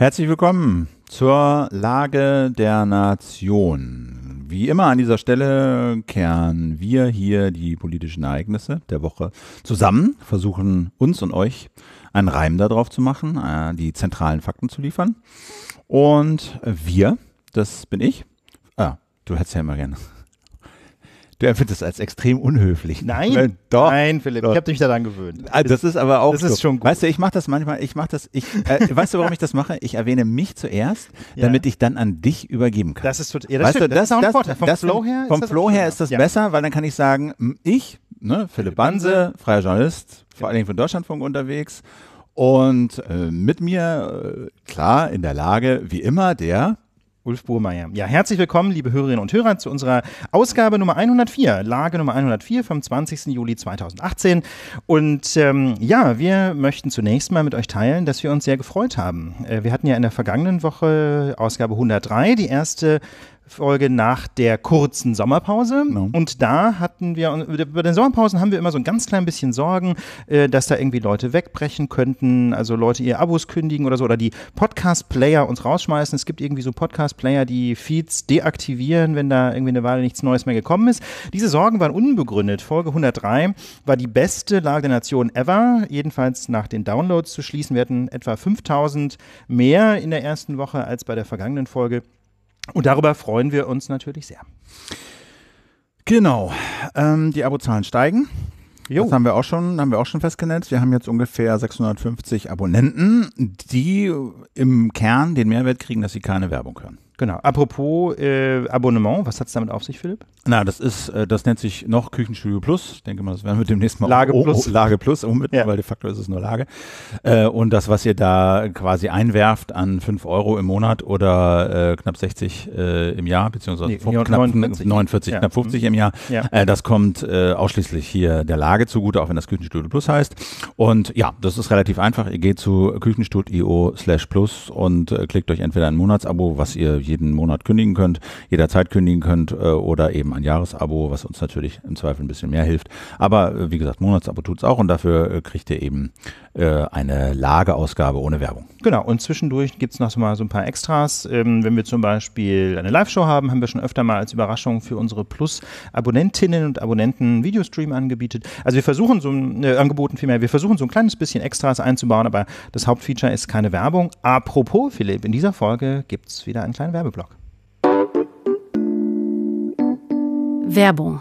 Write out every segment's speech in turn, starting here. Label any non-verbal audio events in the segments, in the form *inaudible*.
Herzlich willkommen zur Lage der Nation. Wie immer an dieser Stelle kehren wir hier die politischen Ereignisse der Woche zusammen, versuchen uns und euch einen Reim darauf zu machen, äh, die zentralen Fakten zu liefern. Und wir, das bin ich. Ah, du hättest ja immer gerne. Du empfindest es als extrem unhöflich. Nein, nein, doch, nein Philipp, doch. ich habe dich daran gewöhnt. Also das ist aber auch. Das so. ist schon gut. Weißt du, ich mache das manchmal. Ich mache das. Ich, äh, *laughs* weißt du, warum ich das mache? Ich erwähne mich zuerst, ja. damit ich dann an dich übergeben kann. Das ist total. Ja, das, weißt du, das, ist auch ein Vorteil. Vom das, Flow her. Vom ist das Flow her ist das ja. besser, weil dann kann ich sagen, ich, ne, Philipp Banse, freier Journalist, vor allen Dingen für Deutschlandfunk unterwegs. Und äh, mit mir, äh, klar, in der Lage, wie immer, der Ulf Burmeier. Ja, herzlich willkommen, liebe Hörerinnen und Hörer, zu unserer Ausgabe Nummer 104, Lage Nummer 104 vom 20. Juli 2018. Und ähm, ja, wir möchten zunächst mal mit euch teilen, dass wir uns sehr gefreut haben. Äh, wir hatten ja in der vergangenen Woche Ausgabe 103, die erste Folge nach der kurzen Sommerpause. No. Genau. Und da hatten wir, bei den Sommerpausen haben wir immer so ein ganz klein bisschen Sorgen, äh, dass da irgendwie Leute wegbrechen könnten, also Leute ihr Abos kündigen oder so, oder die Podcast-Player uns rausschmeißen. Es gibt irgendwie so Podcast-Player, die Feeds deaktivieren, wenn da irgendwie eine Weile nichts Neues mehr gekommen ist. Diese Sorgen waren unbegründet. Folge 103 war die beste Lage der Nation ever, jedenfalls nach den Downloads zu schließen. Wir hatten etwa 5000 mehr in der ersten Woche als bei der vergangenen Folge. Und darüber freuen wir uns natürlich sehr. Genau. Ähm, die Abozahlen steigen. Jo. Das haben wir auch schon, haben wir auch schon festgenetzt. Wir haben jetzt ungefähr 650 Abonnenten, die im Kern den Mehrwert kriegen, dass sie keine Werbung hören. Genau. Apropos äh, Abonnement, was hat es damit auf sich, Philipp? Na, das ist, äh, das nennt sich noch Küchenstudio Plus. Ich denke mal, das werden wir demnächst mal Lage oh, oh, um, Plus, oh, Lage Plus um, ja. weil de facto ist es nur Lage. Äh, und das, was ihr da quasi einwerft an 5 Euro im Monat oder äh, knapp 60 äh, im Jahr, beziehungsweise nee, knapp 49, 49 ja. knapp 50 im Jahr, ja. Äh, das kommt ausschließlich hier der Lage zugute, auch wenn das Küchenstudio Plus heißt. Und ja, das ist relativ einfach. Ihr geht zu küchenstudio slash plus und klickt euch entweder ein Monatsabo, was ihr jeden Monat kündigen könnt, jederzeit kündigen könnt äh, oder eben ein Jahresabo, was uns natürlich im Zweifel ein bisschen mehr hilft. Aber äh, wie gesagt, Monatsabo tut es auch und dafür äh, kriegt ihr eben äh, eine Lageausgabe ohne Werbung. Genau, und zwischendurch gibt es noch mal so ein paar Extras. Ähm, wenn wir zum Beispiel eine Live-Show haben, haben wir schon öfter mal als Überraschung für unsere Plus-Abonnentinnen und Abonnenten Videostream angebietet. Also wir versuchen so ein, äh, angeboten vielmehr, wir versuchen so ein kleines bisschen Extras einzubauen, aber das Hauptfeature ist keine Werbung. Apropos, Philipp, in dieser Folge gibt es wieder einen kleinen Werbeblock. Werbung.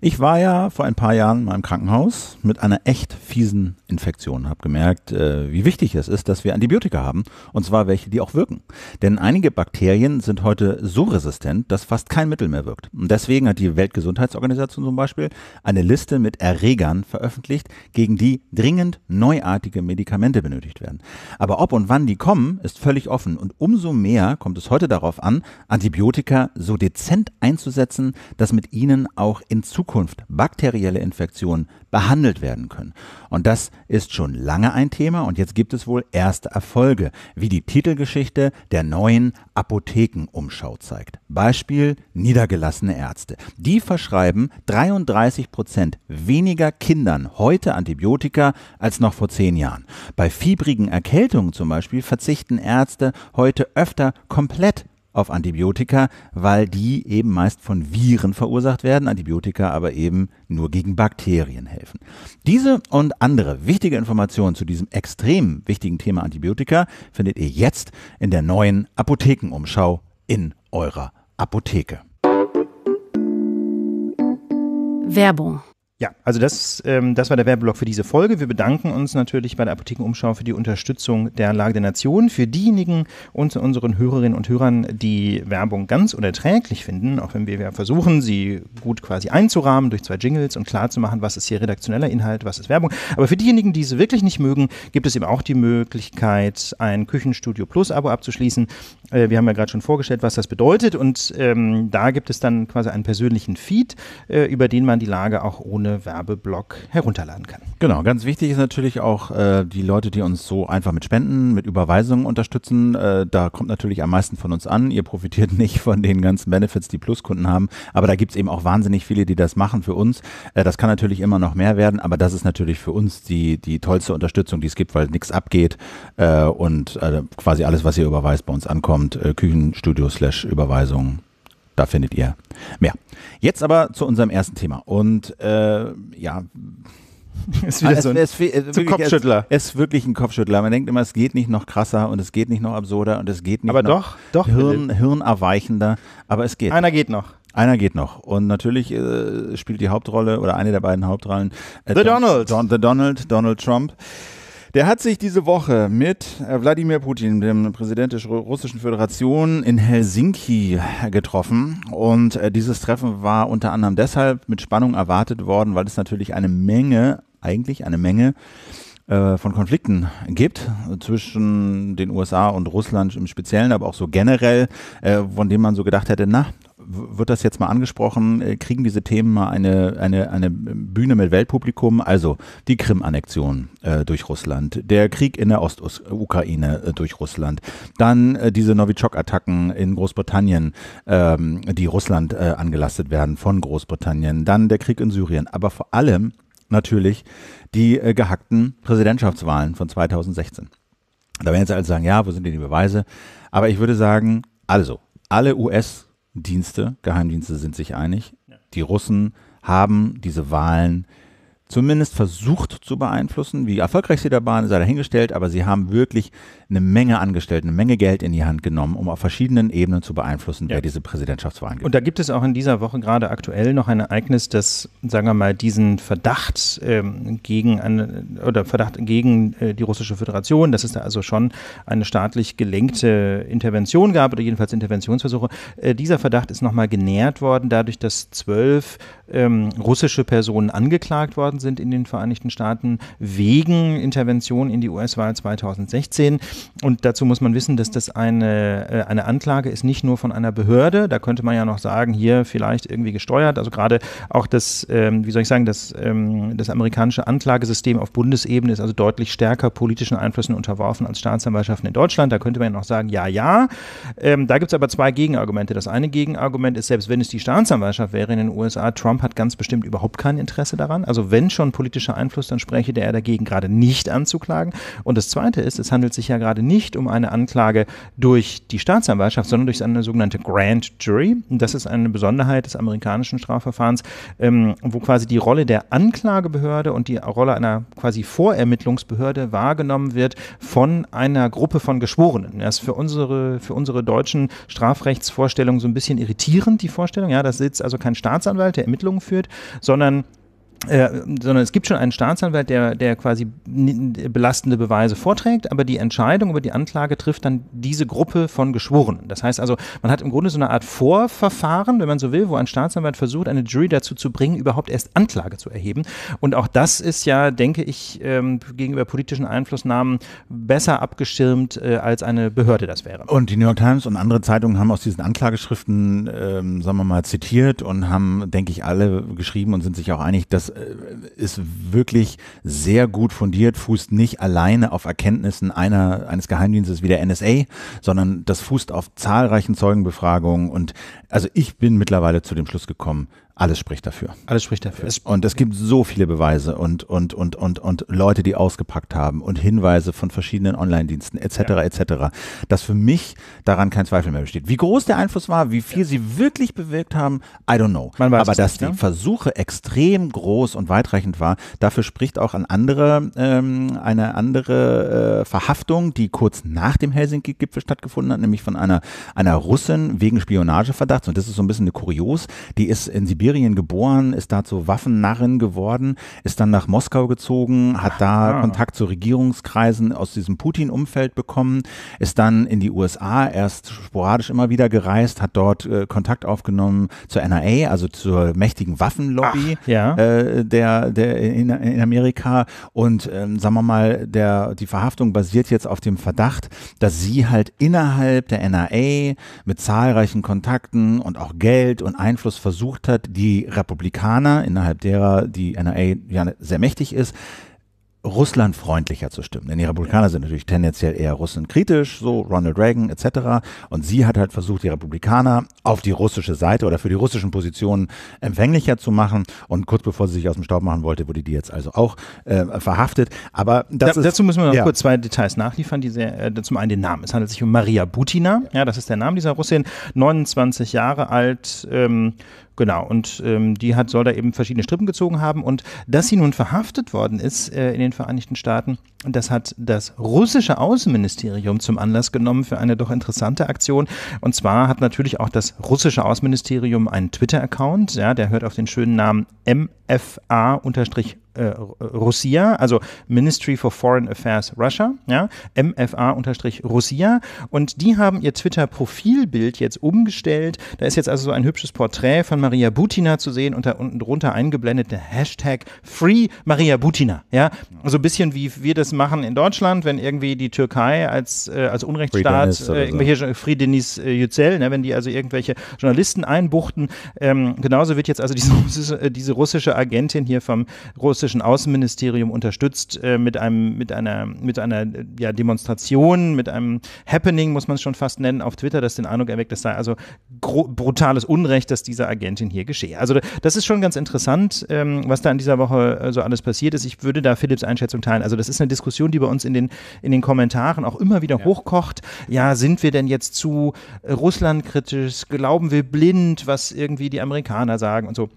Ich war ja vor ein paar Jahren mal im Krankenhaus mit einer echt fiesen Infektion, habe gemerkt, äh, wie wichtig es ist, dass wir Antibiotika haben, und zwar welche, die auch wirken. Denn einige Bakterien sind heute so resistent, dass fast kein Mittel mehr wirkt. Und deswegen hat die Weltgesundheitsorganisation zum Beispiel eine Liste mit Erregern veröffentlicht, gegen die dringend neuartige Medikamente benötigt werden. Aber ob und wann die kommen, ist völlig offen. Und umso mehr kommt es heute darauf an, Antibiotika so dezent einzusetzen, dass mit ihnen auch in Zukunft Zukunft bakterielle Infektionen behandelt werden können. Und das ist schon lange ein Thema und jetzt gibt es wohl erste Erfolge, wie die Titelgeschichte der neuen Apothekenumschau zeigt. Beispiel niedergelassene Ärzte. Die verschreiben 33 Prozent weniger Kindern heute Antibiotika als noch vor zehn Jahren. Bei fiebrigen Erkältungen zum Beispiel verzichten Ärzte heute öfter komplett auf Antibiotika, weil die eben meist von Viren verursacht werden, Antibiotika aber eben nur gegen Bakterien helfen. Diese und andere wichtige Informationen zu diesem extrem wichtigen Thema Antibiotika findet ihr jetzt in der neuen Apothekenumschau in eurer Apotheke. Werbung ja, also das, ähm, das war der Werbeblock für diese Folge. Wir bedanken uns natürlich bei der Apothekenumschau für die Unterstützung der Lage der Nation. Für diejenigen unter unseren Hörerinnen und Hörern, die Werbung ganz unerträglich finden, auch wenn wir ja versuchen, sie gut quasi einzurahmen durch zwei Jingles und klarzumachen, was ist hier redaktioneller Inhalt, was ist Werbung. Aber für diejenigen, die sie wirklich nicht mögen, gibt es eben auch die Möglichkeit, ein Küchenstudio Plus Abo abzuschließen. Äh, wir haben ja gerade schon vorgestellt, was das bedeutet und ähm, da gibt es dann quasi einen persönlichen Feed, äh, über den man die Lage auch ohne einzelne Werbeblock herunterladen kann. Genau, ganz wichtig ist natürlich auch äh, die Leute, die uns so einfach mit Spenden, mit Überweisungen unterstützen. Äh, da kommt natürlich am meisten von uns an. Ihr profitiert *laughs* nicht von den ganzen Benefits, die Pluskunden haben, aber da gibt es eben auch wahnsinnig viele, die das machen für uns. Äh, das kann natürlich immer noch mehr werden, aber das ist natürlich für uns die, die tollste Unterstützung, die es gibt, weil nichts abgeht äh, und äh, quasi alles, was ihr überweist, bei uns ankommt. Äh, Küchenstudio slash Überweisung da findet ihr mehr. Jetzt aber zu unserem ersten Thema. Und äh, ja. *laughs* Ist wieder ah, so ein es, es, äh, es, Kopfschüttler. Es ist wirklich ein Kopfschüttler. Man denkt immer, es geht nicht noch krasser und es geht nicht noch absurder und es geht nicht aber noch doch, doch, hirnerweichender. Aber es geht. Einer geht noch. Einer geht noch. Und natürlich äh, spielt die Hauptrolle oder eine der beiden Hauptrollen äh, The Don Donald. Don, the Donald, Donald Trump. Der hat sich diese Woche mit äh, Wladimir Putin, dem Präsident der Russischen Föderation, in Helsinki getroffen. Und äh, dieses Treffen war unter anderem deshalb mit Spannung erwartet worden, weil es natürlich eine Menge, eigentlich eine Menge äh, von Konflikten gibt zwischen den USA und Russland im Speziellen, aber auch so generell, von dem man so gedacht hätte, na, wird das jetzt mal angesprochen, äh, kriegen diese Themen mal eine, eine, eine Bühne mit Weltpublikum? Also die Krim-Annexion äh, durch Russland, der Krieg in der Ostukraine äh, durch Russland, dann äh, diese Novichok-Attacken in Großbritannien, ähm, die Russland äh, angelastet werden von Großbritannien, dann der Krieg in Syrien, aber vor allem natürlich die äh, gehackten Präsidentschaftswahlen von 2016. Da werden jetzt alle sagen, ja, wo sind denn die Beweise? Aber ich würde sagen, also, alle US- Dienste, Geheimdienste sind sich einig, die Russen haben diese Wahlen zumindest versucht zu beeinflussen. Wie erfolgreich sie da waren, sei dahingestellt, aber sie haben wirklich eine Menge angestellt, eine Menge Geld in die Hand genommen, um auf verschiedenen Ebenen zu beeinflussen, ja. wer diese Präsidentschaftswahlen gibt. Und da gibt es auch in dieser Woche gerade aktuell noch ein Ereignis, das, sagen wir mal, diesen Verdacht ähm, gegen eine, oder Verdacht gegen äh, die Russische Föderation, dass es da also schon eine staatlich gelenkte Intervention gab oder jedenfalls Interventionsversuche. Äh, dieser Verdacht ist nochmal genährt worden, dadurch, dass zwölf ähm, russische Personen angeklagt worden worden sind in den Vereinigten Staaten wegen Intervention in die US-Wahl 2016. Und dazu muss man wissen, dass das eine, äh, eine Anklage ist, nicht nur von einer Behörde. Da könnte man ja noch sagen, hier vielleicht irgendwie gesteuert. Also gerade auch das, ähm, wie soll ich sagen, das, ähm, das amerikanische Anklagesystem auf Bundesebene ist also deutlich stärker politischen Einflüssen unterworfen als Staatsanwaltschaften in Deutschland. Da könnte man ja noch sagen, ja, ja. Ähm, da gibt es aber zwei Gegenargumente. Das eine Gegenargument ist, selbst wenn es die Staatsanwaltschaft wäre in den USA, Trump hat ganz bestimmt überhaupt kein Interesse daran. Also wenn wenn schon politischer Einfluss, dann spreche der dagegen gerade nicht anzuklagen. Und das Zweite ist, es handelt sich ja gerade nicht um eine Anklage durch die Staatsanwaltschaft, sondern durch eine sogenannte Grand Jury. das ist eine Besonderheit des amerikanischen Strafverfahrens, ähm, wo quasi die Rolle der Anklagebehörde und die Rolle einer quasi Vorermittlungsbehörde wahrgenommen wird von einer Gruppe von Geschworenen. Das ist für unsere, für unsere deutschen Strafrechtsvorstellungen so ein bisschen irritierend, die Vorstellung. Ja, da sitzt also kein Staatsanwalt, der Ermittlungen führt, sondern äh, sondern es gibt schon einen Staatsanwalt, der, der quasi belastende Beweise vorträgt, aber die Entscheidung über die Anklage trifft dann diese Gruppe von Geschworenen. Das heißt also, man hat im Grunde so eine Art Vorverfahren, wenn man so will, wo ein Staatsanwalt versucht, eine Jury dazu zu bringen, überhaupt erst Anklage zu erheben. Und auch das ist ja, denke ich, ähm, gegenüber politischen Einflussnahmen besser abgeschirmt, äh, als eine Behörde das wäre. Und die New York Times und andere Zeitungen haben aus diesen Anklageschriften, ähm, sagen wir mal, zitiert und haben, denke ich, alle geschrieben und sind sich auch einig, dass äh, ist wirklich sehr gut fundiert, fußt nicht alleine auf Erkenntnissen einer, eines Geheimdienstes wie der NSA, sondern das fußt auf zahlreichen Zeugenbefragungen. Und also ich bin mittlerweile zu dem Schluss gekommen, alles spricht dafür. Alles spricht dafür. und es gibt so viele Beweise und, und, und, und, und Leute, die ausgepackt haben und Hinweise von verschiedenen Online-Diensten etc. Ja. etc., dass für mich daran kein Zweifel mehr besteht. Wie groß der Einfluss war, wie viel ja. sie wirklich bewirkt haben, I don't know. Aber dass nicht, die ja? Ne? Versuche extrem groß und weitreichend war, dafür spricht auch an andere, ähm, eine andere äh, Verhaftung, die kurz nach dem Helsinki-Gipfel stattgefunden hat, nämlich von einer, einer Russin wegen Spionageverdachts. Und das ist so ein bisschen eine Kurios, die ist in Sibirien Sibirien geboren, ist da zu Waffennarren geworden, ist dann nach Moskau gezogen, hat da Aha. Kontakt zu Regierungskreisen aus diesem Putin-Umfeld bekommen, ist dann in die USA erst sporadisch immer wieder gereist, hat dort äh, Kontakt aufgenommen zur NRA, also zur mächtigen Waffenlobby Ach, ja. äh, der, der in, in Amerika. Und ähm, sagen wir mal, der, die Verhaftung basiert jetzt auf dem Verdacht, dass sie halt innerhalb der NRA mit zahlreichen Kontakten und auch Geld und Einfluss versucht hat, die die Republikaner, innerhalb derer die NRA ja sehr mächtig ist, Russland freundlicher zu stimmen. Denn die Republikaner sind natürlich tendenziell eher russlandkritisch, so Ronald Reagan etc. Und sie hat halt versucht, die Republikaner auf die russische Seite oder für die russischen Positionen empfänglicher zu machen. Und kurz bevor sie sich aus dem Staub machen wollte, wurde die jetzt also auch äh, verhaftet. Aber da, ist, dazu müssen wir noch ja. kurz zwei Details nachliefern. Die sehr, äh, zum einen den Namen. Es handelt sich um Maria Butina. Ja, das ist der Name dieser Russin. 29 Jahre alt, ähm, Genau, und ähm, die hat, soll da eben verschiedene Strippen gezogen haben. Und dass sie nun verhaftet worden ist äh, in den Vereinigten Staaten, das hat das russische Außenministerium zum Anlass genommen für eine doch interessante Aktion. Und zwar hat natürlich auch das russische Außenministerium einen Twitter-Account, ja, der hört auf den schönen Namen MFA äh, Russia, also Ministry for Foreign Affairs Russia, ja, MFA-Russia. Und die haben ihr Twitter-Profilbild jetzt umgestellt. Da ist jetzt also so ein hübsches Porträt von Maria Butina zu sehen und da unten drunter eingeblendet der Hashtag Free Maria Butina. Ja, so ein bisschen wie wir das machen in Deutschland, wenn irgendwie die Türkei als, äh, als Unrechtsstaat, äh, irgendwelche so. Äh, Friedeniz äh, Yücel, ne, wenn die also irgendwelche Journalisten einbuchten, ähm, genauso wird jetzt also diese, *laughs* äh, diese russische Agentin hier vom russischen französischen Außenministerium unterstützt äh, mit einem, mit einer, mit einer ja, Demonstration, mit einem Happening, muss man es schon fast nennen, auf Twitter, das den Eindruck erweckt, das sei also brutales Unrecht, dass dieser Agentin hier geschehe. Also das ist schon ganz interessant, ähm, was da in dieser Woche äh, so alles passiert ist. Ich würde da Philipps Einschätzung teilen. Also das ist eine Diskussion, die bei uns in den, in den Kommentaren auch immer wieder ja. hochkocht. Ja, sind wir denn jetzt zu Russland kritisch? Glauben wir blind, was irgendwie die Amerikaner sagen und so?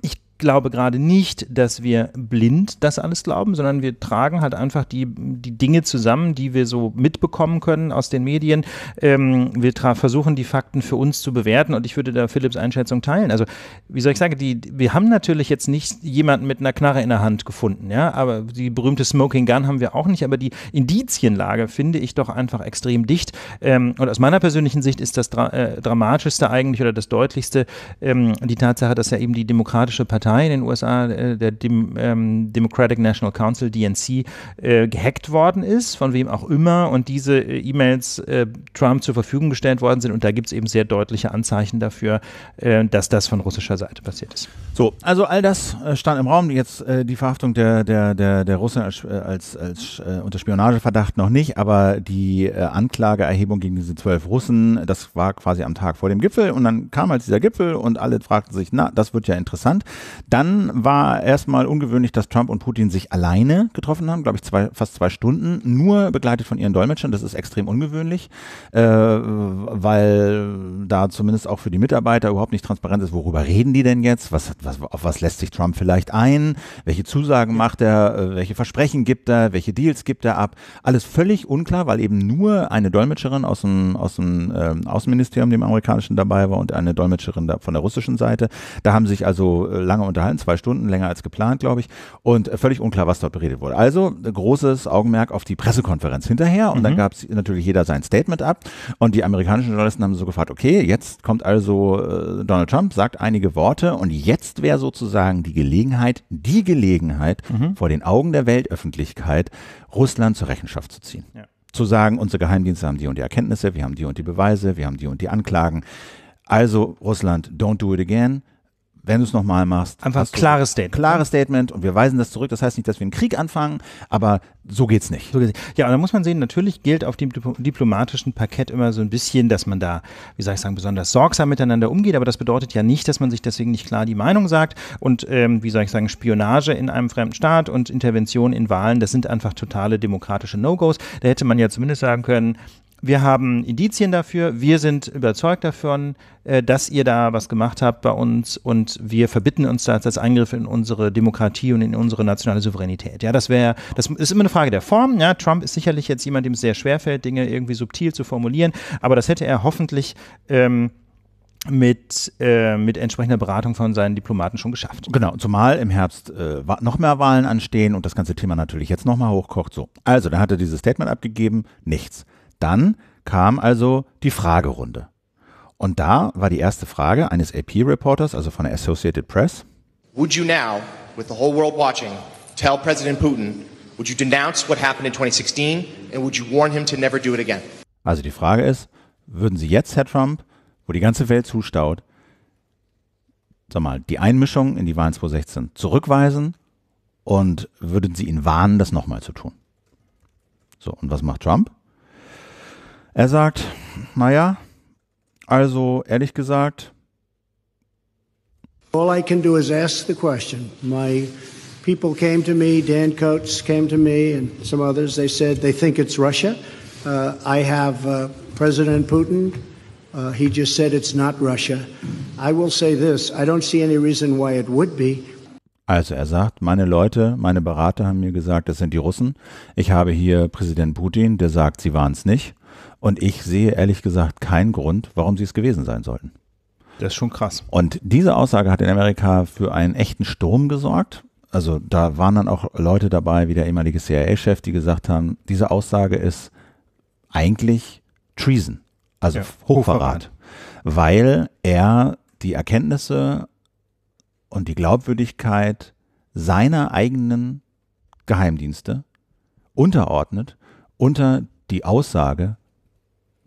Ich glaube gerade nicht, dass wir blind das alles glauben, sondern wir tragen halt einfach die, die Dinge zusammen, die wir so mitbekommen können aus den Medien. Ähm, wir versuchen, die Fakten für uns zu bewerten und ich würde da Philipps Einschätzung teilen. Also, wie soll ich sagen, die, wir haben natürlich jetzt nicht jemanden mit einer Knarre in der Hand gefunden, ja, aber die berühmte Smoking Gun haben wir auch nicht, aber die Indizienlage finde ich doch einfach extrem dicht. Ähm, und aus meiner persönlichen Sicht ist das Dra äh, Dramatischste eigentlich oder das Deutlichste ähm, die Tatsache, dass ja eben die Demokratische Partei Partei in den USA, äh, der Dem, ähm, Democratic National Council, DNC, äh, gehackt worden ist, von wem auch immer, und diese äh, E-Mails äh, Trump zur Verfügung gestellt worden sind. Und da gibt es eben sehr deutliche Anzeichen dafür, äh, dass das von russischer Seite passiert ist. So, also all das äh, stand im Raum. Jetzt die Verhaftung der, der, der, der Russen als, als, als unter Spionageverdacht noch nicht, aber die Anklageerhebung gegen diese zwölf Russen, das war quasi am Tag vor dem Gipfel. Und dann kam halt dieser Gipfel und alle fragten sich, na, das wird ja interessant. Dann war erstmal ungewöhnlich, dass Trump und Putin sich alleine getroffen haben, glaube ich, zwei, fast zwei Stunden, nur begleitet von ihren Dolmetschern. Das ist extrem ungewöhnlich, äh, weil da zumindest auch für die Mitarbeiter überhaupt nicht transparent ist, worüber reden die denn jetzt, was, was, auf was lässt sich Trump vielleicht ein, welche Zusagen macht er, äh, welche Versprechen gibt er, welche Deals gibt er ab. Alles völlig unklar, weil eben nur eine Dolmetscherin aus dem, aus dem ähm, Außenministerium, dem amerikanischen, dabei war und eine Dolmetscherin da, von der russischen Seite. Da haben sich also äh, lange lange unterhalten, zwei Stunden, länger als geplant, glaube ich. Und äh, völlig unklar, was dort beredet wurde. Also äh, großes Augenmerk auf die Pressekonferenz hinterher. Und mhm. dann gab es natürlich jeder sein Statement ab. Und die amerikanischen Journalisten haben so gefragt, okay, jetzt kommt also äh, Donald Trump, sagt einige Worte. Und jetzt wäre sozusagen die Gelegenheit, die Gelegenheit, mhm. vor den Augen der Weltöffentlichkeit, Russland zur Rechenschaft zu ziehen. Ja. Zu sagen, unsere Geheimdienste haben die und die Erkenntnisse, wir haben die und die Beweise, wir haben die und die Anklagen. Also Russland, don't do it again wenn du es nochmal machst. Einfach ein klares Statement. Ne? Klares Statement und wir weisen das zurück. Das heißt nicht, dass wir einen Krieg anfangen, aber so geht's nicht. So geht's nicht. Ja, und da muss man sehen, natürlich gilt auf dem diplomatischen Parkett immer so ein bisschen, dass man da, wie soll ich sagen, besonders sorgsam miteinander umgeht, aber das bedeutet ja nicht, dass man sich deswegen nicht klar die Meinung sagt und, ähm, wie soll ich sagen, Spionage in einem fremden Staat und Intervention in Wahlen, das sind einfach totale demokratische No-Gos. Da hätte man ja zumindest sagen können, wir haben Indizien dafür. Wir sind überzeugt davon, äh, dass ihr da was gemacht habt bei uns und wir verbitten uns das als Eingriff in unsere Demokratie und in unsere nationale Souveränität. Ja, das wäre, das ist immer eine Frage der Form. Ja, Trump ist sicherlich jetzt jemand, dem es sehr schwerfällt, Dinge irgendwie subtil zu formulieren, aber das hätte er hoffentlich ähm, mit, äh, mit entsprechender Beratung von seinen Diplomaten schon geschafft. Genau, zumal im Herbst äh, noch mehr Wahlen anstehen und das ganze Thema natürlich jetzt nochmal hochkocht. So. Also, da hat er dieses Statement abgegeben, nichts. Dann kam also die Fragerunde. Und da war die erste Frage eines AP-Reporters, also von der Associated Press. Would you now, with the whole world watching, tell President Putin, would you denounce what happened in 2016 and would you warn him to never do it again? Also die Frage ist, würden Sie jetzt, Herr Trump, wo die ganze Welt zustaut, sag mal, die Einmischung in die Wahlen 2016 zurückweisen und würden Sie ihn warnen, das nochmal zu tun? So, und was macht Trump? Er sagt, naja, also ehrlich gesagt. All I can do is ask the question. My people came to me, Dan Coates came to me and some others. They said they think it's Russia. Uh, I have uh, President Putin. Uh, he just said it's not Russia. I will say this, I don't see any reason why it would be. Also er sagt, meine Leute, meine Berater haben mir gesagt, das sind die Russen. Ich habe hier Präsident Putin, der sagt, sie waren es nicht. Und ich sehe ehrlich gesagt keinen Grund, warum sie es gewesen sein sollten. Das ist schon krass. Und diese Aussage hat in Amerika für einen echten Sturm gesorgt. Also da waren dann auch Leute dabei, wie der ehemalige CIA-Chef, die gesagt haben, diese Aussage ist eigentlich Treason, also ja, Hochverrat, Hochverrat, weil er die Erkenntnisse und die Glaubwürdigkeit seiner eigenen Geheimdienste unterordnet unter die Aussage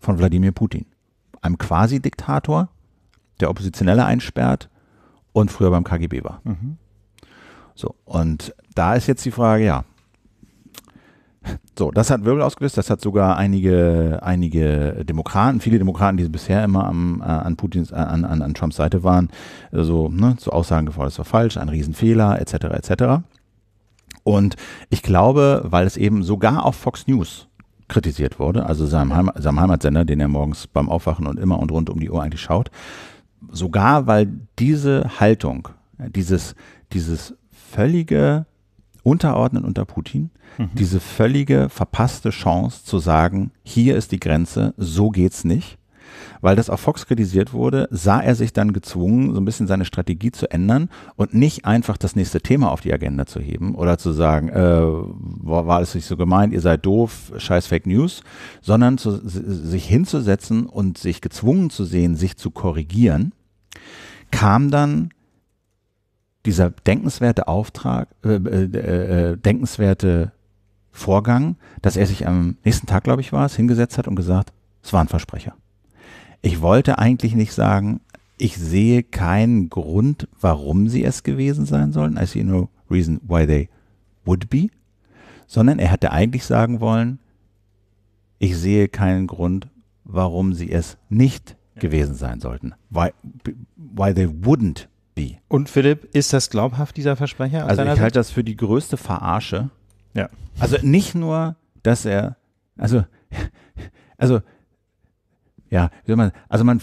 von Wladimir Putin. Einem Quasi-Diktator, der Oppositionelle einsperrt und früher beim KGB war. Mhm. So, und da ist jetzt die Frage, ja. So, das hat Wirbel ausgelöst, das hat sogar einige, einige Demokraten, viele Demokraten, die bisher immer am, äh, an Putins, äh, an, an, an Trumps Seite waren, äh, so, ne, so Aussagen gefordert, das war falsch, ein Riesenfehler, etc., etc. Und ich glaube, weil es eben sogar auf Fox News kritisiert wurde, also seinem, mhm. Heim, seinem Heimatsender, den er morgens beim Aufwachen und immer und rund um die Uhr eigentlich schaut. Sogar weil diese Haltung, äh, dieses, dieses völlige Unterordnen unter Putin, mhm. diese völlige verpasste Chance zu sagen, hier ist die Grenze, so geht's nicht, weil das auf Fox kritisiert wurde, sah er sich dann gezwungen, so ein bisschen seine Strategie zu ändern und nicht einfach das nächste Thema auf die Agenda zu heben oder zu sagen, äh, war es nicht so gemeint, ihr seid doof, scheiß Fake News, sondern zu, sich hinzusetzen und sich gezwungen zu sehen, sich zu korrigieren, kam dann dieser denkenswerte Auftrag, äh, äh, äh, äh denkenswerte Vorgang, dass er sich am nächsten Tag, glaube ich, war es, hingesetzt hat und gesagt, es war ein Versprecher. Ich wollte eigentlich nicht sagen, ich sehe keinen Grund, warum sie es gewesen sein sollen. I see no reason why they would be. Sondern er hätte eigentlich sagen wollen, ich sehe keinen Grund, warum sie es nicht gewesen sein sollten. Why, why they wouldn't be. Und Philipp, ist das glaubhaft, dieser Versprecher? Also ich halte das für die größte Verarsche. Ja. Also nicht nur, dass er, also, *laughs* also ja, wie soll man, also man,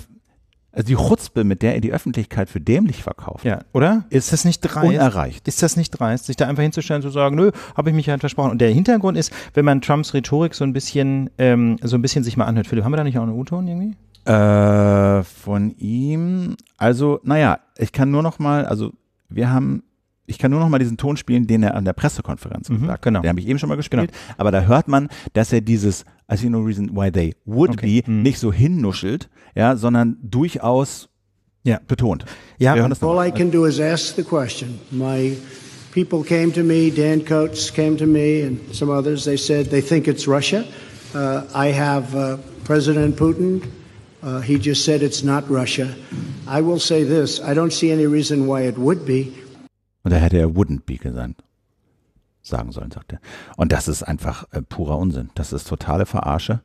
also die Chutzpe, mit der er die Öffentlichkeit für dämlich verkauft, ja. oder? Ist das nicht dreist? Unerreicht. Ist das nicht dreist, sich da einfach hinzustellen zu sagen, nö, habe ich mich halt versprochen. Und der Hintergrund ist, wenn man Trumps Rhetorik so ein bisschen, ähm, so ein bisschen sich mal anhört. Philipp, haben wir da nicht auch einen U-Ton irgendwie? Äh, von ihm, also, naja, ich kann nur noch mal, also wir haben ich kann nur noch mal diesen Ton spielen, den er an der Pressekonferenz mhm, gesagt hat. Genau. Den habe ich eben schon mal gespielt. Genau. Aber da hört man, dass er dieses I see no reason why they would okay. be mhm. nicht so hinnuschelt, ja, sondern durchaus ja. betont. Ja, all I can do is ask the question. My people came to me, Dan Coates came to me and some others. They said they think it's Russia. Uh, I have uh, President Putin Uh, he just said it's not Russia. I will say this I don't see any reason why it would be. Und da hätte er wouldn't be gesagt. Sagen sollen, sagt er. Und das ist einfach äh, purer Unsinn. Das ist totale Verarsche.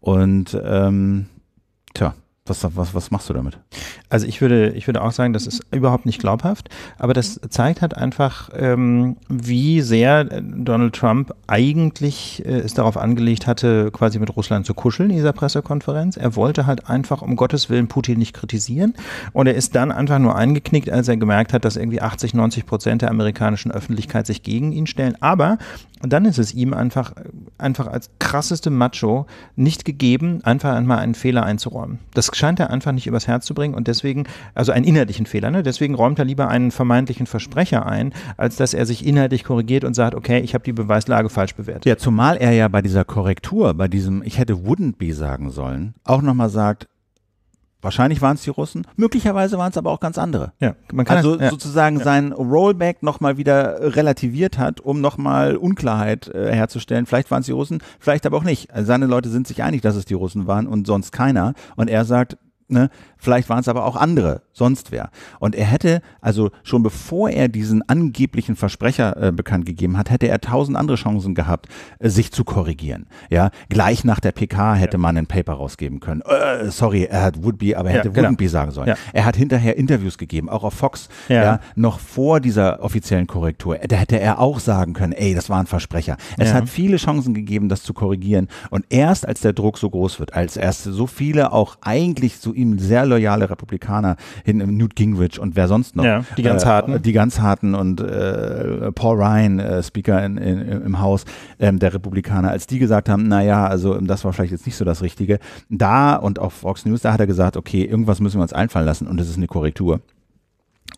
Und ähm, tja, was, was, was machst du damit? Also ich würde, ich würde auch sagen, das ist überhaupt nicht glaubhaft, aber das mhm. zeigt halt einfach, ähm, wie sehr äh, Donald Trump eigentlich äh, es darauf angelegt hatte, quasi mit Russland zu kuscheln in dieser Pressekonferenz. Er wollte halt einfach um Gottes Willen Putin nicht kritisieren und er ist dann einfach nur eingeknickt, als er gemerkt hat, dass irgendwie 80, 90 Prozent der amerikanischen Öffentlichkeit sich gegen ihn stellen. Aber dann ist es ihm einfach, einfach als krasseste Macho nicht gegeben, einfach einmal einen Fehler einzuräumen. Das scheint er einfach nicht übers Herz zu bringen und deswegen deswegen, also einen inhaltlichen Fehler, ne? deswegen räumt er lieber einen vermeintlichen Versprecher ein, als dass er sich inhaltlich korrigiert und sagt, okay, ich habe die Beweislage falsch bewertet. Ja, zumal er ja bei dieser Korrektur, bei diesem, ich hätte wouldn't be sagen sollen, auch nochmal sagt, Wahrscheinlich waren es die Russen, möglicherweise waren es aber auch ganz andere. Ja, man kann also ja, sozusagen ja. sein Rollback nochmal wieder relativiert hat, um nochmal Unklarheit äh, herzustellen. Vielleicht waren es die Russen, vielleicht aber auch nicht. Also seine Leute sind sich einig, dass es die Russen waren und sonst keiner. Und er sagt, ne, Vielleicht waren es aber auch andere, sonst wer. Und er hätte, also schon bevor er diesen angeblichen Versprecher äh, bekannt gegeben hat, hätte er tausend andere Chancen gehabt, äh, sich zu korrigieren. Ja, gleich nach der PK hätte ja. man ein Paper rausgeben können. Äh, sorry, er hat would be, aber er hätte ja, genau. wouldn't be sagen sollen. Ja. Er hat hinterher Interviews gegeben, auch auf Fox, ja. ja. noch vor dieser offiziellen Korrektur. Da hätte er auch sagen können, ey, das war ein Versprecher. Es hat viele Chancen gegeben, das zu korrigieren. Und erst als der Druck so groß wird, als erst so viele auch eigentlich zu ihm sehr loyale Republikaner hin, Newt Gingrich und wer sonst noch. Ja, die ganz äh, harten. Die ganz harten und äh, Paul Ryan, äh, Speaker in, in, im Haus ähm, der Republikaner, als die gesagt haben, naja, also ähm, das war vielleicht jetzt nicht so das Richtige, da und auf Fox News, da hat er gesagt, okay, irgendwas müssen wir uns einfallen lassen und es ist eine Korrektur.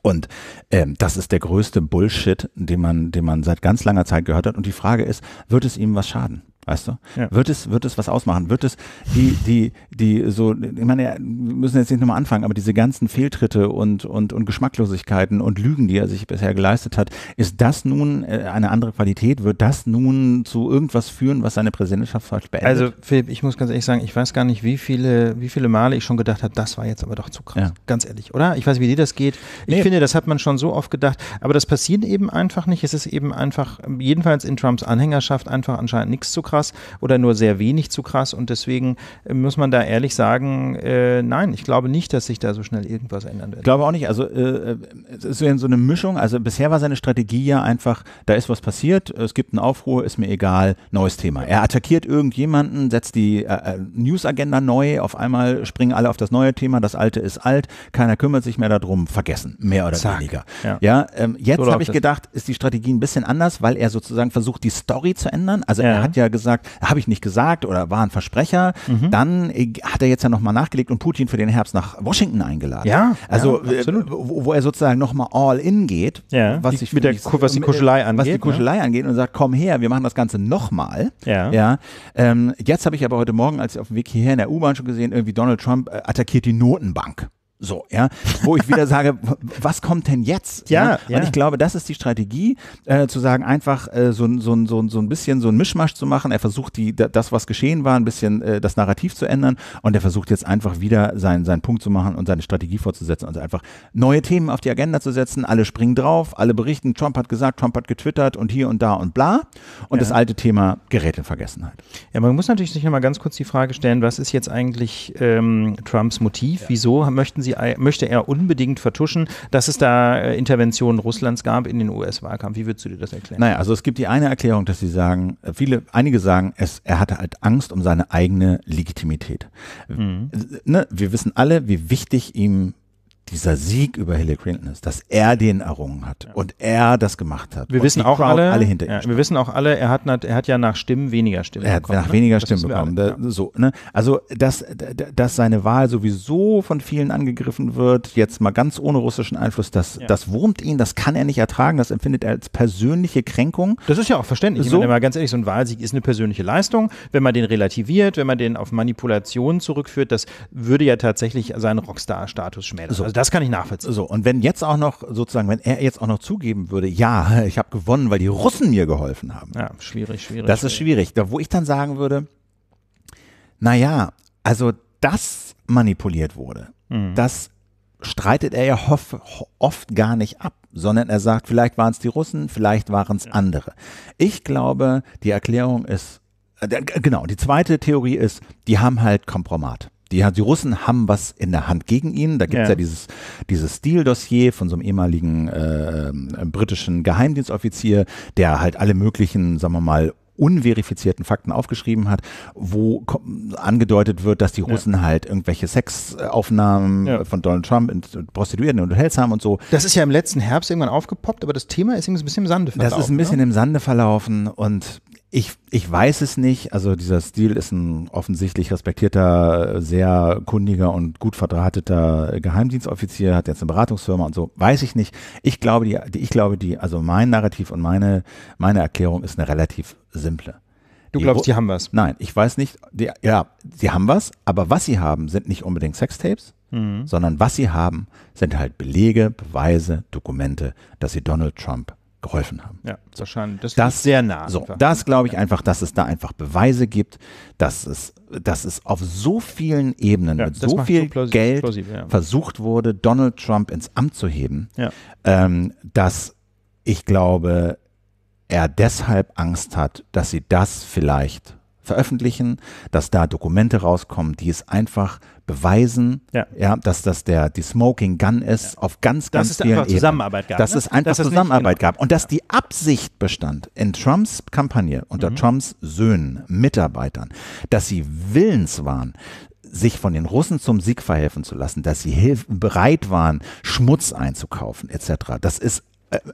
Und ähm, das ist der größte Bullshit, den man, den man seit ganz langer Zeit gehört hat. Und die Frage ist, wird es ihm was schaden? Weißt du? Ja. Wird es, wird es was ausmachen? Wird es die, die, die so, ich meine, wir müssen jetzt nicht nochmal anfangen, aber diese ganzen Fehltritte und, und, und Geschmacklosigkeiten und Lügen, die er sich bisher geleistet hat, ist das nun äh, eine andere Qualität? Wird das nun zu irgendwas führen, was seine Präsidentschaft vielleicht beendet? Also, Philipp, ich muss ganz ehrlich sagen, ich weiß gar nicht, wie viele, wie viele Male ich schon gedacht habe, das war jetzt aber doch zu krass. Ja. Ganz ehrlich, oder? Ich weiß nicht, wie dir das geht. Ich nee. finde, das hat man schon so oft gedacht, aber das passiert eben einfach nicht. Es ist eben einfach, jedenfalls in Trumps Anhängerschaft, einfach anscheinend nichts zu krass krass oder nur sehr wenig zu krass. Und deswegen äh, muss man da ehrlich sagen, äh, nein, ich glaube nicht, dass sich da so schnell irgendwas ändern wird. Ich glaube auch nicht. Also äh, äh es ist ja so eine Mischung. Also bisher war seine Strategie ja einfach, da ist was passiert, es gibt einen Aufruhr, ist mir egal, neues Thema. Er attackiert irgendjemanden, setzt die äh, äh, News-Agenda neu, auf einmal springen alle auf das neue Thema, das alte ist alt, keiner kümmert sich mehr darum, vergessen, mehr oder Zack. weniger. Ja, ja ähm, jetzt so habe ich gedacht, ist die Strategie ein bisschen anders, weil er sozusagen versucht, die Story zu ändern. Also ja. er hat ja gesagt, gesagt, habe ich nicht gesagt oder war ein Versprecher. Mhm. Dann äh, hat er jetzt ja nochmal nachgelegt und Putin für den Herbst nach Washington eingeladen. Ja, also ja, äh, wo, wo, er sozusagen nochmal all in geht, ja, was, die, ich, mit der, was die Kuschelei äh, angeht. Was die ne? Kuschelei ne? angeht und sagt, komm her, wir machen das Ganze nochmal. Ja. ja ähm, jetzt habe ich aber heute Morgen, als ich auf dem Weg hierher in der U-Bahn schon gesehen, irgendwie Donald Trump attackiert die Notenbank. So, ja, wo ich wieder sage, was kommt denn jetzt? Ja, ja, Und ich glaube, das ist die Strategie, äh, zu sagen, einfach äh, so, so, so, so ein bisschen so ein Mischmasch zu machen. Er versucht, die, das, was geschehen war, ein bisschen äh, das Narrativ zu ändern und er versucht jetzt einfach wieder seinen, seinen Punkt zu machen und seine Strategie fortzusetzen. Also einfach neue Themen auf die Agenda zu setzen, alle springen drauf, alle berichten, Trump hat gesagt, Trump hat getwittert und hier und da und bla. Und ja. das alte Thema gerät in Vergessenheit. Ja, man muss natürlich sich nochmal ganz kurz die Frage stellen, was ist jetzt eigentlich ähm, Trumps Motiv? Ja. Wieso möchten sie sie, möchte er unbedingt vertuschen, dass es da äh, Interventionen Russlands gab in den US-Wahlkampf. Wie würdest du dir das erklären? Naja, also es gibt die eine Erklärung, dass sie sagen, äh, viele, einige sagen, es, er hatte halt Angst um seine eigene Legitimität. Mhm. Äh, ne, wir wissen alle, wie wichtig ihm dieser Sieg über Hillary Clinton ist, dass er den errungen hat ja. und er das gemacht hat. Wir und wissen auch Crowd alle, alle hinter ihm wir wissen auch alle, er hat, er hat ja nach Stimmen weniger Stimmen bekommen. Er hat nach ne? weniger das Stimmen bekommen. Alle, da, so, ne? Also, dass, dass seine Wahl sowieso von vielen angegriffen wird, jetzt mal ganz ohne russischen Einfluss, das, ja. das wurmt ihn, das kann er nicht ertragen, das empfindet er als persönliche Kränkung. Das ist ja auch verständlich. So. Ich meine, mal ganz ehrlich, so ein Wahlsieg ist eine persönliche Leistung. Wenn man den relativiert, wenn man den auf Manipulationen zurückführt, das würde ja tatsächlich seinen Rockstar-Status schmälern. So. Also das kann ich nachvollziehen. So, und wenn jetzt auch noch sozusagen, wenn er jetzt auch noch zugeben würde, ja, *laughs* ich habe gewonnen, weil die Russen mir geholfen haben. Ja, schwierig, schwierig. Das ist schwierig. Da, wo ich dann sagen würde, naja, also das manipuliert wurde, mhm. das streitet er ja hof, oft gar nicht ab, sondern er sagt, vielleicht waren es die Russen, vielleicht waren es ja. andere. Ich glaube, die Erklärung ist, äh, genau, die zweite Theorie ist, die haben halt Kompromat. Die, die Russen haben was in der Hand gegen ihn. Da gibt es ja. ja. dieses, dieses Stil-Dossier von so einem ehemaligen äh, britischen Geheimdienstoffizier, der halt alle möglichen, sagen wir mal, unverifizierten Fakten aufgeschrieben hat, wo angedeutet wird, dass die Russen ja. halt irgendwelche Sexaufnahmen ja. von Donald Trump in Prostituierten und Hotels haben und so. Das ist ja im letzten Herbst irgendwann aufgepoppt, aber das Thema ist irgendwie ein bisschen im Sande verlaufen. Das ist ein bisschen ne? im Sande verlaufen und ich, ich weiß es nicht. Also dieser Stil ist ein offensichtlich respektierter, sehr kundiger und gut verdrahteter Geheimdienstoffizier, hat jetzt eine Beratungsfirma und so. Weiß ich nicht. Ich glaube, die, ich glaube, die, also mein Narrativ und meine, meine Erklärung ist eine relativ simple. Du die glaubst, die haben was? Nein, ich weiß nicht. Die, ja, sie haben was, aber was sie haben, sind nicht unbedingt Sextapes, mhm. sondern was sie haben, sind halt Belege, Beweise, Dokumente, dass sie Donald Trump geholfen haben. Ja, wahrscheinlich. Das, das ist sehr nah. So, das glaube ich einfach, dass es da einfach Beweise gibt, dass es, dass es auf so vielen Ebenen ja, mit so viel so Geld ja. versucht wurde, Donald Trump ins Amt zu heben, ja. ähm, dass ich glaube, er deshalb Angst hat, dass sie das vielleicht veröffentlichen, dass da Dokumente rauskommen, die es einfach beweisen, ja. ja dass das der die Smoking Gun ist ja. auf ganz dass ganz es vielen einfach Zusammenarbeit gab, dass ne? es einfach dass Zusammenarbeit genau. gab und dass ja. die Absicht bestand in Trumps Kampagne unter mhm. Trumps Söhnen, Mitarbeitern, dass sie willens waren, sich von den Russen zum Sieg verhelfen zu lassen, dass sie bereit waren, Schmutz einzukaufen etc. Das ist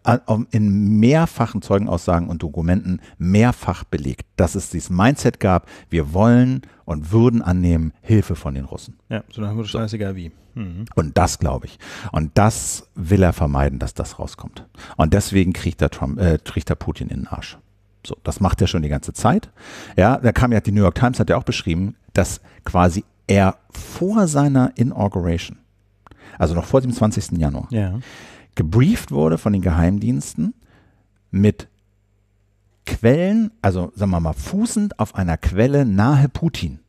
äh, in mehrfachen Zeugenaussagen und Dokumenten mehrfach belegt, dass es dieses Mindset gab, wir wollen und würden annehmen Hilfe von den Russen. Ja, so nach dem Motto, scheißegal wie. Mhm. Und das glaube ich. Und das will er vermeiden, dass das rauskommt. Und deswegen kriegt er, Trump, äh, kriegt er Putin in den Arsch. So, das macht er schon die ganze Zeit. Ja, da kam ja die New York Times, hat ja auch beschrieben, dass quasi er vor seiner Inauguration, also noch vor dem 20. Januar, ja gebrieft wurde von den Geheimdiensten mit Quellen, also sagen wir mal, fußend auf einer Quelle nahe Putin,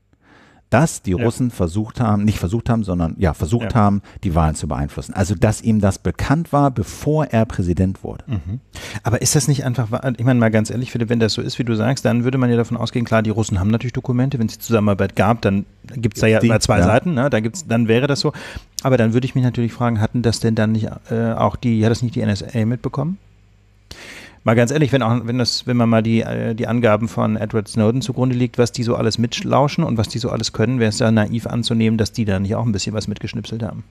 dass die ja. Russen versucht haben, nicht versucht haben, sondern ja, versucht ja. haben, die Wahlen zu beeinflussen. Also, dass ihm das bekannt war, bevor er Präsident wurde. Mhm. Aber ist das nicht einfach, ich meine mal ganz ehrlich, wenn das so ist, wie du sagst, dann würde man ja davon ausgehen, klar, die Russen haben natürlich Dokumente, wenn es die Zusammenarbeit gab, dann gibt es da ja immer zwei ja. Seiten, ne? da gibt's, dann wäre das so. Aber dann würde ich mich natürlich fragen, hatten das denn dann nicht äh, auch die, hat das nicht die NSA mitbekommen? Mal ganz ehrlich, wenn, auch, wenn, das, wenn man mal die, äh, die Angaben von Edward Snowden zugrunde legt, was die so alles mitlauschen und was die so alles können, wäre es da naiv anzunehmen, dass die da nicht auch ein bisschen was mitgeschnipselt haben.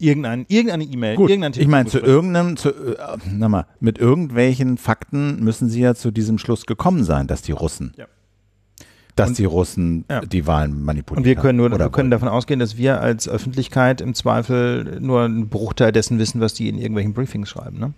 Irgendein, irgendeine E-Mail, irgendein Ich meine, zu irgendeinem, zu, äh, na mal, mit irgendwelchen Fakten müssen sie ja zu diesem Schluss gekommen sein, dass die Russen. Ja dass und, die Russen ja. die Wahlen manipulieren. Und wir können nur wir können davon ausgehen, dass wir als Öffentlichkeit im Zweifel nur einen Bruchteil dessen wissen, was die in irgendwelchen Briefings schreiben. Ne?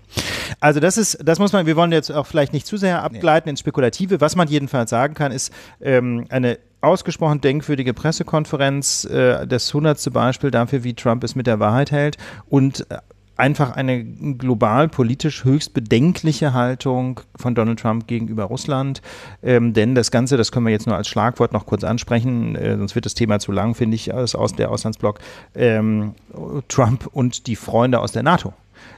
Also das ist, das muss man, wir wollen jetzt auch vielleicht nicht zu sehr abgleiten nee. ins Spekulative. Was man jedenfalls sagen kann, ist ähm, eine ausgesprochen denkwürdige Pressekonferenz, äh, das hundertste Beispiel dafür, wie Trump es mit der Wahrheit hält und äh, einfach eine global politisch höchst bedenkliche Haltung von Donald Trump gegenüber Russland. Ähm, denn das Ganze, das können wir jetzt nur als Schlagwort noch kurz ansprechen, äh, sonst wird das Thema zu lang, finde ich, aus, aus der Auslandsblock. Ähm, Trump und die Freunde aus der NATO.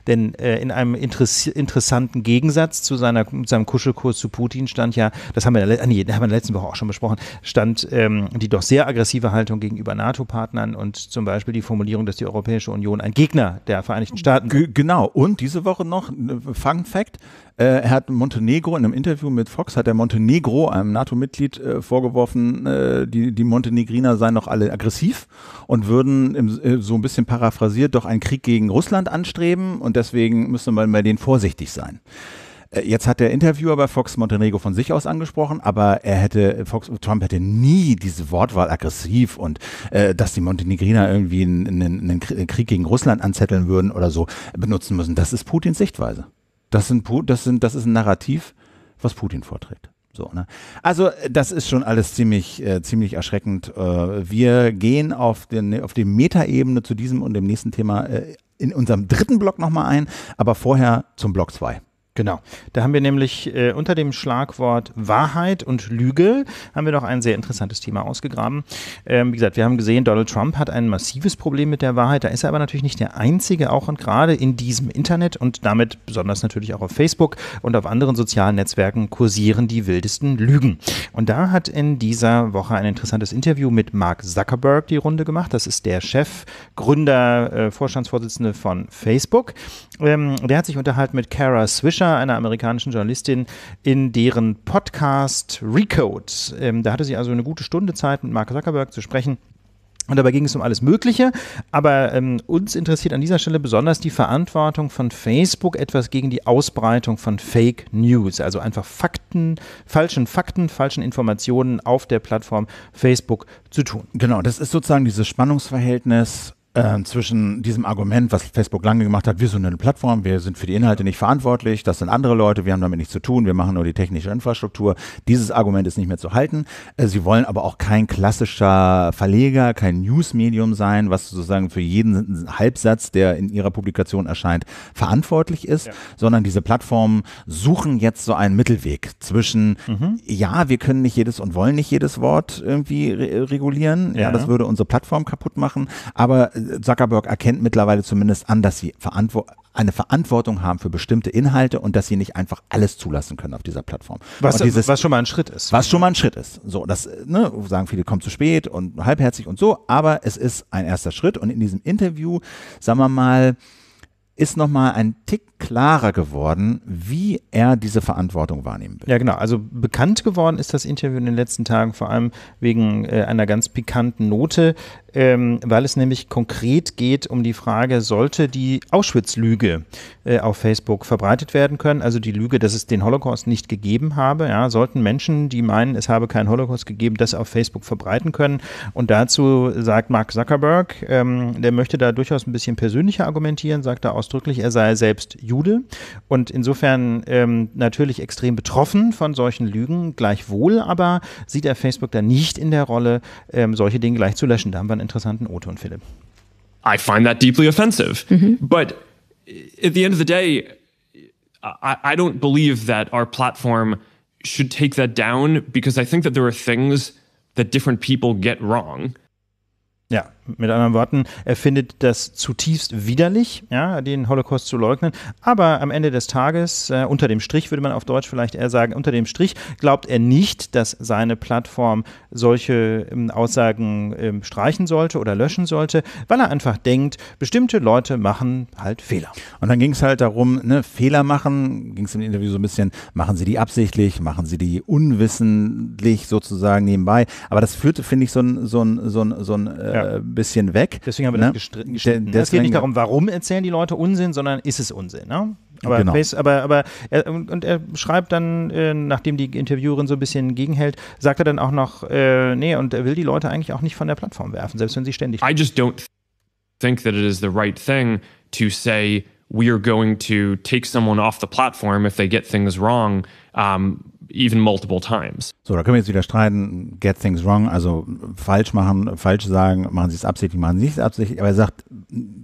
Denn äh, in einem Interess interessanten Gegensatz zu seiner, seinem Kuschelkurs zu Putin stand ja, das haben wir, der, ah, nee, haben wir in der letzten Woche auch schon besprochen, stand ähm, die doch sehr aggressive Haltung gegenüber NATO-Partnern und zum Beispiel die Formulierung, dass die Europäische Union ein Gegner der Vereinigten Staaten ist. Genau. Und diese Woche noch, äh, Fun Fact, äh, er hat Montenegro in einem Interview mit Fox, hat er Montenegro, einem NATO-Mitglied, äh, vorgeworfen, äh, die, die Montenegriner seien noch alle aggressiv und würden so ein bisschen paraphrasiert doch einen Krieg gegen Russland anstreben und deswegen müsste man bei denen vorsichtig sein. Jetzt hat der Interviewer bei Fox Montenegro von sich aus angesprochen, aber er hätte, Fox, Trump hätte nie diese Wortwahl aggressiv und äh, dass die Montenegriner irgendwie einen, einen Krieg gegen Russland anzetteln würden oder so benutzen müssen. Das ist Putins Sichtweise. Das, sind, das, sind, das ist ein Narrativ, was Putin vorträgt. So, ne? Also das ist schon alles ziemlich, äh, ziemlich erschreckend. Äh, wir gehen auf, den, auf die Metaebene zu diesem und dem nächsten Thema äh, in unserem dritten Block nochmal ein, aber vorher zum Block 2. Genau. Da haben wir nämlich äh, unter dem Schlagwort Wahrheit und Lüge haben wir noch ein sehr interessantes Thema ausgegraben. Ähm, wie gesagt, wir haben gesehen, Donald Trump hat ein massives Problem mit der Wahrheit. Da ist er aber natürlich nicht der Einzige, auch und gerade in diesem Internet und damit besonders natürlich auch auf Facebook und auf anderen sozialen Netzwerken kursieren die wildesten Lügen. Und da hat in dieser Woche ein interessantes Interview mit Mark Zuckerberg die Runde gemacht. Das ist der Chef, Gründer, äh, Vorstandsvorsitzende von Facebook. Ähm, der hat sich unterhalten mit Kara Swisher Fisher, einer amerikanischen Journalistin, in deren Podcast Recode. Ähm, da hatte sie also eine gute Stunde Zeit, mit Mark Zuckerberg zu sprechen. Und dabei ging es um alles Mögliche. Aber ähm, uns interessiert an dieser Stelle besonders die Verantwortung von Facebook, etwas gegen die Ausbreitung von Fake News, also einfach Fakten, falschen Fakten, falschen Informationen auf der Plattform Facebook zu tun. Genau, das ist sozusagen dieses Spannungsverhältnis ähm, zwischen diesem Argument, was Facebook lange gemacht hat, wir sind eine Plattform, wir sind für die Inhalte nicht verantwortlich, das sind andere Leute, wir haben damit nichts zu tun, wir machen nur die technische Infrastruktur. Dieses Argument ist nicht mehr zu halten. Äh, sie wollen aber auch kein klassischer Verleger, kein Newsmedium sein, was sozusagen für jeden Halbsatz, der in ihrer Publikation erscheint, verantwortlich ist, ja. sondern diese Plattformen suchen jetzt so einen Mittelweg zwischen, mhm. ja, wir können nicht jedes und wollen nicht jedes Wort irgendwie re regulieren, ja, ja das würde unsere Plattform kaputt machen, aber Zuckerberg erkennt mittlerweile zumindest an, dass sie verantwort eine Verantwortung haben für bestimmte Inhalte und dass sie nicht einfach alles zulassen können auf dieser Plattform. Was, dieses, was schon mal ein Schritt ist. Was schon mal ein Schritt ist. So, das ne, sagen viele, kommt zu spät und halbherzig und so, aber es ist ein erster Schritt und in diesem Interview, sagen wir mal, ist nochmal ein Tick klarer geworden, wie er diese Verantwortung wahrnehmen will. Ja, genau. Also bekannt geworden ist das Interview in den letzten Tagen vor allem wegen äh, einer ganz pikanten Note, ähm, weil es nämlich konkret geht um die Frage, sollte die Auschwitz-Lüge äh, auf Facebook verbreitet werden können, also die Lüge, dass es den Holocaust nicht gegeben habe, ja, sollten Menschen, die meinen, es habe keinen Holocaust gegeben, das auf Facebook verbreiten können. Und dazu sagt Mark Zuckerberg, ähm, der möchte da durchaus ein bisschen persönlicher argumentieren, sagt da aus ausdrücklich, er sei selbst Jude und insofern ähm, natürlich extrem betroffen von solchen Lügen. Gleichwohl aber sieht er Facebook da nicht in der Rolle, ähm, solche Dinge gleich zu löschen. Da haben wir einen interessanten O-Ton, Philipp. I find that deeply offensive. Mhm. But at the end of the day, I, I don't believe that our platform should take that down because I think that there are things that different people get wrong. Ja, mit anderen Worten, er findet das zutiefst widerlich, ja, den Holocaust zu leugnen. Aber am Ende des Tages, äh, unter dem Strich würde man auf Deutsch vielleicht eher sagen, unter dem Strich glaubt er nicht, dass seine Plattform solche ähm, Aussagen ähm, streichen sollte oder löschen sollte, weil er einfach denkt, bestimmte Leute machen halt Fehler. Und dann ging es halt darum, ne, Fehler machen, ging es im Interview so ein bisschen, machen Sie die absichtlich, machen Sie die unwissentlich sozusagen nebenbei. Aber das führte, finde ich, so ein, so ein, so ein, so ein äh, ja bisschen weg. Deswegen haben wir ne? das gestritten. gestritten ne? Es geht nicht darum, warum erzählen die Leute Unsinn, sondern ist es Unsinn. Ne? Aber, genau. Face, aber, aber er, und er schreibt dann, äh, nachdem die Interviewerin so ein bisschen gegenhält, sagt er dann auch noch, äh, nee, und er will die Leute eigentlich auch nicht von der Plattform werfen, selbst wenn sie ständig. I just don't think that it is the right thing to say we are going to take someone off the platform if they get things wrong. Um, even multiple times. So, da können wir jetzt wieder streiten, get things wrong, also falsch machen, falsch sagen, machen sie es absichtlich, machen sie es absichtlich, aber er sagt,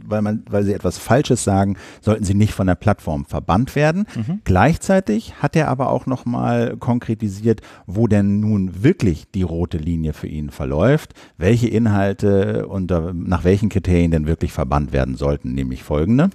weil, man, weil sie etwas Falsches sagen, sollten sie nicht von der Plattform verbannt werden. Mhm. Gleichzeitig hat er aber auch nochmal konkretisiert, wo denn nun wirklich die rote Linie für ihn verläuft, welche Inhalte und nach welchen Kriterien denn wirklich verbannt werden sollten, nämlich folgende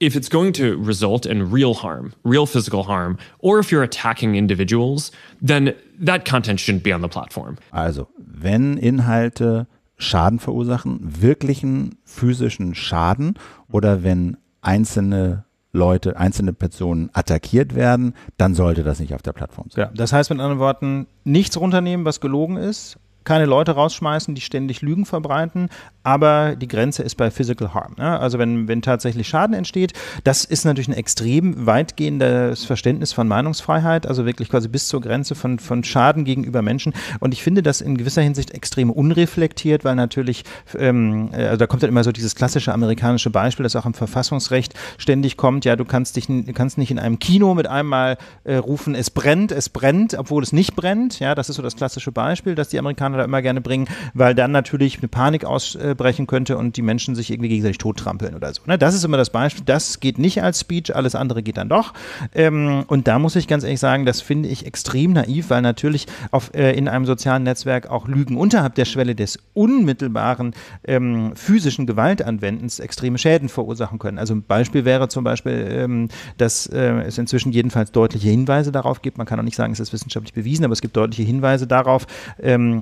if it's going to result in real harm, real physical harm, or if you're attacking individuals, then that content shouldn't be on the platform. Also, wenn Inhalte Schaden verursachen, wirklichen physischen Schaden oder wenn einzelne Leute, einzelne Personen attackiert werden, dann sollte das nicht auf der Plattform sein. Ja, das heißt mit anderen Worten, nichts runternehmen, was gelogen ist keine Leute rausschmeißen, die ständig Lügen verbreiten, aber die Grenze ist bei Physical Harm. Ne? Also wenn, wenn tatsächlich Schaden entsteht, das ist natürlich ein extrem weitgehendes Verständnis von Meinungsfreiheit, also wirklich quasi bis zur Grenze von, von Schaden gegenüber Menschen. Und ich finde das in gewisser Hinsicht extrem unreflektiert, weil natürlich, ähm, also da kommt dann immer so dieses klassische amerikanische Beispiel, das auch im Verfassungsrecht ständig kommt, ja, du kannst dich kannst nicht in einem Kino mit einmal äh, rufen, es brennt, es brennt, obwohl es nicht brennt. Ja, das ist so das klassische Beispiel, dass die Amerikaner Amerikaner immer gerne bringen, weil dann natürlich eine Panik ausbrechen könnte und die Menschen sich irgendwie gegenseitig tottrampeln oder so. Ne? Das ist immer das Beispiel. Das geht nicht als Speech, alles andere geht dann doch. Ähm, und da muss ich ganz ehrlich sagen, das finde ich extrem naiv, weil natürlich auf, äh, in einem sozialen Netzwerk auch Lügen unterhalb der Schwelle des unmittelbaren ähm, physischen Gewaltanwendens extreme Schäden verursachen können. Also ein Beispiel wäre zum Beispiel, ähm, dass äh, es inzwischen jedenfalls deutliche Hinweise darauf gibt. Man kann auch nicht sagen, es ist wissenschaftlich bewiesen, aber es gibt deutliche Hinweise darauf,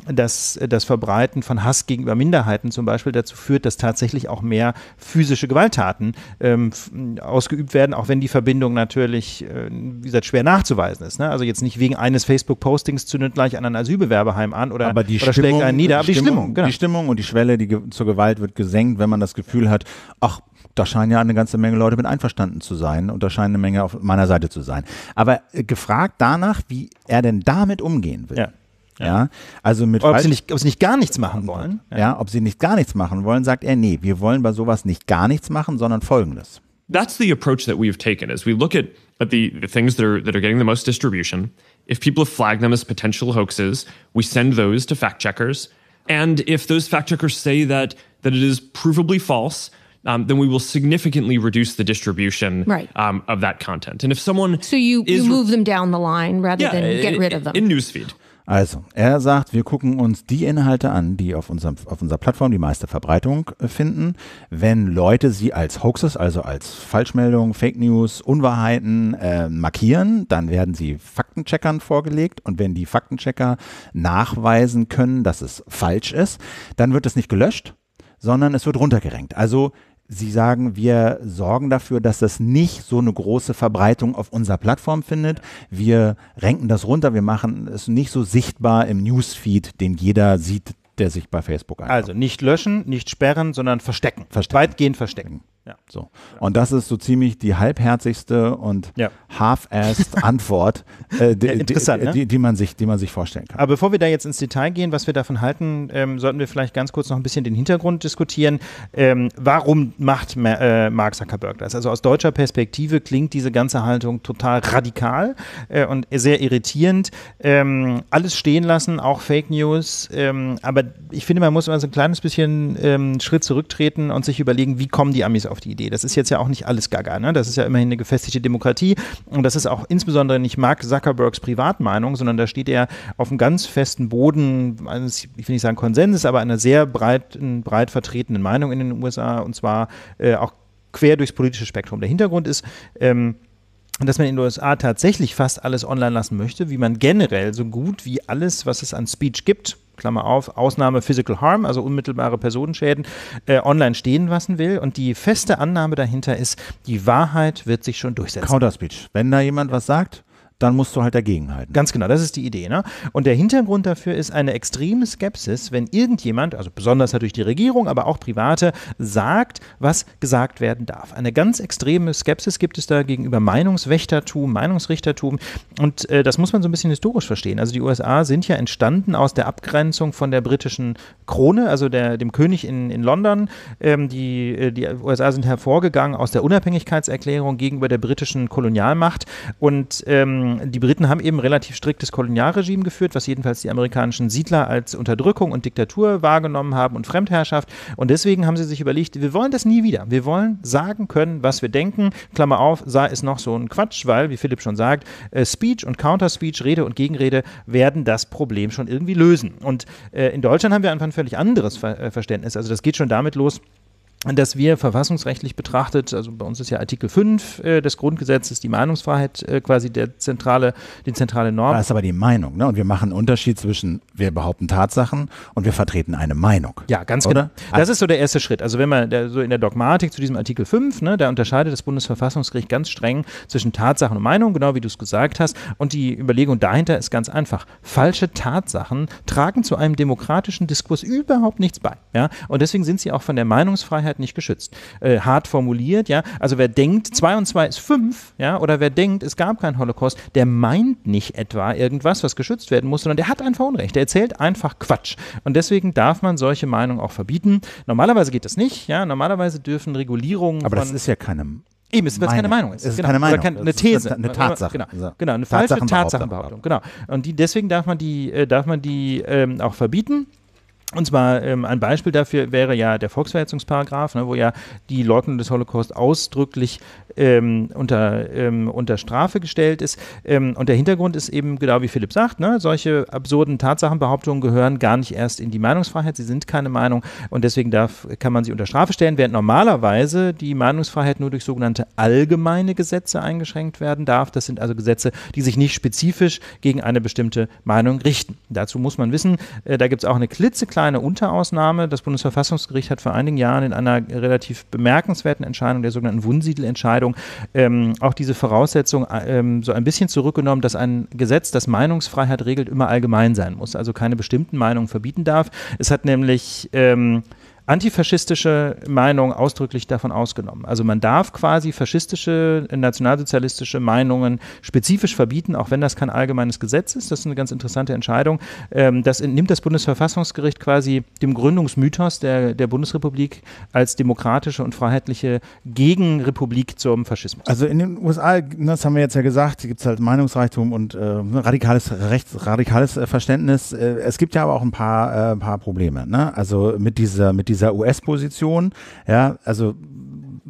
dass dass äh, das Verbreiten von Hass gegenüber Minderheiten zum Beispiel dazu führt, dass tatsächlich auch mehr physische Gewalttaten ähm, ausgeübt werden, auch wenn die Verbindung natürlich, äh, wie gesagt, schwer nachzuweisen ist. Ne? Also jetzt nicht wegen eines Facebook-Postings zündet gleich an ein Asylbewerbeheim an oder, aber die oder Stimmung, schlägt einen nieder. Aber die Stimmung, genau. die Stimmung und die Schwelle die ge zur Gewalt wird gesenkt, wenn man das Gefühl hat, ach, da scheinen ja eine ganze Menge Leute mit einverstanden zu sein und da scheinen eine Menge auf meiner Seite zu sein. Aber äh, gefragt danach, wie er denn damit umgehen will. Ja. Ja. ja. Also mit ob sie, nicht, ob sie nicht gar nichts machen wollen. Ja. ja, ob sie nicht gar nichts machen wollen, sagt er, nee, wir wollen bei sowas nicht gar nichts machen, sondern Folgendes. That's the approach that we've taken As we look at, at the, the things that are, that are getting the most distribution. If people have flagged them as potential hoaxes, we send those to fact checkers. And if those fact checkers say that, that it is provably false, um, then we will significantly reduce the distribution right. um, of that content. And if someone so you, you move them down the line rather yeah, than get rid of them in newsfeed. Also, er sagt, wir gucken uns die Inhalte an, die auf, unserem, auf unserer Plattform die meiste Verbreitung äh, finden. Wenn Leute sie als Hoaxes, also als Falschmeldungen, Fake News, Unwahrheiten äh, markieren, dann werden sie Faktencheckern vorgelegt. Und wenn die Faktenchecker nachweisen können, dass es falsch ist, dann wird es nicht gelöscht, sondern es wird runtergerenkt. Also Sie sagen, wir sorgen dafür, dass das nicht so eine große Verbreitung auf unserer Plattform findet. Wir renken das runter, wir machen es nicht so sichtbar im Newsfeed, den jeder sieht, der sich bei Facebook einkommt. Also nicht löschen, nicht sperren, sondern verstecken. verstecken. Weitgehend verstecken. Ja. So. Und das ist so ziemlich die halbherzigste und ja. half-assed *laughs* Antwort, äh, die, ja, äh, ne? die, die, man sich, die man sich vorstellen kann. Aber bevor wir da jetzt ins Detail gehen, was wir davon halten, ähm, sollten wir vielleicht ganz kurz noch ein bisschen den Hintergrund diskutieren. Ähm, warum macht Ma äh, Mark Zuckerberg das? Also aus deutscher Perspektive klingt diese ganze Haltung total radikal äh, und sehr irritierend. Ähm, alles stehen lassen, auch Fake News. Ähm, aber ich finde, man muss immer so ein kleines bisschen ähm, Schritt zurücktreten und sich überlegen, wie kommen die Amis auf auf die Idee. Das ist jetzt ja auch nicht alles Gaga. Ne? Das ist ja immerhin eine gefestigte Demokratie. Und das ist auch insbesondere nicht Mark Zuckerbergs Privatmeinung, sondern da steht er auf einem ganz festen Boden eines, ich will nicht sagen Konsenses, aber einer sehr breit, breit vertretenen Meinung in den USA. Und zwar äh, auch quer durchs politische Spektrum. Der Hintergrund ist, ähm, dass man in den USA tatsächlich fast alles online lassen möchte, wie man generell so gut wie alles, was es an Speech gibt, Klammer auf, Ausnahme Physical Harm, also unmittelbare Personenschäden, äh, online stehen lassen will. Und die feste Annahme dahinter ist, die Wahrheit wird sich schon durchsetzen. Counter Speech. Wenn da jemand was sagt, dann musst du halt dagegenhalten. Ganz genau, das ist die Idee. Ne? Und der Hintergrund dafür ist eine extreme Skepsis, wenn irgendjemand, also besonders natürlich die Regierung, aber auch Private, sagt, was gesagt werden darf. Eine ganz extreme Skepsis gibt es da gegenüber Meinungswächtertum, Meinungsrichtertum. Und äh, das muss man so ein bisschen historisch verstehen. Also die USA sind ja entstanden aus der Abgrenzung von der britischen Krone, also der, dem König in, in London. Ähm, die, äh, die USA sind hervorgegangen aus der Unabhängigkeitserklärung gegenüber der britischen Kolonialmacht. Und ähm, ähm, die Briten haben eben relativ striktes Kolonialregime geführt, was jedenfalls die amerikanischen Siedler als Unterdrückung und Diktatur wahrgenommen haben und Fremdherrschaft. Und deswegen haben sie sich überlegt, wir wollen das nie wieder. Wir wollen sagen können, was wir denken. Klammer auf, sei es noch so ein Quatsch, weil, wie Philipp schon sagt, äh, Speech und Counterspeech, Rede und Gegenrede werden das Problem schon irgendwie lösen. Und äh, in Deutschland haben wir einfach ein völlig anderes äh, Verständnis. Also das geht schon damit los, dass wir verfassungsrechtlich betrachtet, also bei uns ist ja Artikel 5 äh, des Grundgesetzes die Meinungsfreiheit äh, quasi der zentrale, die zentrale Norm. Das ist aber die Meinung, ne? Und wir machen einen Unterschied zwischen, wir behaupten Tatsachen und wir vertreten eine Meinung. Ja, ganz oder? genau. Das ist so der erste Schritt. Also wenn man da, so in der Dogmatik zu diesem Artikel 5, ne, da unterscheidet das Bundesverfassungsgericht ganz streng zwischen Tatsachen und Meinung, genau wie du es gesagt hast. Und die Überlegung dahinter ist ganz einfach. Falsche Tatsachen tragen zu einem demokratischen Diskurs überhaupt nichts bei. Ja? Und deswegen sind sie auch von der Meinungsfreiheit Gesundheit nicht geschützt. Äh, hart formuliert, ja. Also wer denkt, zwei und zwei ist fünf, ja, oder wer denkt, es gab keinen Holocaust, der meint nicht etwa irgendwas, was geschützt werden muss, sondern der hat einfach Unrecht. Der erzählt einfach Quatsch. Und deswegen darf man solche Meinungen auch verbieten. Normalerweise geht das nicht, ja. Normalerweise dürfen Regulierungen. Aber das ist ja keine Eben, weil es keine Meinung ist. Es ist genau. keine Meinung. Keine, eine These. eine Tatsache. Genau, genau. Also genau eine falsche Tatsachenbehauptung. Tatsachenbehauptung. Genau. Und die, deswegen darf man die, äh, darf man die ähm, auch verbieten. Und zwar ähm, ein Beispiel dafür wäre ja der Volksverhetzungsparagraf, ne, wo ja die Leugnung des Holocaust ausdrücklich ähm, unter, ähm, unter Strafe gestellt ist. Ähm, und der Hintergrund ist eben, genau wie Philipp sagt, ne, solche absurden Tatsachenbehauptungen gehören gar nicht erst in die Meinungsfreiheit, sie sind keine Meinung und deswegen darf, kann man sie unter Strafe stellen, während normalerweise die Meinungsfreiheit nur durch sogenannte allgemeine Gesetze eingeschränkt werden darf. Das sind also Gesetze, die sich nicht spezifisch gegen eine bestimmte Meinung richten. Dazu muss man wissen, äh, da gibt es auch eine klitzekleine da eine Unterausnahme. Das Bundesverfassungsgericht hat vor einigen Jahren in einer relativ bemerkenswerten Entscheidung, der sogenannten Wunsiedel-Entscheidung, ähm, auch diese Voraussetzung äh, ähm, so ein bisschen zurückgenommen, dass ein Gesetz, das Meinungsfreiheit regelt, immer allgemein sein muss, also keine bestimmten Meinungen verbieten darf. Es hat nämlich ähm, antifaschistische Meinungen ausdrücklich davon ausgenommen. Also man darf quasi faschistische, nationalsozialistische Meinungen spezifisch verbieten, auch wenn das kein allgemeines Gesetz ist. Das ist eine ganz interessante Entscheidung. Ähm, das nimmt das Bundesverfassungsgericht quasi dem Gründungsmythos der, der Bundesrepublik als demokratische und freiheitliche Gegenrepublik zum Faschismus. Also in den USA, ne, das haben wir jetzt ja gesagt, gibt es halt Meinungsreichtum und äh, ne, radikales Rechts, radikales äh, Verständnis. Äh, es gibt ja aber auch ein paar, äh, paar Probleme. Ne? Also mit dieser, mit dieser dieser US-Position. Ja, also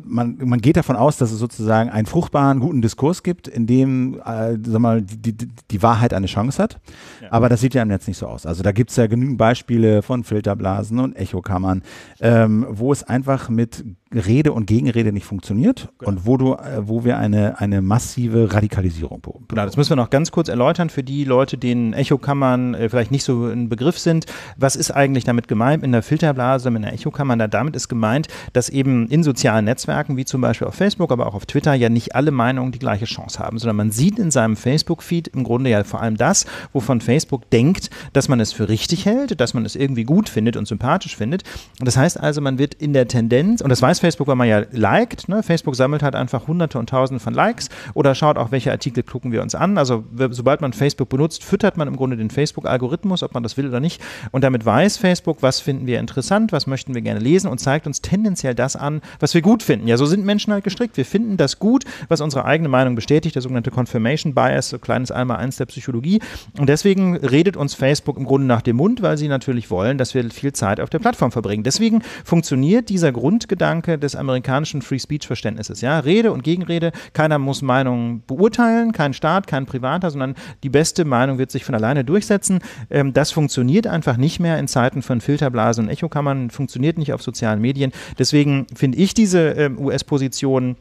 man, man geht davon aus, dass es sozusagen einen fruchtbaren, guten Diskurs gibt, in dem äh, sag mal, die, die, die Wahrheit eine Chance hat. Ja. Aber das sieht ja im Netz nicht so aus. Also da gibt es ja genügend Beispiele von Filterblasen und Echokammern, ähm, wo es einfach mit Rede und Gegenrede nicht funktioniert genau. und wo du, äh, wo wir eine, eine massive Radikalisierung beobachten. Genau, das müssen wir noch ganz kurz erläutern für die Leute, denen Echokammern äh, vielleicht nicht so ein Begriff sind. Was ist eigentlich damit gemeint in der Filterblase, in der Echokammer? Da damit ist gemeint, dass eben in sozialen Netzwerken wie zum Beispiel auf Facebook, aber auch auf Twitter ja nicht alle Meinungen die gleiche Chance haben, sondern man sieht in seinem Facebook-Feed im Grunde ja vor allem das, wovon Facebook denkt, dass man es für richtig hält, dass man es irgendwie gut findet und sympathisch findet. Und das heißt also, man wird in der Tendenz, und das weiß Facebook, weil man ja liked. Ne? Facebook sammelt halt einfach Hunderte und Tausende von Likes oder schaut auch, welche Artikel gucken wir uns an. Also sobald man Facebook benutzt, füttert man im Grunde den Facebook-Algorithmus, ob man das will oder nicht. Und damit weiß Facebook, was finden wir interessant, was möchten wir gerne lesen und zeigt uns tendenziell das an, was wir gut finden. Ja, so sind Menschen halt gestrickt. Wir finden das gut, was unsere eigene Meinung bestätigt, der sogenannte Confirmation Bias, so kleines Einmal-Eins der Psychologie. Und deswegen redet uns Facebook im Grunde nach dem Mund, weil sie natürlich wollen, dass wir viel Zeit auf der Plattform verbringen. Deswegen funktioniert dieser Grundgedanke Stärke des amerikanischen Free Speech Verständnisses. Ja, Rede und Gegenrede, keiner muss Meinungen beurteilen, kein Staat, kein Privater, sondern die beste Meinung wird sich von alleine durchsetzen. Ähm, das funktioniert einfach nicht mehr in Zeiten von Filterblasen und Echokammern, funktioniert nicht auf sozialen Medien. Deswegen finde ich diese ähm, US-Position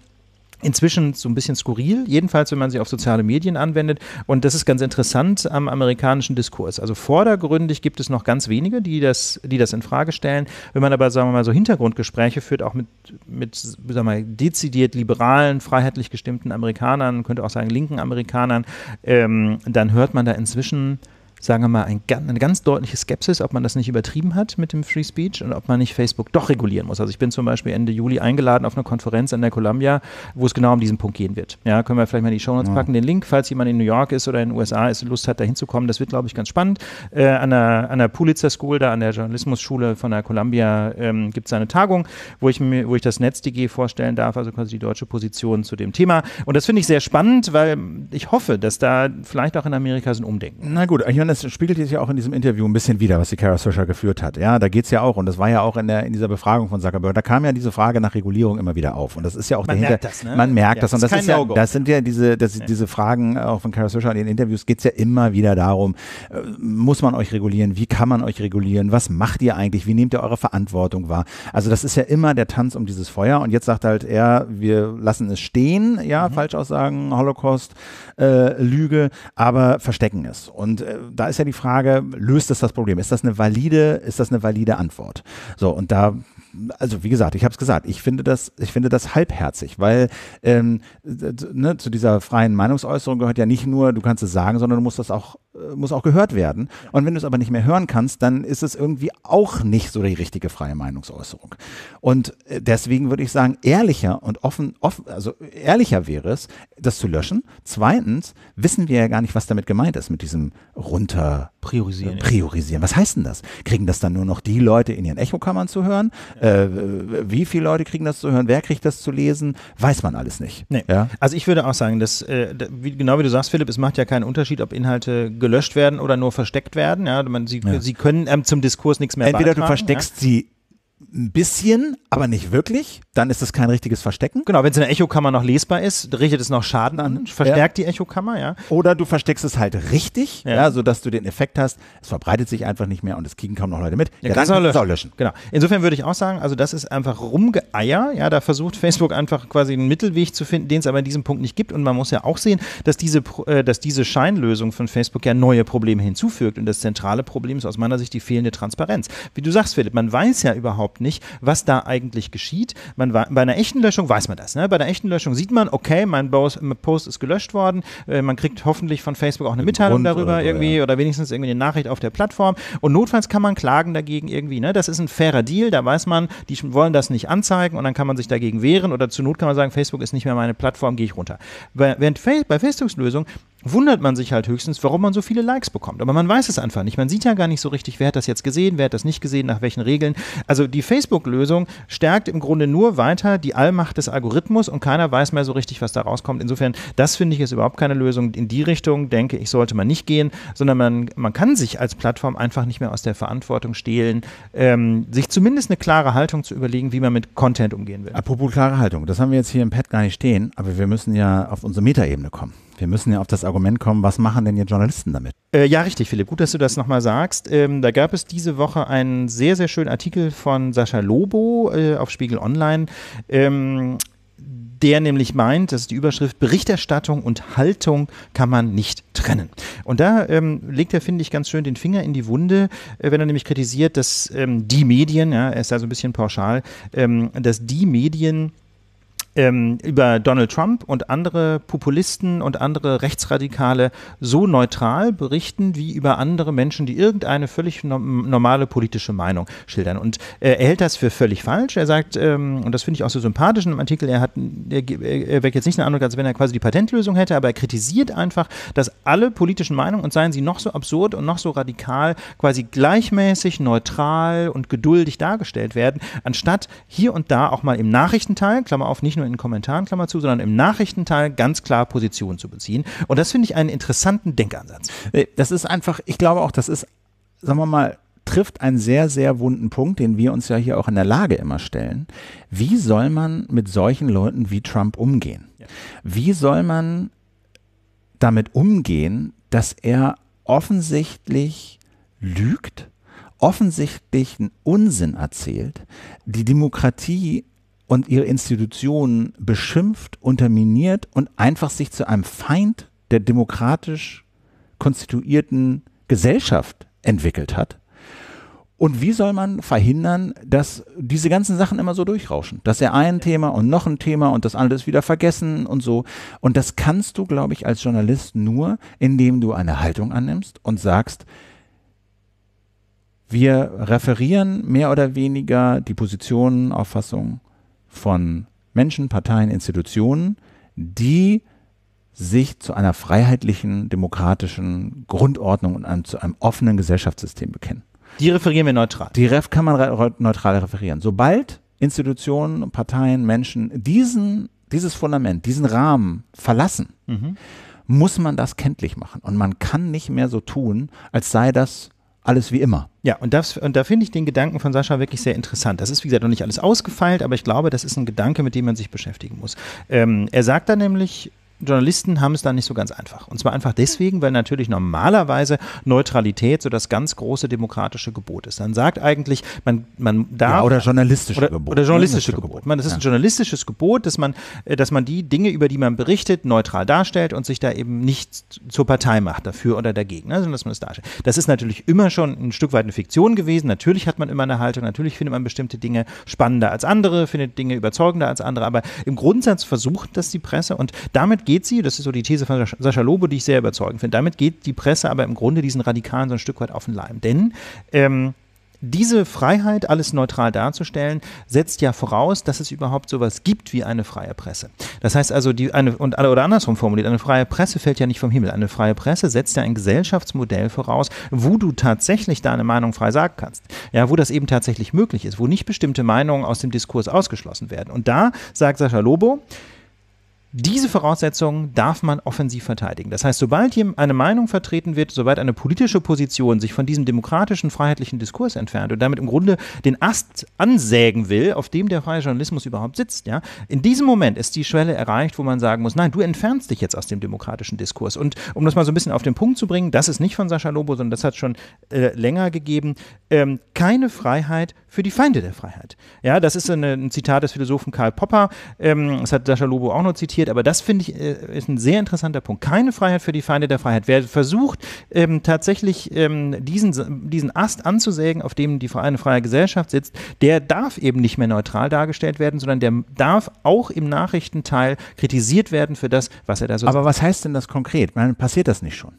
inzwischen so ein bisschen skurril, jedenfalls wenn man sie auf soziale Medien anwendet. Und das ist ganz interessant am amerikanischen Diskurs. Also vordergründig gibt es noch ganz wenige, die das, die das in Frage stellen. Wenn man aber, sagen wir mal, so Hintergrundgespräche führt, auch mit, mit sagen wir mal, dezidiert liberalen, freiheitlich gestimmten Amerikanern, könnte auch sagen linken Amerikanern, ähm, dann hört man da inzwischen sagen wir mal, ein, eine ganz deutliche Skepsis, ob man das nicht übertrieben hat mit dem Free Speech und ob man nicht Facebook doch regulieren muss. Also ich bin zum Beispiel Ende Juli eingeladen auf eine Konferenz an der Columbia, wo es genau um diesen Punkt gehen wird. Ja, können wir vielleicht mal in die Show Notes ja. packen, den Link, falls jemand in New York ist oder in den USA ist, Lust hat, da hinzukommen. Das wird, glaube ich, ganz spannend. Äh, an, der, an der Pulitzer School, da an der Journalismusschule von der Columbia ähm, gibt es eine Tagung, wo ich, mir, wo ich das NetzDG vorstellen darf, also quasi die deutsche Position zu dem Thema. Und das finde ich sehr spannend, weil ich hoffe, dass da vielleicht auch in Amerika so ein Umdenken. Na gut, ich meine, das spiegelt sich ja auch in diesem Interview ein bisschen wieder, was die Kara Fischer geführt hat. Ja, da geht es ja auch, und das war ja auch in, der, in dieser Befragung von Zuckerberg, da kam ja diese Frage nach Regulierung immer wieder auf. Und das ist ja auch man dahinter. Merkt das, ne? Man merkt ja, das. Und das, ist, das ist ja, das sind ja diese, das, ja. diese Fragen auch von Kara Fischer in den Interviews, geht es ja immer wieder darum, äh, muss man euch regulieren, wie kann man euch regulieren, was macht ihr eigentlich, wie nehmt ihr eure Verantwortung wahr? Also das ist ja immer der Tanz um dieses Feuer. Und jetzt sagt halt er, wir lassen es stehen, ja, mhm. Falschaussagen, Holocaust, äh, Lüge, aber verstecken es. Und äh, da da ist ja die Frage, löst das das Problem? Ist das eine valide, ist das eine valide Antwort? So, und da also wie gesagt, ich habe es gesagt, ich finde das, ich finde das halbherzig, weil ähm, ne, zu dieser freien Meinungsäußerung gehört ja nicht nur, du kannst es sagen, sondern du musst das auch, äh, muss auch gehört werden. Und wenn du es aber nicht mehr hören kannst, dann ist es irgendwie auch nicht so die richtige freie Meinungsäußerung. Und äh, deswegen würde ich sagen, ehrlicher und offen, offen, also ehrlicher wäre es, das zu löschen. Zweitens wissen wir ja gar nicht, was damit gemeint ist mit diesem runter priorisieren. Äh, priorisieren. Was heißt denn das? Kriegen das dann nur noch die Leute in ihren Echokammern zu hören? äh, wie viele Leute kriegen das zu hören, wer kriegt das zu lesen, weiß man alles nicht. Nee. Ja? Also ich würde auch sagen, dass, äh, wie, genau wie du sagst, Philipp, es macht ja keinen Unterschied, ob Inhalte gelöscht werden oder nur versteckt werden. Ja? Man, sie, ja. sie können ähm, zum Diskurs nichts mehr Entweder du versteckst ja? sie ein bisschen, aber nicht wirklich dann ist das kein richtiges Verstecken. Genau, wenn es in der Echokammer noch lesbar ist, richtet es noch Schaden an, mhm. verstärkt ja. die Echokammer, ja. Oder du versteckst es halt richtig, ja. ja, sodass du den Effekt hast, es verbreitet sich einfach nicht mehr und es kriegen kaum noch Leute mit. Ja, ja dann kannst du es löschen. Genau. Insofern würde ich auch sagen, also das ist einfach Rumgeeier, ja, da versucht Facebook einfach quasi einen Mittelweg zu finden, den es aber in diesem Punkt nicht gibt und man muss ja auch sehen, dass diese, äh, dass diese Scheinlösung von Facebook ja neue Probleme hinzufügt und das zentrale Problem ist aus meiner Sicht die fehlende Transparenz. Wie du sagst, Philipp, man weiß ja überhaupt nicht, was da eigentlich geschieht. Man man, bei einer echten Löschung weiß man das. Ne? Bei einer echten Löschung sieht man, okay, mein Post ist gelöscht worden. Äh, man kriegt hoffentlich von Facebook auch eine Im Mitteilung Grund darüber oder irgendwie ja. oder wenigstens irgendwie eine Nachricht auf der Plattform. Und notfalls kann man klagen dagegen irgendwie. Ne? Das ist ein fairer Deal. Da weiß man, die wollen das nicht anzeigen und dann kann man sich dagegen wehren oder zur Not kann man sagen, Facebook ist nicht mehr meine Plattform, gehe ich runter. Bei, während Fa bei Facebooks Lösung wundert man sich halt höchstens, warum man so viele Likes bekommt. Aber man weiß es einfach nicht. Man sieht ja gar nicht so richtig, wer hat das jetzt gesehen, wer hat das nicht gesehen, nach welchen Regeln. Also die Facebook-Lösung stärkt im Grunde nur weiter die Allmacht des Algorithmus und keiner weiß mehr so richtig, was da rauskommt. Insofern, das finde ich ist überhaupt keine Lösung. In die Richtung, denke ich, sollte man nicht gehen, sondern man, man kann sich als Plattform einfach nicht mehr aus der Verantwortung stehlen, ähm, sich zumindest eine klare Haltung zu überlegen, wie man mit Content umgehen will. Apropos klare Haltung, das haben wir jetzt hier im Pad gar nicht stehen, aber wir müssen ja auf unsere Metaebene kommen. Wir müssen ja auf das Argument kommen, was machen denn jetzt Journalisten damit? Äh, ja, richtig, Philipp. Gut, dass du das nochmal sagst. Ähm, da gab es diese Woche einen sehr, sehr schönen Artikel von Sascha Lobo äh, auf Spiegel Online. Ähm, der nämlich meint, dass die Überschrift Berichterstattung und Haltung kann man nicht trennen. Und da ähm, legt er, finde ich, ganz schön den Finger in die Wunde, äh, wenn er nämlich kritisiert, dass ähm, die Medien, ja, er ist da so ein bisschen pauschal, ähm, dass die Medien ähm, über Donald Trump und andere Populisten und andere Rechtsradikale so neutral berichten wie über andere Menschen, die irgendeine völlig no normale politische Meinung schildern. Und äh, er hält das für völlig falsch. Er sagt, ähm, und das finde ich auch so sympathisch im Artikel, er, hat, er, er weckt jetzt nicht den Eindruck, als wenn er quasi die Patentlösung hätte, aber er kritisiert einfach, dass alle politischen Meinungen, und seien sie noch so absurd und noch so radikal, quasi gleichmäßig, neutral und geduldig dargestellt werden, anstatt hier und da auch mal im Nachrichtenteil, Klammer auf, nicht nur nur in Kommentaren, Klammer zu, sondern im Nachrichtenteil ganz klar Position zu beziehen. Und das finde ich einen interessanten Denkansatz. Äh, das ist einfach, ich glaube auch, das ist, sagen wir mal, trifft einen sehr, sehr wunden Punkt, den wir uns ja hier auch in der Lage immer stellen. Wie soll man mit solchen Leuten wie Trump umgehen? Wie soll man damit umgehen, dass er offensichtlich lügt, offensichtlich einen Unsinn erzählt, die Demokratie und ihre Institutionen beschimpft, unterminiert und einfach sich zu einem Feind der demokratisch konstituierten Gesellschaft entwickelt hat. Und wie soll man verhindern, dass diese ganzen Sachen immer so durchrauschen? Dass er ein Thema und noch ein Thema und das alles wieder vergessen und so. Und das kannst du, glaube ich, als Journalist nur, indem du eine Haltung annimmst und sagst, wir referieren mehr oder weniger die Positionen, Auffassungen von Menschen, Parteien, Institutionen, die sich zu einer freiheitlichen, demokratischen Grundordnung und einem, zu einem offenen Gesellschaftssystem bekennen. Die referieren wir neutral. Die Ref kann man re neutral referieren. Sobald Institutionen, Parteien, Menschen diesen, dieses Fundament, diesen Rahmen verlassen, mhm. muss man das kenntlich machen. Und man kann nicht mehr so tun, als sei das alles wie immer. Ja, und, das, und da finde ich den Gedanken von Sascha wirklich sehr interessant. Das ist, wie gesagt, noch nicht alles ausgefeilt, aber ich glaube, das ist ein Gedanke, mit dem man sich beschäftigen muss. Ähm, er sagt da nämlich, Journalisten haben es da nicht so ganz einfach. Und zwar einfach deswegen, weil natürlich normalerweise Neutralität so das ganz große demokratische Gebot ist. Dann sagt eigentlich, man, man darf. Ja, oder journalistische oder, Gebot. Oder ne? journalistische Gebot. Man, das ist ein journalistisches Gebot, dass man, äh, dass man die Dinge, über die man berichtet, neutral darstellt und sich da eben nicht zur Partei macht, dafür oder dagegen, ne, sondern dass man es darstellt. Das ist natürlich immer schon ein Stück weit eine Fiktion gewesen. Natürlich hat man immer eine Haltung, natürlich findet man bestimmte Dinge spannender als andere, findet Dinge überzeugender als andere, aber im Grundsatz versucht das die Presse und damit geht geht sie, das ist so die These von Sascha Lobo, die ich sehr überzeugend finde, damit geht die Presse aber im Grunde diesen Radikalen so ein Stück weit auf den Leim. Denn ähm, diese Freiheit, alles neutral darzustellen, setzt ja voraus, dass es überhaupt sowas gibt wie eine freie Presse. Das heißt also, die eine und oder andersrum formuliert, eine freie Presse fällt ja nicht vom Himmel. Eine freie Presse setzt ja ein Gesellschaftsmodell voraus, wo du tatsächlich deine Meinung frei sagen kannst. Ja, wo das eben tatsächlich möglich ist, wo nicht bestimmte Meinungen aus dem Diskurs ausgeschlossen werden. Und da sagt Sascha Lobo, diese Voraussetzungen darf man offensiv verteidigen. Das heißt, sobald hier eine Meinung vertreten wird, sobald eine politische Position sich von diesem demokratischen, freiheitlichen Diskurs entfernt und damit im Grunde den Ast ansägen will, auf dem der freie Journalismus überhaupt sitzt, ja, in diesem Moment ist die Schwelle erreicht, wo man sagen muss, nein, du entfernst dich jetzt aus dem demokratischen Diskurs. Und um das mal so ein bisschen auf den Punkt zu bringen, das ist nicht von Sascha Lobo, sondern das hat schon äh, länger gegeben, ähm, keine Freiheit für die Feinde der Freiheit. Ja, das ist eine, ein Zitat des Philosophen Karl Popper. Ähm, das hat Sascha Lobo auch noch zitiert, aber das finde ich äh, ist ein sehr interessanter Punkt. Keine Freiheit für die Feinde der Freiheit. Wer versucht, ähm, tatsächlich ähm, diesen, diesen Ast anzusägen, auf dem die eine freie Gesellschaft sitzt, der darf eben nicht mehr neutral dargestellt werden, sondern der darf auch im Nachrichtenteil kritisiert werden für das, was er da so. Aber sagt. was heißt denn das konkret? Man, passiert das nicht schon?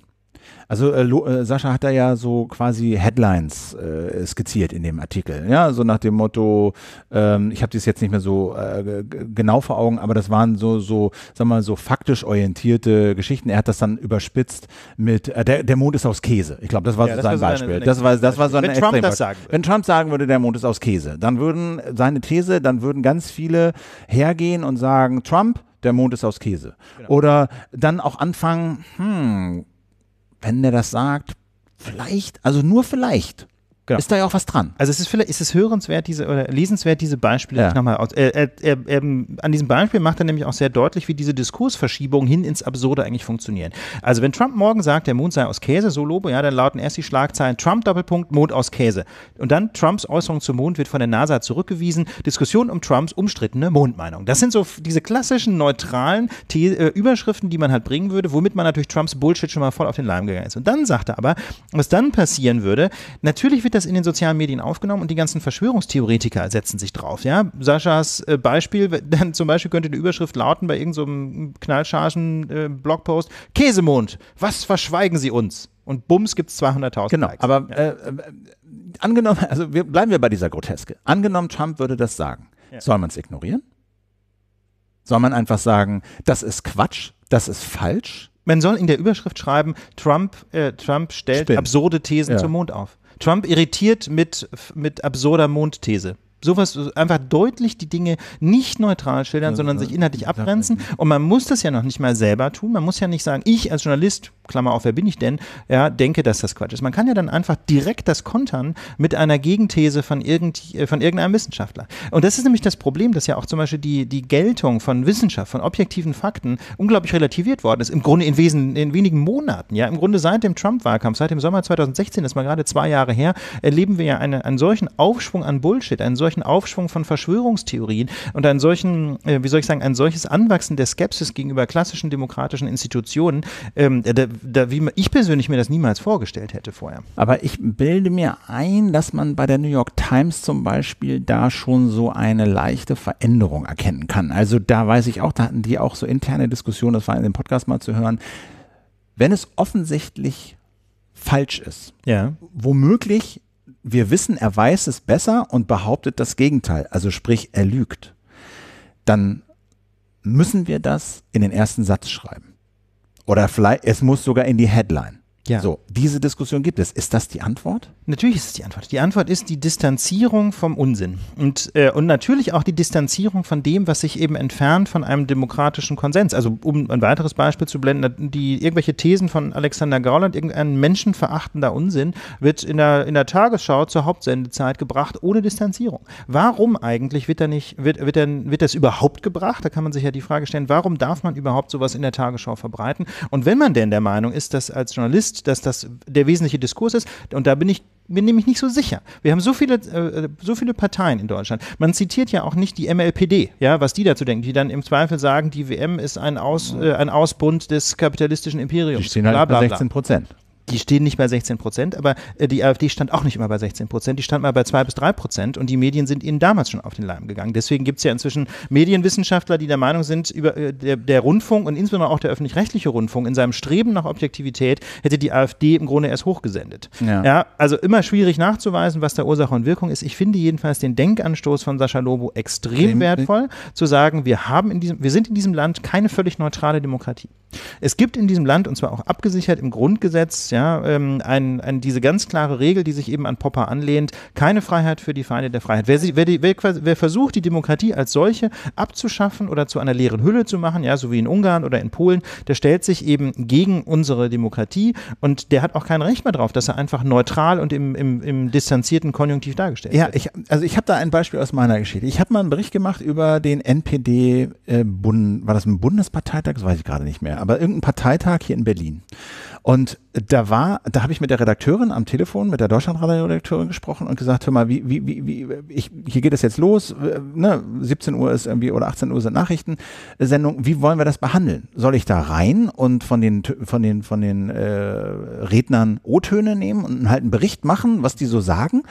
Also äh, äh, Sascha hat da ja so quasi Headlines äh, skizziert in dem Artikel. Ja, so nach dem Motto, ähm, ich habe das jetzt nicht mehr so äh, genau vor Augen, aber das waren so, so, sag mal, so faktisch orientierte Geschichten. Er hat das dann überspitzt mit äh, der, der Mond ist aus Käse. Ich glaube, das war ja, so das sein war Beispiel. Eine, das war, das war so ein Wenn Trump das sagen würde. Wenn Trump sagen würde, der Mond ist aus Käse, dann würden seine These, dann würden ganz viele hergehen und sagen, Trump, der Mond ist aus Käse. Genau. Oder dann auch anfangen, hm, wenn der das sagt, vielleicht, also nur vielleicht, Genau. Ist da ja auch was dran. Also es ist vielleicht, ist es hörenswert, diese oder lesenswert, diese Beispiele ja. nochmal aus. Er, er, er, er, an diesem Beispiel macht er nämlich auch sehr deutlich, wie diese Diskursverschiebungen hin ins Absurde eigentlich funktionieren. Also wenn Trump morgen sagt, der Mond sei aus Käse, so Lobo, ja, dann lauten erst die Schlagzeilen Trump Doppelpunkt, Mond aus Käse. Und dann Trumps Äußerung zum Mond wird von der NASA zurückgewiesen. Diskussion um Trumps umstrittene Mondmeinung. Das sind so diese klassischen neutralen The äh, Überschriften, die man halt bringen würde, womit man natürlich Trumps Bullshit schon mal voll auf den Leim gegangen ist. Und dann sagt er aber, was dann passieren würde, natürlich wird das in den sozialen Medien aufgenommen und die ganzen Verschwörungstheoretiker setzen sich drauf. Ja? Saschas äh, Beispiel, *laughs* dann zum Beispiel könnte die Überschrift lauten bei irgendeinem so knallschargen äh, Blogpost, Käsemond, was verschweigen Sie uns? Und bums gibt es 200.000 Genau, Likes. aber ja. Äh, äh, angenommen, also wir, bleiben wir bei dieser Groteske. Angenommen, Trump würde das sagen. Ja. Soll man es ignorieren? Soll man einfach sagen, das ist Quatsch, das ist falsch? Man soll in der Überschrift schreiben, Trump, äh, Trump stellt Spinn. absurde Thesen ja. zum Mond auf. Trump irritiert mit, mit absurder Mondthese sowas einfach deutlich die Dinge nicht neutral schildern, sondern sich inhaltlich abgrenzen. Und man muss das ja noch nicht mal selber tun. Man muss ja nicht sagen, ich als Journalist, Klammer auf, wer bin ich denn, ja, denke, dass das Quatsch ist. Man kann ja dann einfach direkt das kontern mit einer Gegenthese von, irgend, äh, von irgendeinem Wissenschaftler. Und das ist nämlich das Problem, dass ja auch zum Beispiel die, die Geltung von Wissenschaft, von objektiven Fakten unglaublich relativiert worden ist. Im Grunde in, Wesen, in wenigen Monaten, ja, im Grunde seit dem Trump-Wahlkampf, seit dem Sommer 2016, das ist mal gerade zwei Jahre her, erleben wir ja eine, einen solchen Aufschwung an Bullshit, einen solchen solchen Aufschwung von Verschwörungstheorien und einen solchen, äh, wie soll ich sagen, ein solches Anwachsen der Skepsis gegenüber klassischen demokratischen Institutionen, ähm, da, da, wie ich persönlich mir das niemals vorgestellt hätte vorher. Aber ich bilde mir ein, dass man bei der New York Times zum Beispiel da schon so eine leichte Veränderung erkennen kann. Also da weiß ich auch, da hatten die auch so interne Diskussionen, das war in dem Podcast mal zu hören. Wenn es offensichtlich falsch ist, ja. womöglich wir wissen, er weiß es besser und behauptet das Gegenteil, also sprich, er lügt, dann müssen wir das in den ersten Satz schreiben. Oder vielleicht, es muss sogar in die Headline. Ja. So, diese Diskussion gibt es. Ist das die Antwort? Natürlich ist es die Antwort. Die Antwort ist die Distanzierung vom Unsinn. Und, äh, und natürlich auch die Distanzierung von dem, was sich eben entfernt von einem demokratischen Konsens. Also, um ein weiteres Beispiel zu blenden, die irgendwelche Thesen von Alexander Gauland, irgendein menschenverachtender Unsinn, wird in der, in der Tagesschau zur Hauptsendezeit gebracht, ohne Distanzierung. Warum eigentlich wird, da nicht, wird, wird, denn, wird das überhaupt gebracht? Da kann man sich ja die Frage stellen, warum darf man überhaupt sowas in der Tagesschau verbreiten? Und wenn man denn der Meinung ist, dass als Journalist ist, dass das der wesentliche Diskurs ist. Und da bin ich mir nämlich nicht so sicher. Wir haben so viele, äh, so viele Parteien in Deutschland. Man zitiert ja auch nicht die MLPD, ja, was die dazu denken, die dann im Zweifel sagen, die WM ist ein, Aus, mhm. äh, ein Ausbund des kapitalistischen Imperiums. Die stehen halt bla, bla, bla. 16 Prozent die stehen nicht bei 16 Prozent, aber äh, die AfD stand auch nicht immer bei 16 Prozent, die stand mal bei 2 bis 3 Prozent und die Medien sind ihnen damals schon auf den Leim gegangen. Deswegen gibt es ja inzwischen Medienwissenschaftler, die der Meinung sind, über, äh, der, der Rundfunk und insbesondere auch der öffentlich-rechtliche Rundfunk in seinem Streben nach Objektivität hätte die AfD im Grunde erst hochgesendet. Ja. ja. also immer schwierig nachzuweisen, was der Ursache und Wirkung ist. Ich finde jedenfalls den Denkanstoß von Sascha Lobo extrem Dem äh, wertvoll, zu sagen, wir haben in diesem, wir sind in diesem Land keine völlig neutrale Demokratie. Es gibt in diesem Land, und zwar auch abgesichert im Grundgesetz, ja, ähm, ein, ein, diese ganz klare Regel, die sich eben an Popper anlehnt, keine Freiheit für die Feinde der Freiheit. Wer, sie, wer, die, wer, wer versucht, die Demokratie als solche abzuschaffen oder zu einer leeren Hülle zu machen, ja, so wie in Ungarn oder in Polen, der stellt sich eben gegen unsere Demokratie und der hat auch kein Recht mehr drauf, dass er einfach neutral und im, im, im distanzierten Konjunktiv dargestellt ja, wird. Ja, also ich habe da ein Beispiel aus meiner Geschichte. Ich habe mal einen Bericht gemacht über den NPD, äh, Bund, war das ein Bundesparteitag? Das weiß ich gerade nicht mehr, aber irgendein Parteitag hier in Berlin. Und da war, da habe ich mit der Redakteurin am Telefon, mit der Deutschlandradio-Redakteurin gesprochen und gesagt, hör mal, wie, wie, wie, wie ich, hier geht es jetzt los, äh, ne, 17 Uhr ist irgendwie oder 18 Uhr sind Nachrichtensendung, wie wollen wir das behandeln? Soll ich da rein und von den, von den, von den äh, Rednern O-Töne nehmen und halt einen Bericht machen, was die so sagen?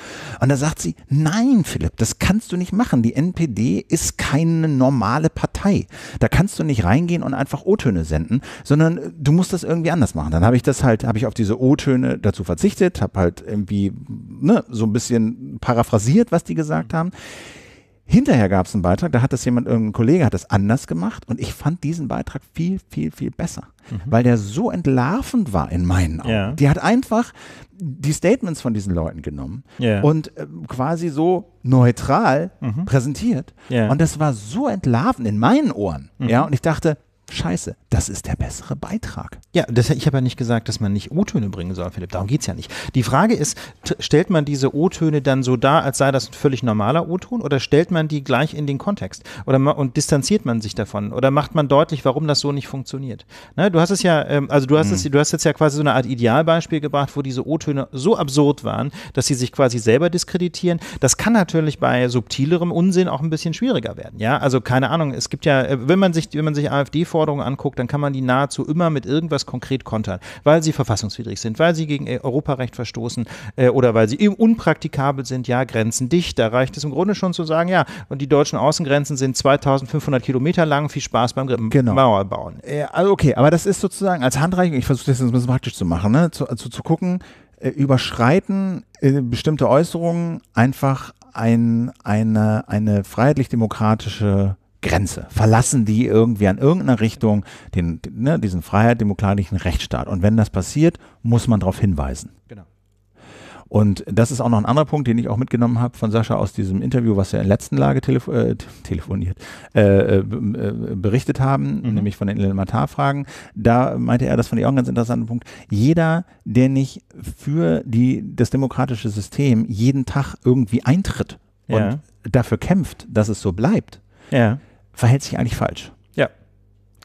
Und da sagt sie, nein, Philipp, das kannst du nicht machen. Die NPD ist keine normale Partei. Da kannst du nicht reingehen und einfach O-Töne senden, sondern du musst das irgendwie anders machen. Dann habe ich ich das halt, habe ich auf diese O-Töne dazu verzichtet, habe halt irgendwie ne, so ein bisschen paraphrasiert, was die gesagt mhm. haben. Hinterher gab es einen Beitrag, da hat das jemand, irgendein Kollege hat das anders gemacht und ich fand diesen Beitrag viel, viel, viel besser, mhm. weil der so entlarvend war in meinen Augen. Ja. Die hat einfach die Statements von diesen Leuten genommen ja. und äh, quasi so neutral mhm. präsentiert. Ja. Und das war so entlarvend in meinen Ohren. Mhm. Ja, und ich dachte, scheiße. Das ist der bessere Beitrag. Ja, das, ich habe ja nicht gesagt, dass man nicht O-Töne bringen soll, Philipp. Darum geht es ja nicht. Die Frage ist, stellt man diese O-Töne dann so dar, als sei das ein völlig normaler O-Ton oder stellt man die gleich in den Kontext oder und distanziert man sich davon oder macht man deutlich, warum das so nicht funktioniert? Ne, du hast es ja, ähm, also du hast, mhm. es, du hast jetzt ja quasi so eine Art Idealbeispiel gebracht, wo diese O-Töne so absurd waren, dass sie sich quasi selber diskreditieren. Das kann natürlich bei subtilerem Unsinn auch ein bisschen schwieriger werden. Ja, also keine Ahnung. Es gibt ja, äh, wenn man sich, wenn man sich AfD vor Anforderungen anguckt, dann kann man die nahezu immer mit irgendwas konkret kontern, weil sie verfassungswidrig sind, weil sie gegen äh, Europarecht verstoßen äh, oder weil sie eben unpraktikabel sind, ja, Grenzen dicht. Da reicht es im Grunde schon zu sagen, ja, und die deutschen Außengrenzen sind 2500 Kilometer lang, viel Spaß beim genau. Mauerbauen. Äh, also okay, aber das ist sozusagen als Handreichung, ich versuche das jetzt ein bisschen praktisch zu machen, ne? zu, also zu gucken, äh, überschreiten äh, bestimmte Äußerungen einfach ein, eine, eine freiheitlich-demokratische Grenze. Verlassen die irgendwie an irgendeiner Richtung den, ne, diesen freiheitdemokratischen Rechtsstaat. Und wenn das passiert, muss man darauf hinweisen. Genau. Und das ist auch noch ein anderer Punkt, den ich auch mitgenommen habe von Sascha aus diesem Interview, was wir in der letzten Lage telefo äh, telefoniert, äh, äh, äh, berichtet haben, mhm. nämlich von den Elementarfragen. Da meinte er, das fand ich auch einen ganz interessanten Punkt. Jeder, der nicht für die, das demokratische System jeden Tag irgendwie eintritt ja. und dafür kämpft, dass es so bleibt, ja verhält sich eigentlich falsch. Ja.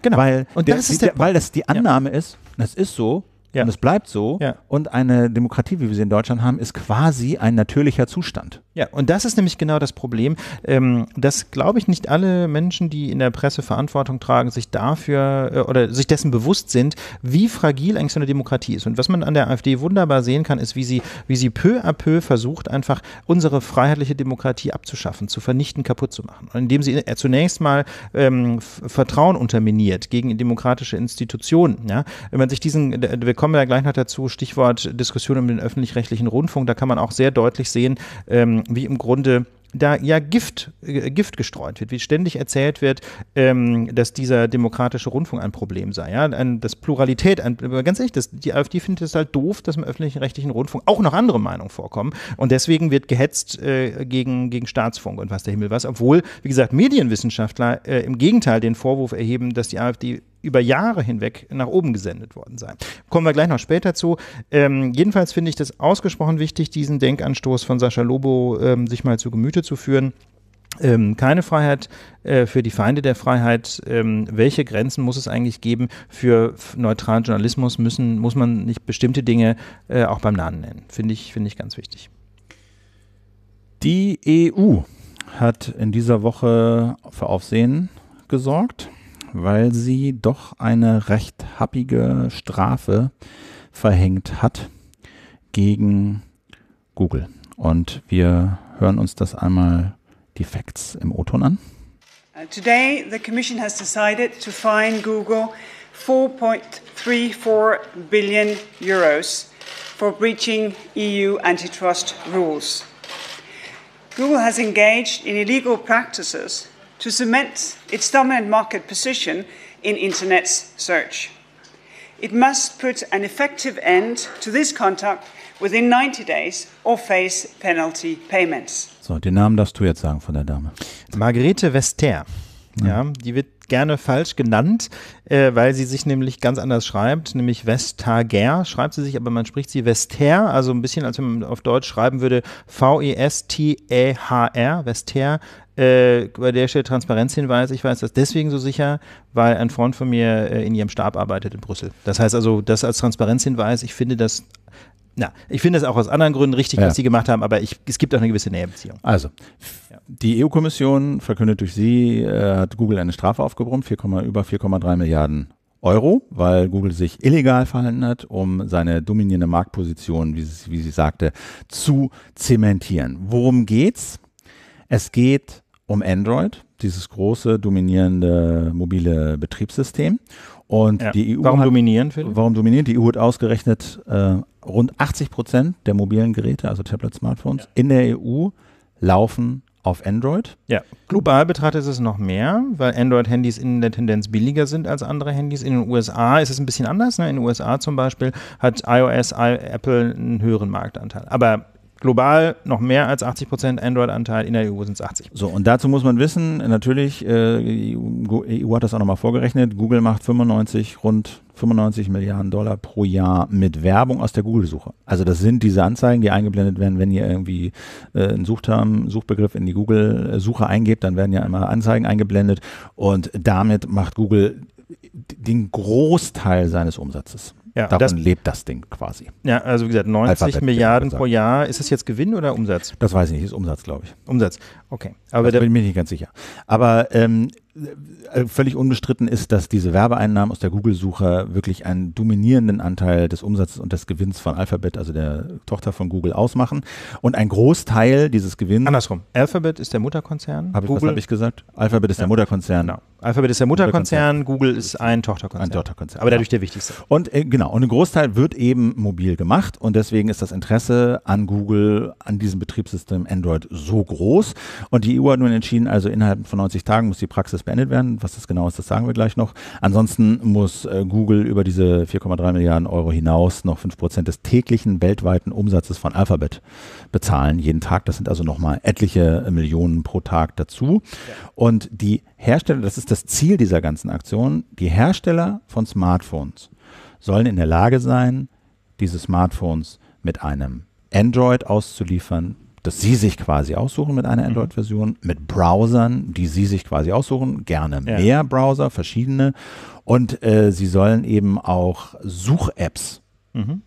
Genau. Weil, und das ist der, der weil das die Annahme ja. ist, das ist so, ja. Und es bleibt so. Ja. Und eine Demokratie, wie wir sie in Deutschland haben, ist quasi ein natürlicher Zustand. Ja, und das ist nämlich genau das Problem, ähm, dass, glaube ich, nicht alle Menschen, die in der Presse Verantwortung tragen, sich dafür äh, oder sich dessen bewusst sind, wie fragil eigentlich so eine Demokratie ist. Und was man an der AfD wunderbar sehen kann, ist, wie sie, wie sie peu à peu versucht, einfach unsere freiheitliche Demokratie abzuschaffen, zu vernichten, kaputt zu machen. Und indem sie äh, zunächst mal ähm, Vertrauen unterminiert gegen demokratische Institutionen. Ja? Wenn man sich diesen, wir kommen wir ja gleich noch dazu, Stichwort Diskussion um den öffentlich-rechtlichen Rundfunk, da kann man auch sehr deutlich sehen, ähm, wie im Grunde da ja Gift, äh, Gift gestreut wird, wie ständig erzählt wird, ähm, dass dieser demokratische Rundfunk ein Problem sei. Ja? Ein, dass Pluralität, ein, ganz ehrlich, das, die AfD findet es halt doof, dass im öffentlich-rechtlichen Rundfunk auch noch andere Meinungen vorkommen. Und deswegen wird gehetzt äh, gegen, gegen Staatsfunk und was der Himmel was. Obwohl, wie gesagt, Medienwissenschaftler äh, im Gegenteil den Vorwurf erheben, dass die AfD über Jahre hinweg nach oben gesendet worden sein. Kommen wir gleich noch später zu. Ähm, jedenfalls finde ich das ausgesprochen wichtig, diesen Denkanstoß von Sascha Lobo ähm, sich mal zu Gemüte zu führen. Ähm, keine Freiheit äh, für die Feinde der Freiheit. Ähm, welche Grenzen muss es eigentlich geben? Für neutralen Journalismus müssen, muss man nicht bestimmte Dinge äh, auch beim Namen nennen. Finde ich, finde ich ganz wichtig. Die EU hat in dieser Woche für Aufsehen gesorgt weil sie doch eine recht happige Strafe verhängt hat gegen Google. Und wir hören uns das einmal die Facts im O-Ton an. Uh, today the Commission has decided to fine Google 4.34 billion euros for breaching EU antitrust rules. Google has engaged in illegal practices to cement its dominant market position in internet search. It must put an effective end to this conduct within 90 days or face penalty payments. So, den Namen darfst du jetzt sagen von der Dame. Margarete Wester. Ja, die wird gerne falsch genannt, äh, weil sie sich nämlich ganz anders schreibt, nämlich Vestager schreibt sie sich, aber man spricht sie Vester, also ein bisschen, als wenn man auf Deutsch schreiben würde V-E-S-T-E-H-R, Vester, äh, bei der Stelle Transparenzhinweis, ich weiß das deswegen so sicher, weil ein Freund von mir äh, in ihrem Stab arbeitet in Brüssel. Das heißt also, das als Transparenzhinweis, ich finde das na, ich finde es auch aus anderen Gründen richtig, ja. was Sie gemacht haben, aber ich, es gibt auch eine gewisse Nähebeziehung. Also, die EU-Kommission verkündet durch Sie, äh, hat Google eine Strafe aufgebrummt, 4, über 4,3 Milliarden Euro, weil Google sich illegal verhalten hat, um seine dominierende Marktposition, wie sie, wie sie sagte, zu zementieren. Worum geht's? Es geht um Android, dieses große dominierende mobile Betriebssystem. Und ja. die EU warum hat, dominieren, Philipp? Warum dominieren? Die EU hat ausgerechnet, äh, rund 80 Prozent der mobilen Geräte, also Tablet, Smartphones, ja. in der EU laufen auf Android. Ja, global betrachtet ist es noch mehr, weil Android-Handys in der Tendenz billiger sind als andere Handys. In den USA ist es ein bisschen anders. Ne? In den USA zum Beispiel hat iOS, Apple einen höheren Marktanteil. Aber global noch mehr als 80 Prozent Android-Anteil, in der EU sind es 80. So, und dazu muss man wissen, natürlich, äh, die EU hat das auch nochmal vorgerechnet, Google macht 95, rund 95 Milliarden Dollar pro Jahr mit Werbung aus der Google-Suche. Also das sind diese Anzeigen, die eingeblendet werden, wenn ihr irgendwie äh, einen Suchterm, Suchbegriff in die Google-Suche eingebt, dann werden ja immer Anzeigen eingeblendet und damit macht Google den Großteil seines Umsatzes. Ja, Davon das, lebt das Ding quasi. Ja, also wie gesagt, 90 Alphabet Milliarden pro Jahr. Ist das jetzt Gewinn oder Umsatz? Das weiß ich nicht, ist Umsatz, glaube ich. Umsatz, okay. Aber also da bin ich mir nicht ganz sicher. Aber ähm, äh, völlig unbestritten ist, dass diese Werbeeinnahmen aus der Google-Suche wirklich einen dominierenden Anteil des Umsatzes und des Gewinns von Alphabet, also der Tochter von Google, ausmachen. Und ein Großteil dieses Gewinns. Andersrum. Alphabet ist der Mutterkonzern. Hab ich, Google, was habe ich gesagt? Alphabet ist ja. der Mutterkonzern. Genau. Alphabet ist der Mutterkonzern, Google ist ein Tochterkonzern. Ein Tochterkonzern. Aber dadurch der wichtigste. Und äh, genau, und ein Großteil wird eben mobil gemacht und deswegen ist das Interesse an Google, an diesem Betriebssystem Android so groß. Und die EU hat nun entschieden, also innerhalb von 90 Tagen muss die Praxis Prozess beendet werden. Was das genau ist, das sagen wir gleich noch. Ansonsten muss äh, Google über diese 4,3 Milliarden Euro hinaus noch 5 Prozent des täglichen weltweiten Umsatzes von Alphabet bezahlen, jeden Tag. Das sind also nochmal etliche Millionen pro Tag dazu. Ja. Und die Hersteller, das ist das Ziel dieser ganzen Aktion, die Hersteller von Smartphones sollen in der Lage sein, diese Smartphones mit einem Android auszuliefern, dass Sie sich quasi aussuchen mit einer mhm. Android-Version, mit Browsern, die Sie sich quasi aussuchen, gerne mehr Browser, verschiedene. Und äh, Sie sollen eben auch Such-Apps mhm.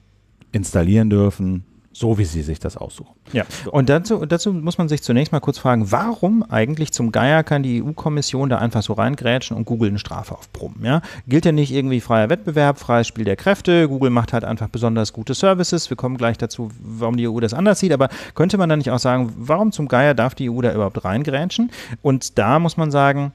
installieren dürfen, so wie sie sich das aussuchen. Ja. Und dazu, dazu muss man sich zunächst mal kurz fragen, warum eigentlich zum Geier kann die EU-Kommission da einfach so reingrätschen und Google eine Strafe aufbrummen? Ja? Gilt ja nicht irgendwie freier Wettbewerb, freies Spiel der Kräfte, Google macht halt einfach besonders gute Services. Wir kommen gleich dazu, warum die EU das anders sieht, aber könnte man da nicht auch sagen, warum zum Geier darf die EU da überhaupt reingrätschen? Und da muss man sagen,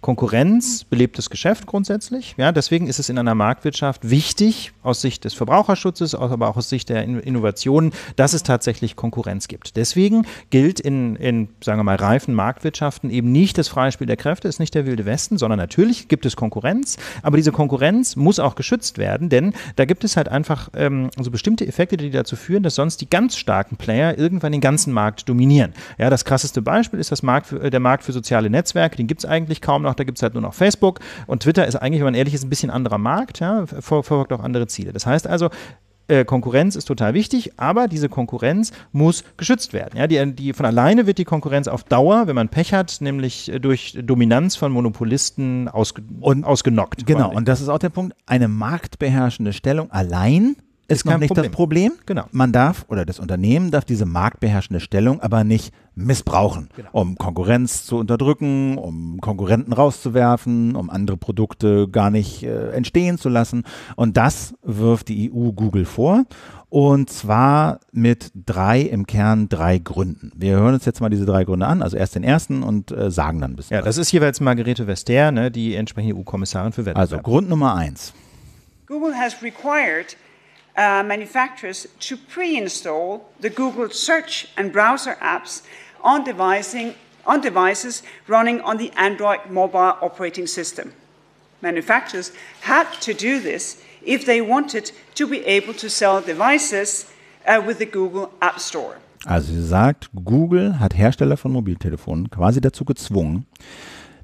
Konkurrenz, mhm. belebt das Geschäft grundsätzlich. Ja, deswegen ist es in einer Marktwirtschaft wichtig, aus Sicht des Verbraucherschutzes, aber auch aus Sicht der Innovationen, dass es tatsächlich Konkurrenz gibt. Deswegen gilt in, in, sagen wir mal, reifen Marktwirtschaften eben nicht das Freispiel der Kräfte, ist nicht der wilde Westen, sondern natürlich gibt es Konkurrenz, aber diese Konkurrenz muss auch geschützt werden, denn da gibt es halt einfach ähm, so bestimmte Effekte, die dazu führen, dass sonst die ganz starken Player irgendwann den ganzen Markt dominieren. Ja, das krasseste Beispiel ist das Markt für, äh, der Markt für soziale Netzwerke, den gibt es eigentlich kaum noch noch, da gibt es halt nur noch Facebook und Twitter ist eigentlich, wenn man ehrlich ist, ein bisschen anderer Markt, ja, verfolgt auch andere Ziele. Das heißt also, äh, Konkurrenz ist total wichtig, aber diese Konkurrenz muss geschützt werden. Ja, die, die, von alleine wird die Konkurrenz auf Dauer, wenn man Pech hat, nämlich äh, durch Dominanz von Monopolisten ausge, und, ausgenockt. Genau, und das ist auch der Punkt. Eine marktbeherrschende Stellung allein ist, ist noch nicht Problem. das Problem. Genau. Man darf, oder das Unternehmen darf diese marktbeherrschende Stellung aber nicht missbrauchen, genau. um Konkurrenz zu unterdrücken, um Konkurrenten rauszuwerfen, um andere Produkte gar nicht äh, entstehen zu lassen. Und das wirft die EU Google vor. Und zwar mit drei, im Kern drei Gründen. Wir hören uns jetzt mal diese drei Gründe an, also erst den ersten und äh, sagen dann ein bisschen. Ja, das was. ist jeweils Margarete Vester, ne, die entsprechende EU-Kommissarin für Wettbewerb. Also Grund Nummer eins. Google has required uh, manufacturers to pre-install the Google Search and Browser apps on, devising, on devices running on the Android mobile operating system. Manufacturers had to do this if they wanted to be able to sell devices uh, with the Google App Store. Also sie sagt, Google hat Hersteller von Mobiltelefonen quasi dazu gezwungen,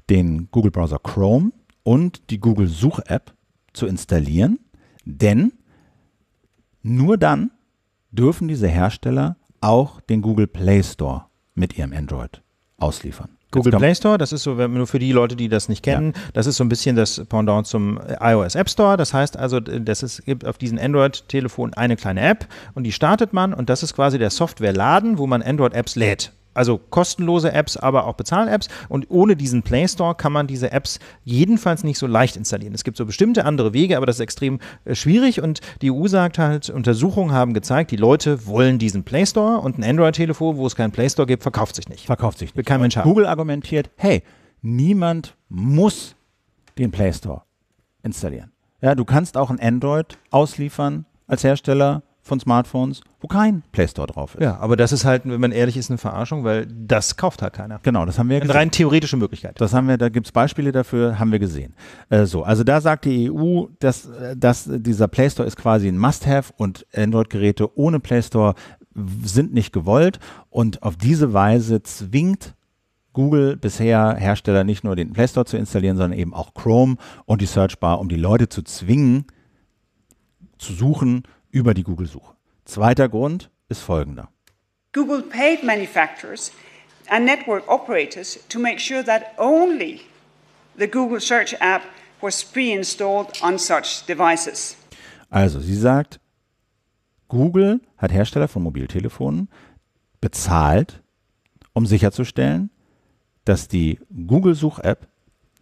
den Google-Browser Chrome und die Google-Such-App zu installieren, denn nur dann dürfen diese Hersteller auch den Google Play Store mit ihrem Android ausliefern. Google Play Store, das ist so, nur für die Leute, die das nicht kennen, ja. das ist so ein bisschen das Pendant zum äh, iOS App Store. Das heißt also, das ist, gibt auf diesen Android-Telefon eine kleine App und die startet man und das ist quasi der Software-Laden, wo man Android-Apps lädt also kostenlose Apps, aber auch Bezahl-Apps. Und ohne diesen Play Store kann man diese Apps jedenfalls nicht so leicht installieren. Es gibt so bestimmte andere Wege, aber das ist extrem äh, schwierig. Und die EU sagt halt, Untersuchungen haben gezeigt, die Leute wollen diesen Play Store und ein Android-Telefon, wo es keinen Play Store gibt, verkauft sich nicht. Verkauft sich nicht. Will kein Mensch haben. Google argumentiert, hey, niemand muss den Play Store installieren. Ja, du kannst auch ein Android ausliefern als Hersteller von Smartphones, wo kein Play Store drauf ist. Ja, aber das ist halt, wenn man ehrlich ist, eine Verarschung, weil das kauft halt keiner. Genau, das haben wir Eine rein theoretische Möglichkeit. Das haben wir, da gibt es Beispiele dafür, haben wir gesehen. Äh, so, also da sagt die EU, dass, äh, dass dieser Play Store ist quasi ein Must-Have und Android-Geräte ohne Play Store sind nicht gewollt und auf diese Weise zwingt Google bisher Hersteller nicht nur den Play Store zu installieren, sondern eben auch Chrome und die Search Bar, um die Leute zu zwingen, zu suchen über die Google-Suche. Zweiter Grund ist folgender. Google paid manufacturers and network operators to make sure that only the Google Search app was pre-installed on such devices. Also, sie sagt, Google hat Hersteller von Mobiltelefonen bezahlt, um sicherzustellen, dass die Google Such-App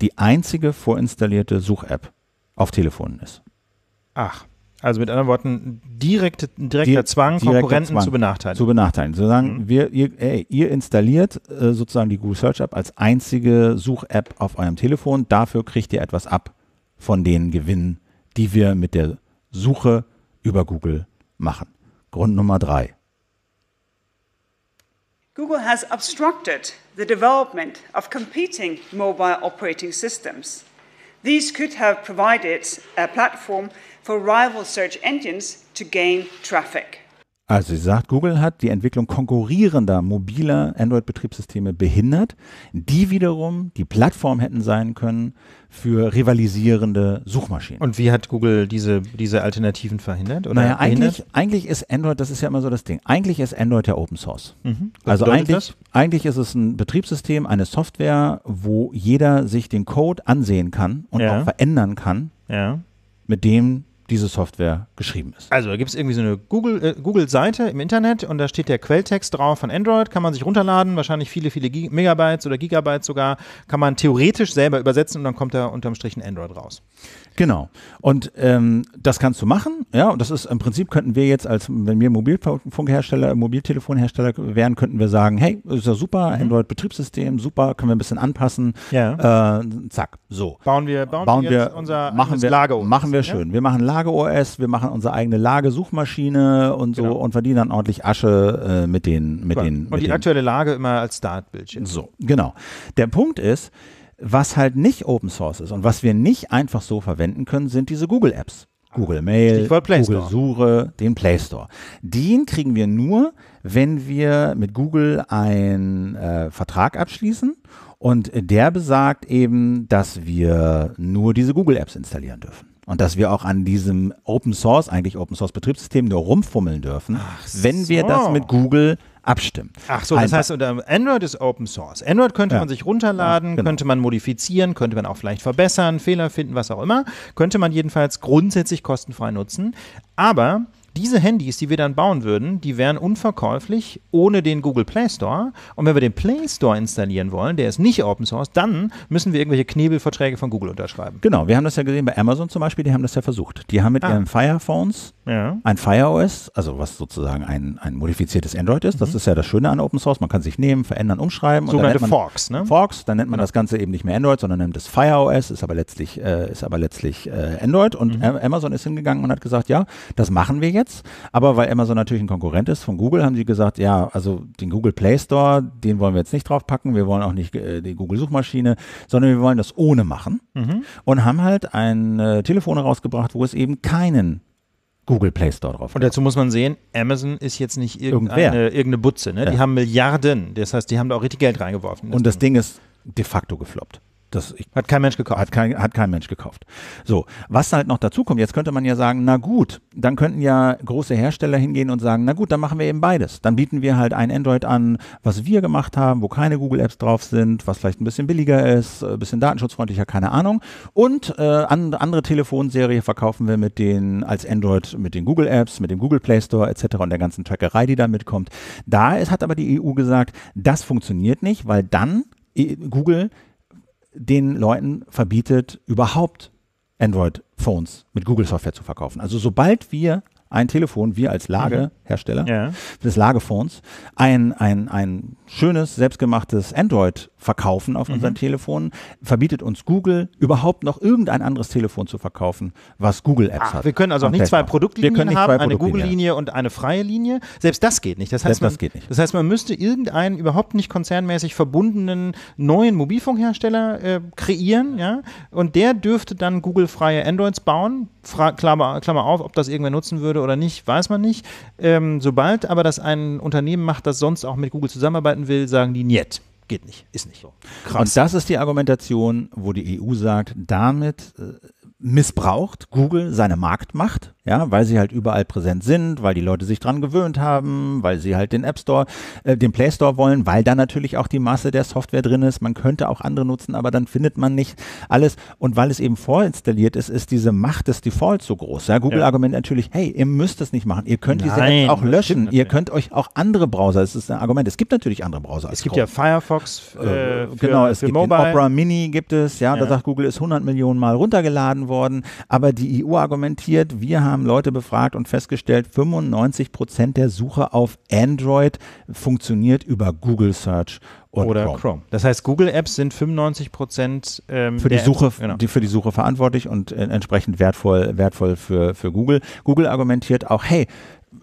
die einzige vorinstallierte Such-App auf Telefonen ist. Ach. Also mit anderen Worten, direkte, direkter Direkt, Zwang, direkter Konkurrenten Zwang zu benachteiligen. Zu benachteiligen. Sozusagen, mhm. wir, ihr, ey, ihr installiert äh, sozusagen die Google Search App als einzige Such-App auf eurem Telefon. Dafür kriegt ihr etwas ab von den Gewinnen, die wir mit der Suche über Google machen. Grund Nummer drei. Google has obstructed the development of competing mobile operating systems. These could have provided a platform for rival search engines to gain traffic. Also sie sagt, Google hat die Entwicklung konkurrierender mobiler Android-Betriebssysteme behindert, die wiederum die Plattform hätten sein können für rivalisierende Suchmaschinen. Und wie hat Google diese, diese Alternativen verhindert? Oder naja, eigentlich, eigentlich ist Android, das ist ja immer so das Ding, eigentlich ist Android ja Open Source. Mhm. Also eigentlich, das? eigentlich ist es ein Betriebssystem, eine Software, wo jeder sich den Code ansehen kann und ja. auch verändern kann, ja. mit dem diese Software geschrieben ist. Also da gibt es irgendwie so eine äh, Google-Seite äh, Google im Internet und da steht der Quelltext drauf von Android, kann man sich runterladen, wahrscheinlich viele, viele Gig Megabytes oder Gigabytes sogar, kann man theoretisch selber übersetzen und dann kommt da unterm Strich ein Android raus. Genau. Und ähm, das kannst du machen, ja, und das ist im Prinzip könnten wir jetzt als, wenn wir Mobilfunkhersteller, Mobiltelefonhersteller wären, könnten wir sagen, hey, ist ja super, mhm. Android-Betriebssystem, super, können wir ein bisschen anpassen. Ja. Äh, zack, so. Bauen wir, bauen, bauen wir, unser machen wir, Lage OS. Machen wir schön. Wir machen Lage OS, wir machen unsere eigene Lagesuchmaschine und so genau. und verdienen dann ordentlich Asche äh, mit den, mit cool. den. Mit und die den, aktuelle Lage immer als Startbildschirm. So, genau. Der Punkt ist, was halt nicht Open Source ist und was wir nicht einfach so verwenden können, sind diese Google Apps. Google Mail, Google Suche, den Play Store. Den kriegen wir nur, wenn wir mit Google einen äh, Vertrag abschließen und der besagt eben, dass wir nur diese Google Apps installieren dürfen. Und dass wir auch an diesem Open Source, eigentlich Open Source Betriebssystem nur rumfummeln dürfen, Ach wenn so. wir das mit Google abstimmen. Ach so, das Einfach. heißt, unter Android ist Open Source. Android könnte ja. man sich runterladen, ja, genau. könnte man modifizieren, könnte man auch vielleicht verbessern, Fehler finden, was auch immer. Könnte man jedenfalls grundsätzlich kostenfrei nutzen. Aber diese Handys, die wir dann bauen würden, die wären unverkäuflich ohne den Google Play Store. Und wenn wir den Play Store installieren wollen, der ist nicht Open Source, dann müssen wir irgendwelche Knebelverträge von Google unterschreiben. Genau, wir haben das ja gesehen bei Amazon zum Beispiel, die haben das ja versucht. Die haben mit ah. ihren Firephones ja. ein Fire OS, also was sozusagen ein, ein modifiziertes Android ist. Das mhm. ist ja das Schöne an Open Source. Man kann sich nehmen, verändern, umschreiben. Sogenannte Forks, ne? Forks, dann nennt man genau. das Ganze eben nicht mehr Android, sondern nennt es Fire OS, ist aber letztlich, äh, ist aber letztlich äh, Android. Und mhm. Amazon ist hingegangen und hat gesagt, ja, das machen wir jetzt jetzt. Aber weil Amazon natürlich ein Konkurrent ist von Google, haben sie gesagt, ja, also den Google Play Store, den wollen wir jetzt nicht draufpacken. Wir wollen auch nicht äh, die Google Suchmaschine, sondern wir wollen das ohne machen. Mhm. Und haben halt ein äh, Telefon herausgebracht, wo es eben keinen Google Play Store drauf. Und dazu muss man sehen, Amazon ist jetzt nicht irgendeine, irgendeine Butze. Ne? Ja. Die haben Milliarden. Das heißt, die haben da auch richtig Geld reingeworfen. Das und das Ding, Ding ist de facto gefloppt. Das ich, hat kein Mensch gekauft. Hat kein, hat kein Mensch gekauft. So, was halt noch dazu kommt, jetzt könnte man ja sagen, na gut, dann könnten ja große Hersteller hingehen und sagen, na gut, dann machen wir eben beides. Dann bieten wir halt ein Android an, was wir gemacht haben, wo keine Google-Apps drauf sind, was vielleicht ein bisschen billiger ist, äh, ein bisschen datenschutzfreundlicher, keine Ahnung. Und äh, andere Telefonserie verkaufen wir mit den, als Android mit den Google-Apps, mit dem Google Play Store etc. und der ganzen Trackerei, die da mitkommt. Da ist, hat aber die EU gesagt, das funktioniert nicht, weil dann äh, Google den Leuten verbietet, überhaupt Android-Phones mit Google-Software zu verkaufen. Also sobald wir ein Telefon, wir als Lagehersteller ja. des Lagephones, ein, ein, ein schönes, selbstgemachtes Android verkaufen auf mhm. unseren Telefonen, verbietet uns Google überhaupt noch irgendein anderes Telefon zu verkaufen, was Google Apps Ach, hat. Wir können also auch nicht zwei Produktlinien nicht haben, zwei eine Google-Linie und eine freie Linie. Selbst das geht nicht. Das heißt, man, das geht nicht. Das heißt, man müsste irgendeinen überhaupt nicht konzernmäßig verbundenen neuen Mobilfunkhersteller äh, kreieren, ja, und der dürfte dann Google-freie Androids bauen. Fra Klammer, Klammer auf, ob das irgendwer nutzen würde oder nicht, weiß man nicht. Ähm, sobald aber das ein Unternehmen macht, das sonst auch mit Google zusammenarbeiten will, sagen die Niet. Geht nicht, ist nicht. So. Krass. Und das ist die Argumentation, wo die EU sagt, damit äh, missbraucht Google seine Marktmacht, ja, weil sie halt überall präsent sind, weil die Leute sich dran gewöhnt haben, weil sie halt den App Store, äh, den Play Store wollen, weil da natürlich auch die Masse der Software drin ist. Man könnte auch andere nutzen, aber dann findet man nicht alles. Und weil es eben vorinstalliert ist, ist diese Macht des Defaults so groß. Ja, Google ja. argumentiert natürlich, hey, ihr müsst es nicht machen. Ihr könnt Nein, diese App auch löschen. Ihr könnt euch auch andere Browser, es ist ein Argument. Es gibt natürlich andere Browser. Es gibt Chrome. ja Firefox, äh, äh, für, genau, es gibt Mobile. Den Opera Mini gibt es, ja, ja, da sagt Google, ist 100 Millionen Mal runtergeladen worden. Aber die EU argumentiert, wir haben Leute befragt und festgestellt, 95 Prozent der Suche auf Android funktioniert über Google Search oder Chrome. Chrome. Das heißt, Google Apps sind 95 Prozent ähm, für die Suche, genau. die für die Suche verantwortlich und äh, entsprechend wertvoll, wertvoll für, für Google. Google argumentiert auch, hey,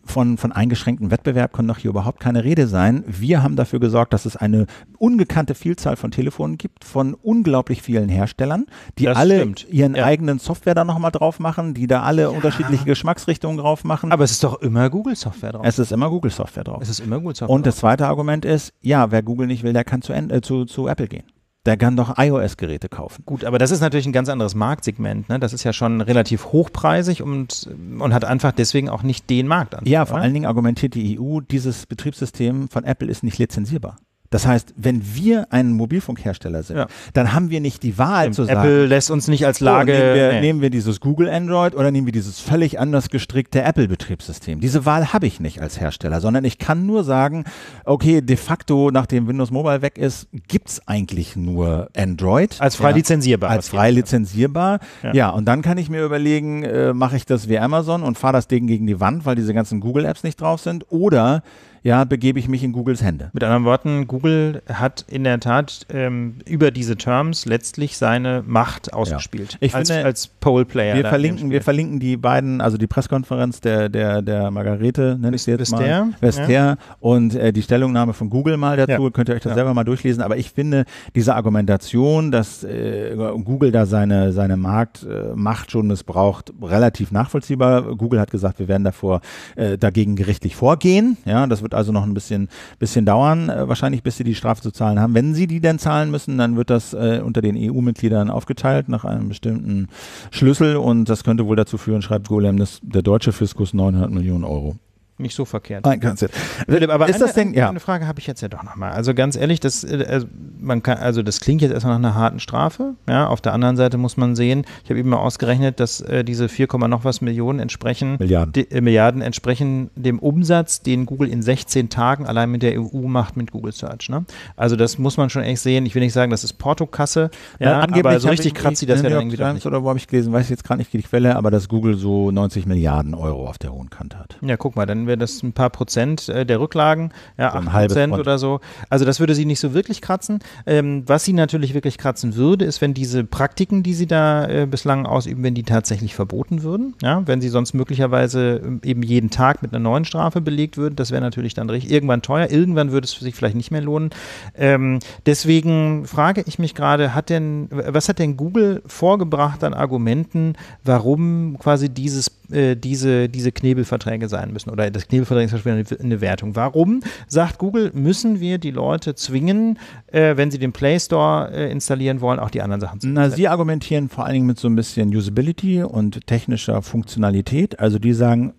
von, von eingeschränktem Wettbewerb kann doch hier überhaupt keine Rede sein. Wir haben dafür gesorgt, dass es eine ungekannte Vielzahl von Telefonen gibt, von unglaublich vielen Herstellern, die das alle stimmt. ihren ja. eigenen Software da nochmal drauf machen, die da alle ja. unterschiedliche Geschmacksrichtungen drauf machen. Aber es ist doch immer Google-Software drauf. Es ist immer Google-Software drauf. Es ist immer Google-Software Und das zweite Argument ist, ja, wer Google nicht will, der kann zu, äh, zu, zu Apple gehen der kann doch iOS-Geräte kaufen. Gut, aber das ist natürlich ein ganz anderes Marktsegment. Ne? Das ist ja schon relativ hochpreisig und, und hat einfach deswegen auch nicht den Markt an. Ja, vor oder? allen Dingen argumentiert die EU, dieses Betriebssystem von Apple ist nicht lizenzierbar. Das heißt, wenn wir ein Mobilfunkhersteller sind, ja. dann haben wir nicht die Wahl Stimmt. zu sagen. Apple lässt uns nicht als Lage. So, nehmen, wir, nee. nehmen, wir, dieses Google Android oder nehmen wir dieses völlig anders gestrickte Apple-Betriebssystem. Diese Wahl habe ich nicht als Hersteller, sondern ich kann nur sagen, okay, de facto, nachdem Windows Mobile weg ist, gibt es eigentlich nur Android. Als frei ja, lizenzierbar. Als frei lizenzierbar. Ja. ja. und dann kann ich mir überlegen, äh, mache ich das wie Amazon und fahre das Ding gegen die Wand, weil diese ganzen Google-Apps nicht drauf sind oder ja, begebe ich mich in Googles Hände. Mit anderen Worten, Google hat in der Tat ähm, über diese Terms letztlich seine Macht ausgespielt. Ja. Ich als, finde, als Pole Player. Wir verlinken, wir verlinken die beiden, also die Pressekonferenz der, der, der Margarete, nenne ich sie jetzt Wester, mal. Vester. ja. und äh, die Stellungnahme von Google mal dazu. Ja. Könnt ihr euch das selber mal durchlesen. Aber ich finde, diese Argumentation, dass äh, Google da seine, seine Marktmacht äh, schon missbraucht, relativ nachvollziehbar. Google hat gesagt, wir werden davor äh, dagegen gerichtlich vorgehen. Ja, das wird wird also noch ein bisschen, bisschen dauern, äh, wahrscheinlich bis sie die Strafe zu zahlen haben. Wenn sie die denn zahlen müssen, dann wird das äh, unter den EU-Mitgliedern aufgeteilt nach einem bestimmten Schlüssel und das könnte wohl dazu führen, schreibt Golem, dass der deutsche Fiskus 900 Millionen Euro nicht so verkehrt. Nein, kannst Philipp, äh, aber ist eine, das denn, ja. eine Frage habe ich jetzt ja doch nochmal. Also ganz ehrlich, das, äh, also man kann, also das klingt jetzt erstmal nach einer harten Strafe. Ja, auf der anderen Seite muss man sehen, ich habe eben mal ausgerechnet, dass äh, diese 4, noch was Millionen entsprechen, Milliarden. De, äh, Milliarden entsprechen dem Umsatz, den Google in 16 Tagen allein mit der EU macht mit Google Search. Ne? Also das muss man schon echt sehen. Ich will nicht sagen, das ist Portokasse, ja, ja, aber so richtig kratzt sie das ja dann irgendwie doch nicht. Oder wo habe ich gelesen, weiß ich jetzt gerade nicht die Quelle, aber dass Google so 90 Milliarden Euro auf der hohen Kante hat. Ja, guck mal, dann wäre wir das ein paar Prozent äh, der Rücklagen, ja, so 8 Prozent oder so. Also das würde sie nicht so wirklich kratzen. Ähm, was sie natürlich wirklich kratzen würde, ist, wenn diese Praktiken, die sie da äh, bislang ausüben, wenn die tatsächlich verboten würden. Ja? Wenn sie sonst möglicherweise ähm, eben jeden Tag mit einer neuen Strafe belegt würden, das wäre natürlich dann richtig, irgendwann teuer. Irgendwann würde es für sich vielleicht nicht mehr lohnen. Ähm, deswegen frage ich mich gerade, hat denn, was hat denn Google vorgebracht an Argumenten, warum quasi dieses, äh, diese, diese Knebelverträge sein müssen oder das als Knebelverträgungsversprechen eine Wertung. Warum sagt Google, müssen wir die Leute zwingen, äh, wenn sie den Play Store äh, installieren wollen, auch die anderen Sachen zu installieren? Na, sie argumentieren vor allen Dingen mit so ein bisschen Usability und technischer Funktionalität. Also die sagen,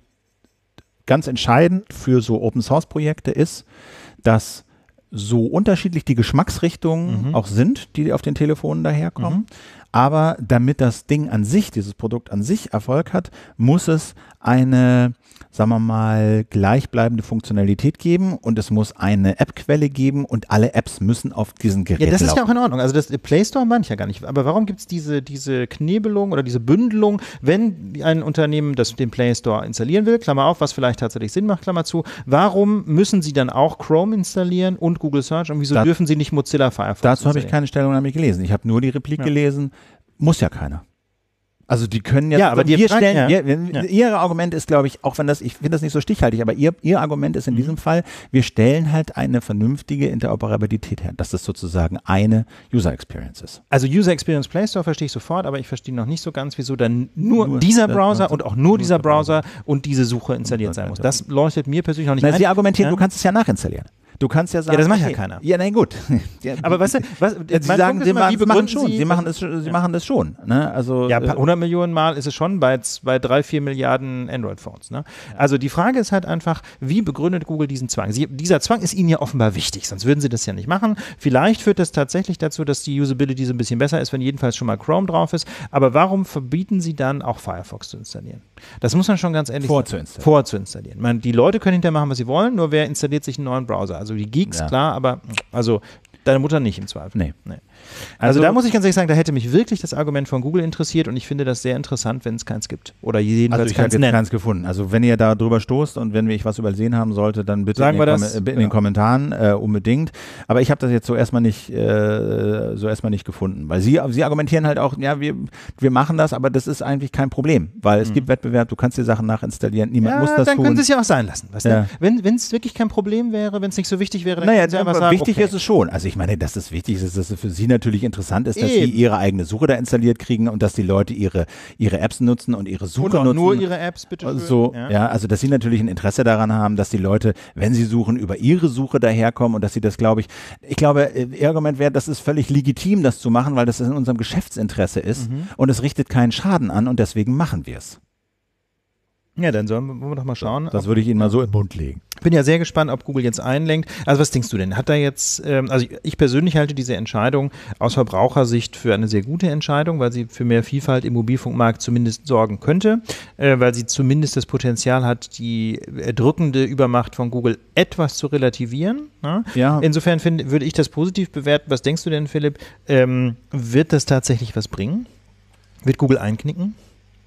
ganz entscheidend für so Open Source Projekte ist, dass so unterschiedlich die Geschmacksrichtungen mhm. auch sind, die auf den Telefonen daherkommen. Mhm. Aber damit das Ding an sich, dieses Produkt an sich Erfolg hat, muss es eine sagen wir mal, gleichbleibende Funktionalität geben und es muss eine App-Quelle geben und alle Apps müssen auf diesen Geräten Ja, das ist laufen. ja auch in Ordnung. Also das Play Store manch ja gar nicht. Aber warum gibt es diese, diese Knebelung oder diese Bündelung, wenn ein Unternehmen das, den Play Store installieren will, Klammer auf, was vielleicht tatsächlich Sinn macht, Klammer zu, warum müssen sie dann auch Chrome installieren und Google Search und wieso das, dürfen sie nicht Mozilla Firefox Dazu habe ich keine Stellungnahme gelesen. Ich habe nur die Replik ja. gelesen, muss ja keiner. Also die können jetzt, ja, aber wir Frage, stellen, ja. Ihr, ja. ihr Argument ist, glaube ich, auch wenn das, ich finde das nicht so stichhaltig, aber ihr, ihr Argument ist in mhm. diesem Fall, wir stellen halt eine vernünftige Interoperabilität her, dass das sozusagen eine User Experience ist. Also User Experience Play Store verstehe ich sofort, aber ich verstehe noch nicht so ganz, wieso dann nur, nur dieser Browser und auch nur, dieser Browser, und diese Suche installiert sein muss. Das leuchtet mir persönlich noch nicht Na, ein. Sie argumentieren, du kannst es ja nachinstallieren. Du kannst ja sagen. Ja, das macht okay. ja keiner. Ja, nein, gut. *laughs* Ja, *laughs* aber weißt du, was, sie sagen, sie, machen, sie machen schon. Sie, sie machen das, sie ja. machen das schon. Ne? Also, ja, 100 äh, Millionen Mal ist es schon bei, bei 3, 4 Milliarden Android-Phones. Ne? Also die Frage ist halt einfach, wie begründet Google diesen Zwang? Sie, dieser Zwang ist ihnen ja offenbar wichtig, sonst würden sie das ja nicht machen. Vielleicht führt das tatsächlich dazu, dass die Usability so ein bisschen besser ist, wenn jedenfalls schon mal Chrome drauf ist. Aber warum verbieten sie dann auch Firefox zu installieren? Das muss man schon ganz ehrlich vorzuinstallieren. vorzuinstallieren. Man, die Leute können hinterher machen, was sie wollen, nur wer installiert sich einen neuen Browser? Also die Geeks, ja. klar, aber also deine Mutter nicht im Zweifel. Nee. nee. Also, also, da muss ich ganz ehrlich sagen, da hätte mich wirklich das Argument von Google interessiert und ich finde das sehr interessant, wenn es keins gibt. Oder jedenfalls also ich keins, jetzt keins gefunden. Also wenn ihr da drüber stoßt und wenn ich was übersehen haben sollte, dann bitte Sagen in, den, Kom in den Kommentaren äh, unbedingt. Aber ich habe das jetzt so erstmal nicht, äh, so erstmal nicht gefunden. Weil sie, sie argumentieren halt auch, ja, wir, wir machen das, aber das ist eigentlich kein Problem, weil es mhm. gibt Wettbewerb, du kannst dir Sachen nachinstallieren, niemand ja, muss das dann tun. Dann können sie es ja auch sein lassen. Weißt ja. Wenn es wirklich kein Problem wäre, wenn es nicht so wichtig wäre, dann naja, können sie einfach sagen. Wichtig okay. ist es schon. Also ich meine, dass es wichtig ist, dass es für sie natürlich interessant ist, dass Eben. sie ihre eigene Suche da installiert kriegen und dass die Leute ihre, ihre Apps nutzen und ihre Suche und auch nutzen. nur ihre Apps, bitte. Schön. So, ja. ja. also dass sie natürlich ein Interesse daran haben, dass die Leute, wenn sie suchen, über ihre Suche daherkommen und dass sie das, glaube ich, ich glaube, ihr Argument wäre, das ist völlig legitim, das zu machen, weil das in unserem Geschäftsinteresse ist mhm. und es richtet keinen Schaden an und deswegen machen wir es. Ja, dann sollen wir doch mal schauen. Das würde ich Ihnen mal so in den Mund legen. Bin ja sehr gespannt, ob Google jetzt einlenkt. Also was denkst du denn? Hat da jetzt, ähm, also ich persönlich halte diese Entscheidung aus Verbrauchersicht für eine sehr gute Entscheidung, weil sie für mehr Vielfalt im Mobilfunkmarkt zumindest sorgen könnte, äh, weil sie zumindest das Potenzial hat, die erdrückende Übermacht von Google etwas zu relativieren. Ne? Ja. Insofern find, würde ich das positiv bewerten. Was denkst du denn, Philipp? Ähm, wird das tatsächlich was bringen? Wird Google einknicken?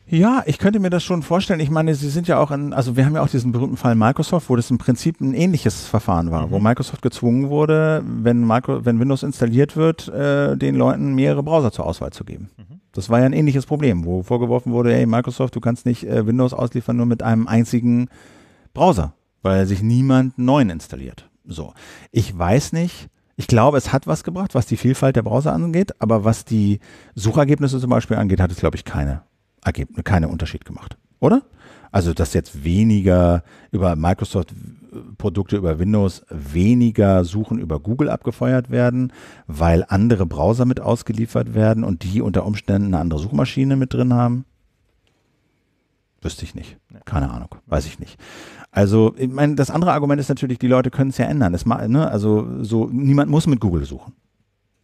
Ja, ich könnte mir das schon vorstellen. Ich meine, sie sind ja auch in, also wir haben ja auch diesen berühmten Fall Microsoft, wo das im Prinzip ein ähnliches Verfahren war, mhm. wo Microsoft gezwungen wurde, wenn, Micro, wenn Windows installiert wird, äh, den Leuten mehrere Browser zur Auswahl zu geben. Mhm. Das war ja ein ähnliches Problem, wo vorgeworfen wurde, hey Microsoft, du kannst nicht äh, Windows ausliefern nur mit einem einzigen Browser, weil sich niemand neuen installiert. So. Ich weiß nicht, ich glaube, es hat was gebracht, was die Vielfalt der Browser angeht, aber was die Suchergebnisse zum Beispiel angeht, hat es, glaube ich, keine Ergebnis, keinen Unterschied gemacht, oder? Also, dass jetzt weniger über Microsoft-Produkte, äh, über Windows, weniger Suchen über Google abgefeuert werden, weil andere Browser mit ausgeliefert werden und die unter Umständen eine andere Suchmaschine mit drin haben? Wüsste ich nicht. Keine Ahnung. Weiß ich nicht. Also, ich meine, das andere Argument ist natürlich, die Leute können es ja ändern. Das, ne? Also, so, niemand muss mit Google suchen.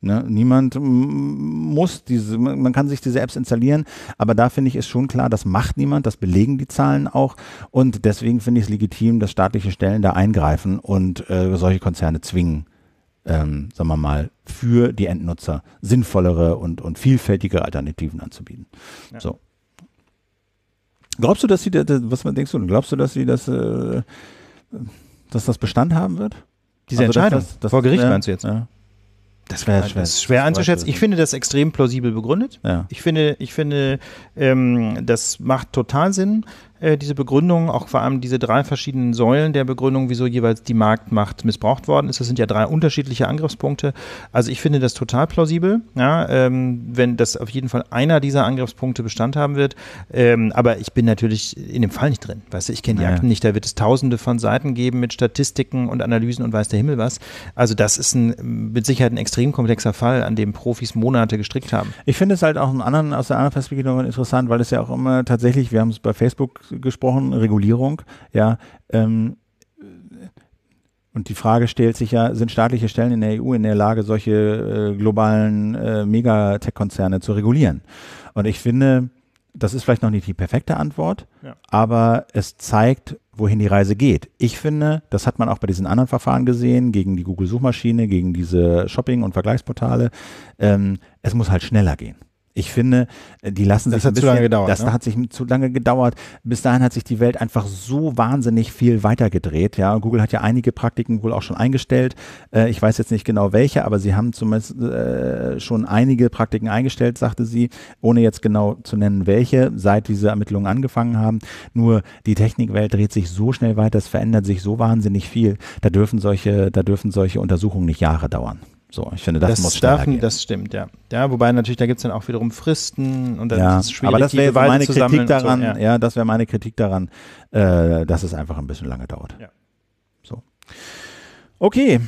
Ne? Niemand muss diese, man kann sich diese Apps installieren, aber da finde ich ist schon klar, das macht niemand, das belegen die Zahlen auch und deswegen finde ich es legitim, dass staatliche Stellen da eingreifen und äh, solche Konzerne zwingen, ähm, sagen wir mal, für die Endnutzer sinnvollere und, und vielfältigere Alternativen anzubieten. Ja. So. Glaubst du, dass sie, das, was denkst du, glaubst du, dass sie das, äh, dass das Bestand haben wird? Diese also Entscheidung das, das, vor Gericht äh, meinst du jetzt? Ja. Das wäre schwer, schwer einzuschätzen. Ich finde das extrem plausibel begründet. Ja. Ich finde, ich finde ähm, das macht total Sinn. Äh, diese Begründung, auch vor allem diese drei verschiedenen Säulen der Begründung, wieso jeweils die Marktmacht missbraucht worden ist. Das sind ja drei unterschiedliche Angriffspunkte. Also ich finde das total plausibel, ja, ähm, wenn das auf jeden Fall einer dieser Angriffspunkte Bestand haben wird. Ähm, aber ich bin natürlich in dem Fall nicht drin. Weißt du, ich kenne die naja. Akten nicht. Da wird es tausende von Seiten geben mit Statistiken und Analysen und weiß der Himmel was. Also das ist ein, mit Sicherheit ein extrem komplexer Fall, an dem Profis Monate gestrickt haben. Ich finde es halt auch einen anderen, aus der anderen Perspektive nochmal interessant, weil es ja auch immer tatsächlich, wir haben es bei Facebook gesprochen, Regulierung, ja. Ähm, und die Frage stellt sich ja, sind staatliche Stellen in der EU in der Lage, solche äh, globalen äh, Megatech-Konzerne zu regulieren? Und ich finde, das ist vielleicht noch nicht die perfekte Antwort, ja. aber es zeigt, wohin die Reise geht. Ich finde, das hat man auch bei diesen anderen Verfahren gesehen, gegen die Google-Suchmaschine, gegen diese Shopping- und Vergleichsportale. Ähm, es muss halt schneller gehen. Ich finde, äh, die lassen das sich. Hat bisschen, zu lange gedauert, das ne? hat sich zu lange gedauert. Bis dahin hat sich die Welt einfach so wahnsinnig viel weitergedreht. Ja, Google hat ja einige Praktiken wohl auch schon eingestellt. Äh, ich weiß jetzt nicht genau welche, aber sie haben zumindest äh, schon einige Praktiken eingestellt, sagte sie, ohne jetzt genau zu nennen, welche, seit diese Ermittlungen angefangen haben. Nur die Technikwelt dreht sich so schnell weiter, es verändert sich so wahnsinnig viel. Da dürfen solche, da dürfen solche Untersuchungen nicht Jahre dauern. So, ich finde, das, das muss schneller darf, gehen. Das stimmt, ja. Ja, wobei natürlich, da gibt es dann auch wiederum Fristen und dann ja, ist es schwierig, aber das wäre meine Kritik daran, so, ja. ja. das wäre meine Kritik daran, äh, dass es einfach ein bisschen lange dauert. Ja. So. Okay.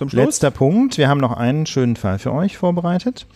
Zum Schluss. Letzter Punkt. Wir haben noch einen schönen Fall für euch vorbereitet.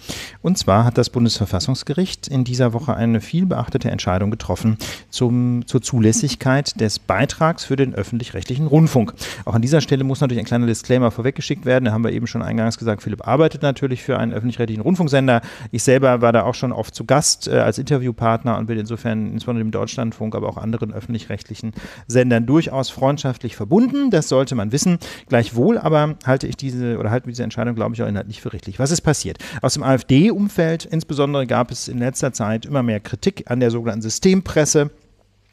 Und zwar hat das Bundesverfassungsgericht in dieser Woche eine vielbeachtete Entscheidung getroffen zum, zur Zulässigkeit des Beitrags für den öffentlich-rechtlichen Rundfunk. Auch an dieser Stelle muss natürlich ein kleiner Disclaimer vorweggeschickt werden. Da haben wir eben schon eingangs gesagt, Philipp arbeitet natürlich für einen öffentlich-rechtlichen Rundfunksender. Ich selber war da auch schon oft zu Gast äh, als Interviewpartner und bin insofern insbesondere dem Deutschlandfunk, aber auch anderen öffentlich-rechtlichen Sendern durchaus freundschaftlich verbunden. Das sollte man wissen. Gleichwohl aber halte ich ich diese oder halten wir diese Entscheidung, glaube ich, auch inhaltlich für richtig. Was ist passiert? Aus dem AfD-Umfeld insbesondere gab es in letzter Zeit immer mehr Kritik an der sogenannten Systempresse.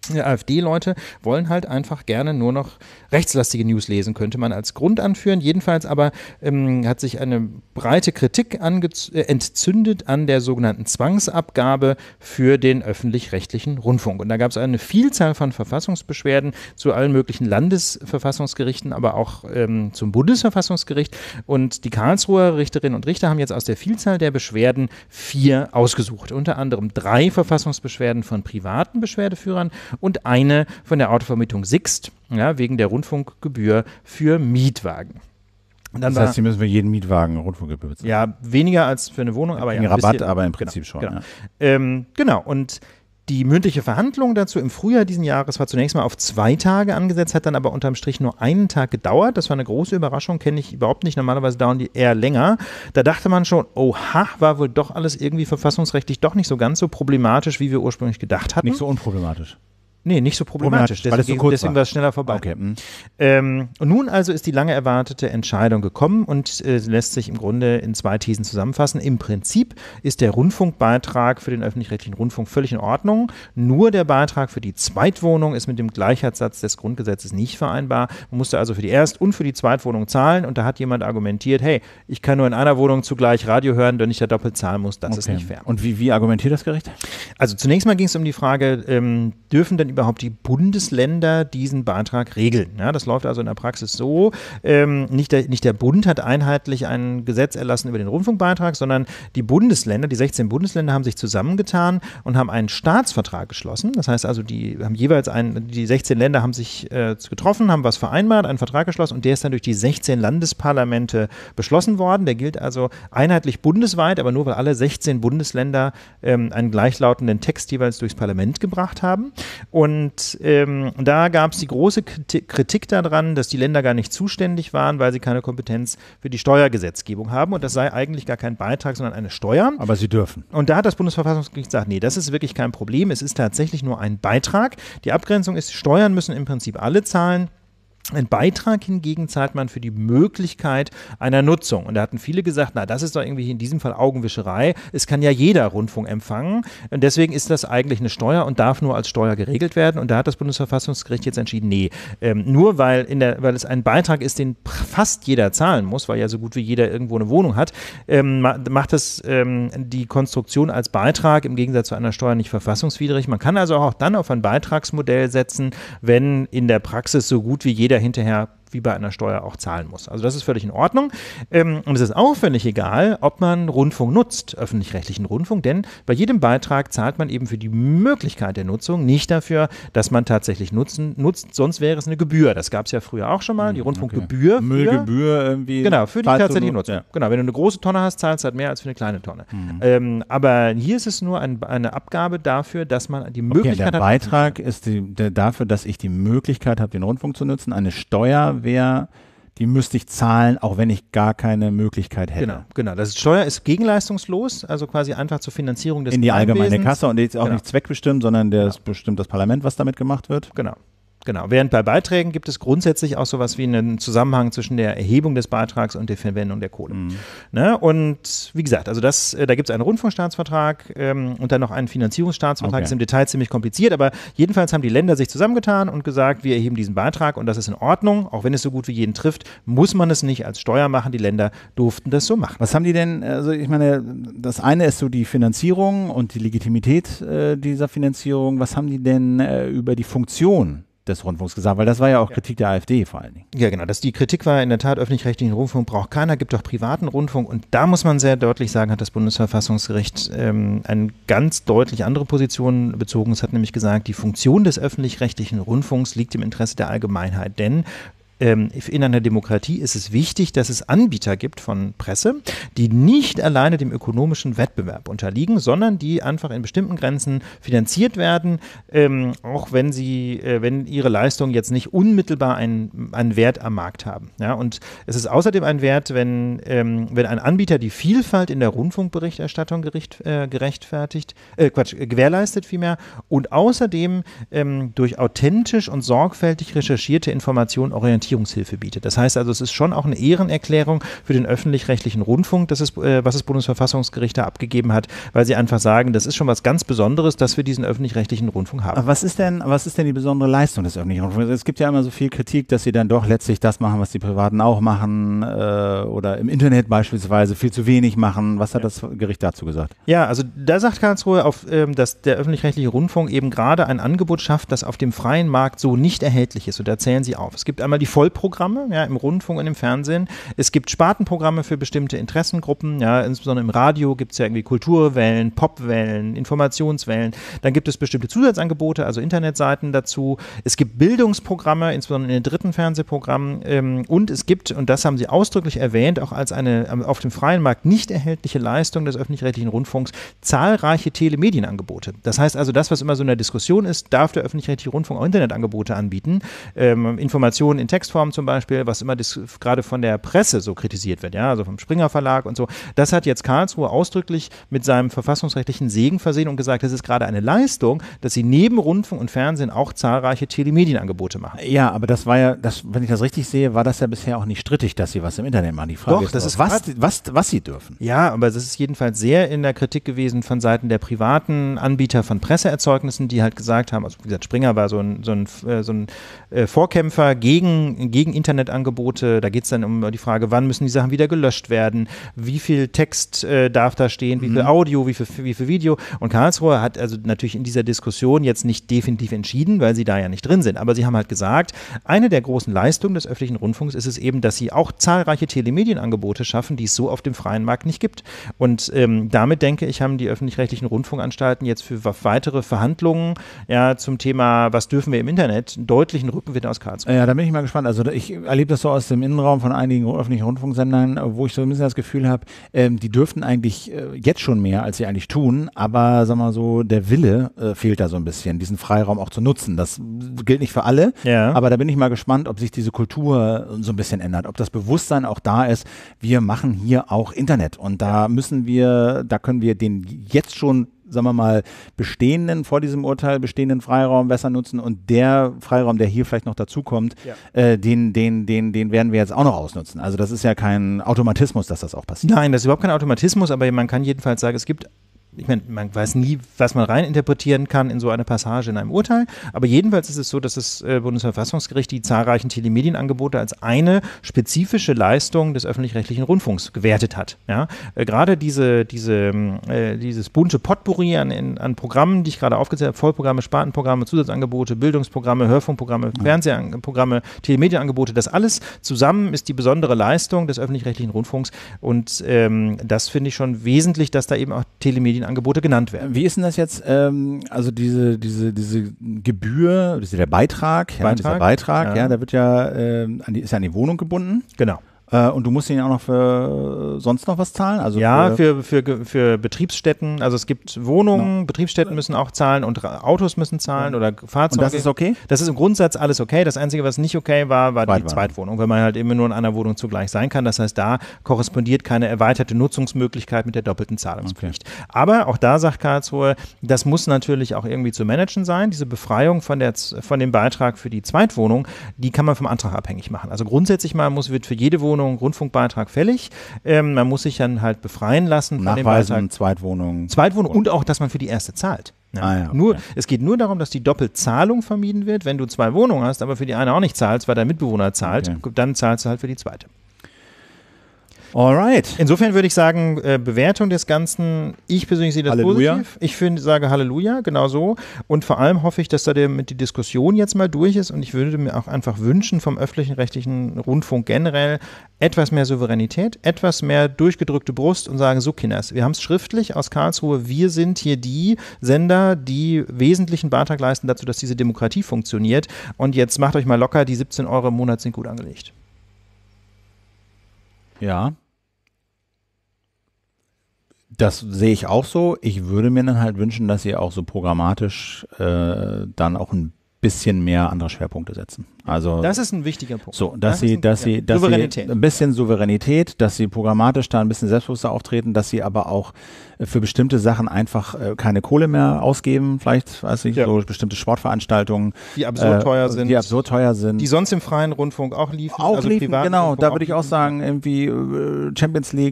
AfD-Leute wollen halt einfach gerne nur noch rechtslastige News lesen, könnte man als Grund anführen. Jedenfalls aber ähm, hat sich eine breite Kritik äh, entzündet an der sogenannten Zwangsabgabe für den öffentlich-rechtlichen Rundfunk. Und da gab es eine Vielzahl von Verfassungsbeschwerden zu allen möglichen Landesverfassungsgerichten, aber auch ähm, zum Bundesverfassungsgericht. Und die Karlsruher Richterinnen und Richter haben jetzt aus der Vielzahl der Beschwerden vier ausgesucht. Unter anderem drei Verfassungsbeschwerden von privaten Beschwerdeführern und eine von der Autovermietung Sixt, ja, wegen der Rundfunkgebühr für Mietwagen. das heißt, hier müssen wir jeden Mietwagen Rundfunkgebühr bezahlen. Ja, weniger als für eine Wohnung, aber ja. Rabatt, bisschen, aber im genau, Prinzip genau, schon. Genau. Ja. Ähm, genau, und die mündliche Verhandlung dazu im Frühjahr diesen Jahres war zunächst mal auf zwei Tage angesetzt, hat dann aber unterm Strich nur einen Tag gedauert. Das war eine große Überraschung, kenne ich überhaupt nicht. Normalerweise dauern die eher länger. Da dachte man schon, oha, war wohl doch alles irgendwie verfassungsrechtlich doch nicht so ganz so problematisch, wie wir ursprünglich gedacht hatten. Nicht so unproblematisch. Nee, nicht so problematisch. Deswegen, so kurz deswegen war es schneller vorbei. Okay. Hm. Ähm, und nun also ist die lange erwartete Entscheidung gekommen und äh, lässt sich im Grunde in zwei Thesen zusammenfassen. Im Prinzip ist der Rundfunkbeitrag für den öffentlich-rechtlichen Rundfunk völlig in Ordnung. Nur der Beitrag für die Zweitwohnung ist mit dem Gleichheitssatz des Grundgesetzes nicht vereinbar. Man musste also für die Erst- und für die Zweitwohnung zahlen. Und da hat jemand argumentiert, hey, ich kann nur in einer Wohnung zugleich Radio hören, wenn ich da doppelt zahlen muss. Das okay. ist nicht fair. Und wie, wie argumentiert das Gericht? Also zunächst mal ging es um die Frage, ähm, dürfen denn überhaupt die Bundesländer diesen Beitrag regeln. Ja, das läuft also in der Praxis so. Ähm, nicht, der, nicht der Bund hat einheitlich ein Gesetz erlassen über den Rundfunkbeitrag, sondern die Bundesländer, die 16 Bundesländer haben sich zusammengetan und haben einen Staatsvertrag geschlossen. Das heißt also, die haben jeweils einen, die 16 Länder haben sich äh, getroffen, haben was vereinbart, einen Vertrag geschlossen und der ist dann durch die 16 Landesparlamente beschlossen worden. Der gilt also einheitlich bundesweit, aber nur weil alle 16 Bundesländer ähm, einen gleichlautenden Text jeweils durchs Parlament gebracht haben. Und und ähm, da gab es die große Kritik daran, dass die Länder gar nicht zuständig waren, weil sie keine Kompetenz für die Steuergesetzgebung haben. Und das sei eigentlich gar kein Beitrag, sondern eine Steuer. Aber sie dürfen. Und da hat das Bundesverfassungsgericht gesagt, nee, das ist wirklich kein Problem. Es ist tatsächlich nur ein Beitrag. Die Abgrenzung ist, Steuern müssen im Prinzip alle zahlen. Ein Beitrag hingegen zahlt man für die Möglichkeit einer Nutzung. Und da hatten viele gesagt, na, das ist doch irgendwie in diesem Fall Augenwischerei. Es kann ja jeder Rundfunk empfangen. Und deswegen ist das eigentlich eine Steuer und darf nur als Steuer geregelt werden. Und da hat das Bundesverfassungsgericht jetzt entschieden, nee, ähm, nur weil, in der, weil es ein Beitrag ist, den fast jeder zahlen muss, weil ja so gut wie jeder irgendwo eine Wohnung hat, ähm, macht das ähm, die Konstruktion als Beitrag im Gegensatz zu einer Steuer nicht verfassungswidrig. Man kann also auch dann auf ein Beitragsmodell setzen, wenn in der Praxis so gut wie jeder jeder hinterher wie bei einer Steuer auch zahlen muss. Also das ist völlig in Ordnung. Ähm, und es ist auch völlig egal, ob man Rundfunk nutzt, öffentlich-rechtlichen Rundfunk, denn bei jedem Beitrag zahlt man eben für die Möglichkeit der Nutzung, nicht dafür, dass man tatsächlich nutzen, nutzt, sonst wäre es eine Gebühr. Das gab es ja früher auch schon mal, die mhm, Rundfunkgebühr. Okay. Müllgebühr irgendwie. Genau, für die tatsächliche Nutzung. Ja. Genau, wenn du eine große Tonne hast, zahlst du halt mehr als für eine kleine Tonne. Mhm. Ähm, aber hier ist es nur ein, eine Abgabe dafür, dass man die Möglichkeit okay, der hat. Der Beitrag ist die, der dafür, dass ich die Möglichkeit habe, den Rundfunk zu nutzen. Eine Steuer wäre, die müsste ich zahlen, auch wenn ich gar keine Möglichkeit hätte. Genau, genau. Das Steuer ist gegenleistungslos, also quasi einfach zur Finanzierung des In die allgemeine Kasse und die ist auch genau. nicht zweckbestimmt, sondern der genau. ist bestimmt das Parlament, was damit gemacht wird. Genau. Genau, während bei Beiträgen gibt es grundsätzlich auch sowas wie einen Zusammenhang zwischen der Erhebung des Beitrags und der Verwendung der Kohle. Mhm. Ne? Und wie gesagt, also das, äh, da gibt es einen Rundfunkstaatsvertrag ähm, und dann noch einen Finanzierungsstaatsvertrag, okay. ist im Detail ziemlich kompliziert, aber jedenfalls haben die Länder sich zusammengetan und gesagt, wir erheben diesen Beitrag und das ist in Ordnung, auch wenn es so gut wie jeden trifft, muss man es nicht als Steuer machen, die Länder durften das so machen. Was haben die denn, also ich meine, das eine ist so die Finanzierung und die Legitimität äh, dieser Finanzierung, was haben die denn äh, über die Funktion? des Rundfunks gesagt, weil das war ja auch ja. Kritik der AfD vor allen Dingen. Ja, genau. Das, die Kritik war in der Tat, öffentlich-rechtlichen Rundfunk braucht keiner, gibt doch privaten Rundfunk. Und da muss man sehr deutlich sagen, hat das Bundesverfassungsgericht ähm, eine ganz deutlich andere Position bezogen. Es hat nämlich gesagt, die Funktion des öffentlich-rechtlichen Rundfunks liegt im Interesse der Allgemeinheit. Denn ähm, in einer Demokratie ist es wichtig, dass es Anbieter gibt von Presse, die nicht alleine dem ökonomischen Wettbewerb unterliegen, sondern die einfach in bestimmten Grenzen finanziert werden, ähm, auch wenn sie, äh, wenn ihre Leistungen jetzt nicht unmittelbar einen, einen Wert am Markt haben. Ja, und es ist außerdem ein Wert, wenn, ähm, wenn ein Anbieter die Vielfalt in der Rundfunkberichterstattung gericht, äh, gerechtfertigt, äh, Quatsch, gewährleistet vielmehr und außerdem durch authentisch und sorgfältig recherchierte Informationen orientiert Orientierungshilfe bietet. Das heißt also, es ist schon auch eine Ehrenerklärung für den öffentlich-rechtlichen Rundfunk, das ist, äh, was das Bundesverfassungsgericht da abgegeben hat, weil sie einfach sagen, das ist schon was ganz Besonderes, dass wir diesen öffentlich-rechtlichen Rundfunk haben. Aber was ist denn, was ist denn die besondere Leistung des öffentlichen Rundfunks? Es gibt ja immer so viel Kritik, dass sie dann doch letztlich das machen, was die Privaten auch machen äh, oder im Internet beispielsweise viel zu wenig machen. Was hat ja. das Gericht dazu gesagt? Ja, also da sagt Karlsruhe, auf, ähm, dass der öffentlich-rechtliche Rundfunk eben gerade ein Angebot schafft, das auf dem freien Markt so nicht erhältlich ist. Und da zählen sie auf. Es gibt einmal die Vollprogramme, ja, im Rundfunk und im Fernsehen. Es gibt Spartenprogramme für bestimmte Interessengruppen, ja, insbesondere im Radio gibt es ja irgendwie Kulturwellen, Popwellen, Informationswellen. Dann gibt es bestimmte Zusatzangebote, also Internetseiten dazu. Es gibt Bildungsprogramme, insbesondere in den dritten Fernsehprogrammen. Ähm, und es gibt, und das haben Sie ausdrücklich erwähnt, auch als eine ähm, auf dem freien Markt nicht erhältliche Leistung des öffentlich-rechtlichen Rundfunks, zahlreiche Telemedienangebote. Das heißt also, das, was immer so in der Diskussion ist, darf der öffentlich-rechtliche Rundfunk auch Internetangebote anbieten, ähm, Informationen in Text Textform zum Beispiel, was immer das, gerade von der Presse so kritisiert wird, ja, also vom Springer Verlag und so, das hat jetzt Karlsruhe ausdrücklich mit seinem verfassungsrechtlichen Segen versehen und gesagt, das ist gerade eine Leistung, dass sie neben Rundfunk und Fernsehen auch zahlreiche Telemedienangebote machen. Ja, aber das war ja, das, wenn ich das richtig sehe, war das ja bisher auch nicht strittig, dass sie was im Internet machen. Die Frage Doch, ist, das ist was, was, was sie dürfen. Ja, aber das ist jedenfalls sehr in der Kritik gewesen von Seiten der privaten Anbieter von Presseerzeugnissen, die halt gesagt haben, also wie gesagt, Springer war so ein, so ein, äh, so ein äh, Vorkämpfer gegen gegen, Internetangebote. Da geht es dann um die Frage, wann müssen die Sachen wieder gelöscht werden, wie viel Text äh, darf da stehen, wie mhm. viel Audio, wie viel, wie viel Video. Und Karlsruhe hat also natürlich in dieser Diskussion jetzt nicht definitiv entschieden, weil sie da ja nicht drin sind. Aber sie haben halt gesagt, eine der großen Leistungen des öffentlichen Rundfunks ist es eben, dass sie auch zahlreiche Telemedienangebote schaffen, die es so auf dem freien Markt nicht gibt. Und ähm, damit denke ich, haben die öffentlich-rechtlichen Rundfunkanstalten jetzt für weitere Verhandlungen ja, zum Thema, was dürfen wir im Internet, einen deutlichen Rückenwind aus Karlsruhe. Ja, da bin ich mal gespannt fand. Also ich erlebe das so aus dem Innenraum von einigen öffentlichen Rundfunksendern, äh, wo ich so ein bisschen das Gefühl habe, ähm, die dürften eigentlich äh, jetzt schon mehr, als sie eigentlich tun, aber sag mal so, der Wille äh, fehlt da so ein bisschen, diesen Freiraum auch zu nutzen. Das gilt nicht für alle, ja. aber da bin ich mal gespannt, ob sich diese Kultur äh, so ein bisschen ändert, ob das Bewusstsein auch da ist, wir machen hier auch Internet und da müssen wir, da können wir den jetzt schon sagen wir mal, bestehenden, vor diesem Urteil bestehenden Freiraum besser nutzen und der Freiraum, der hier vielleicht noch dazukommt, ja. äh, den, den, den, den werden wir jetzt auch noch ausnutzen. Also das ist ja kein Automatismus, dass das auch passiert. Nein, das ist überhaupt kein Automatismus, aber man kann jedenfalls sagen, es gibt ich meine, man weiß nie, was man reininterpretieren kann in so eine Passage in einem Urteil, aber jedenfalls ist es so, dass das äh, Bundesverfassungsgericht die zahlreichen Telemedienangebote als eine spezifische Leistung des öffentlich-rechtlichen Rundfunks gewertet hat. Ja? Äh, gerade diese, diese, ähm, äh, dieses bunte Potpourri an, in, an Programmen, die ich gerade aufgezählt habe, Vollprogramme, Spartenprogramme, Zusatzangebote, Bildungsprogramme, Hörfunkprogramme, mhm. Fernsehprogramme, Telemedienangebote, das alles zusammen ist die besondere Leistung des öffentlich-rechtlichen Rundfunks und ähm, das finde ich schon wesentlich, dass da eben auch Telemedien Medienangebote genannt werden. Wie ist denn das jetzt? Ähm, also diese, diese, diese Gebühr, das ist der Beitrag, Beitrag ja, dieser Beitrag, ja. ja da wird ja, äh, die, ist ja an die Wohnung gebunden. Genau. Äh, und du musst ihnen auch noch für äh, sonst noch was zahlen? Also ja, für, für, für, für Betriebsstätten. Also es gibt Wohnungen, no. Genau. Betriebsstätten müssen auch zahlen und Autos müssen zahlen ja. oder Fahrzeuge. Und das ist okay? Das ist im Grundsatz alles okay. Das Einzige, was nicht okay war, war die Zweitwohnung, weil man halt immer nur in einer Wohnung zugleich sein kann. Das heißt, da korrespondiert keine erweiterte Nutzungsmöglichkeit mit der doppelten Zahlungspflicht. Okay. Aber auch da sagt Karlsruhe, das muss natürlich auch irgendwie zu managen sein. Diese Befreiung von, der, von dem Beitrag für die Zweitwohnung, die kann man vom Antrag abhängig machen. Also grundsätzlich mal muss, wird für jede Wohnung Zweitwohnung Rundfunkbeitrag fällig. Ähm, man muss sich dann halt befreien lassen. Nachweisen, Zweitwohnung. Zweitwohnung und auch, dass man für die erste zahlt. Ja. Ah, ja, okay. nur, es geht nur darum, dass die Doppelzahlung vermieden wird, wenn du zwei Wohnungen hast, aber für die eine auch nicht zahlst, weil dein Mitbewohner zahlt, okay. dann zahlst du halt für die zweite. Alright. Insofern würde ich sagen, äh, Bewertung des Ganzen, ich persönlich sehe das Halleluja. positiv. Ich find, sage Halleluja, genau so. Und vor allem hoffe ich, dass da mit die Diskussion jetzt mal durch ist und ich würde mir auch einfach wünschen, vom öffentlichen rechtlichen Rundfunk generell etwas mehr Souveränität, etwas mehr durchgedrückte Brust und sagen, so Kinders, wir haben es schriftlich aus Karlsruhe, wir sind hier die Sender, die wesentlichen Beitrag leisten dazu, dass diese Demokratie funktioniert und jetzt macht euch mal locker, die 17 Euro im Monat sind gut angelegt. Ja. Das sehe ich auch so. Ich würde mir dann halt wünschen, dass sie auch so programmatisch äh, dann auch ein bisschen mehr andere Schwerpunkte setzen. Also das ist ein wichtiger Punkt. So, dass das sie, ein, dass ja. sie, dass sie ein bisschen Souveränität, dass sie programmatisch da ein bisschen selbstbewusster auftreten, dass sie aber auch äh, für bestimmte Sachen einfach äh, keine Kohle mehr ausgeben, vielleicht, weiß ich, ja. so bestimmte Sportveranstaltungen, die absurd äh, teuer sind, die absurd teuer sind, die sonst im freien Rundfunk auch liefen, auch also liefen, genau. Rundfunk da würde ich auch sagen, irgendwie äh, Champions League,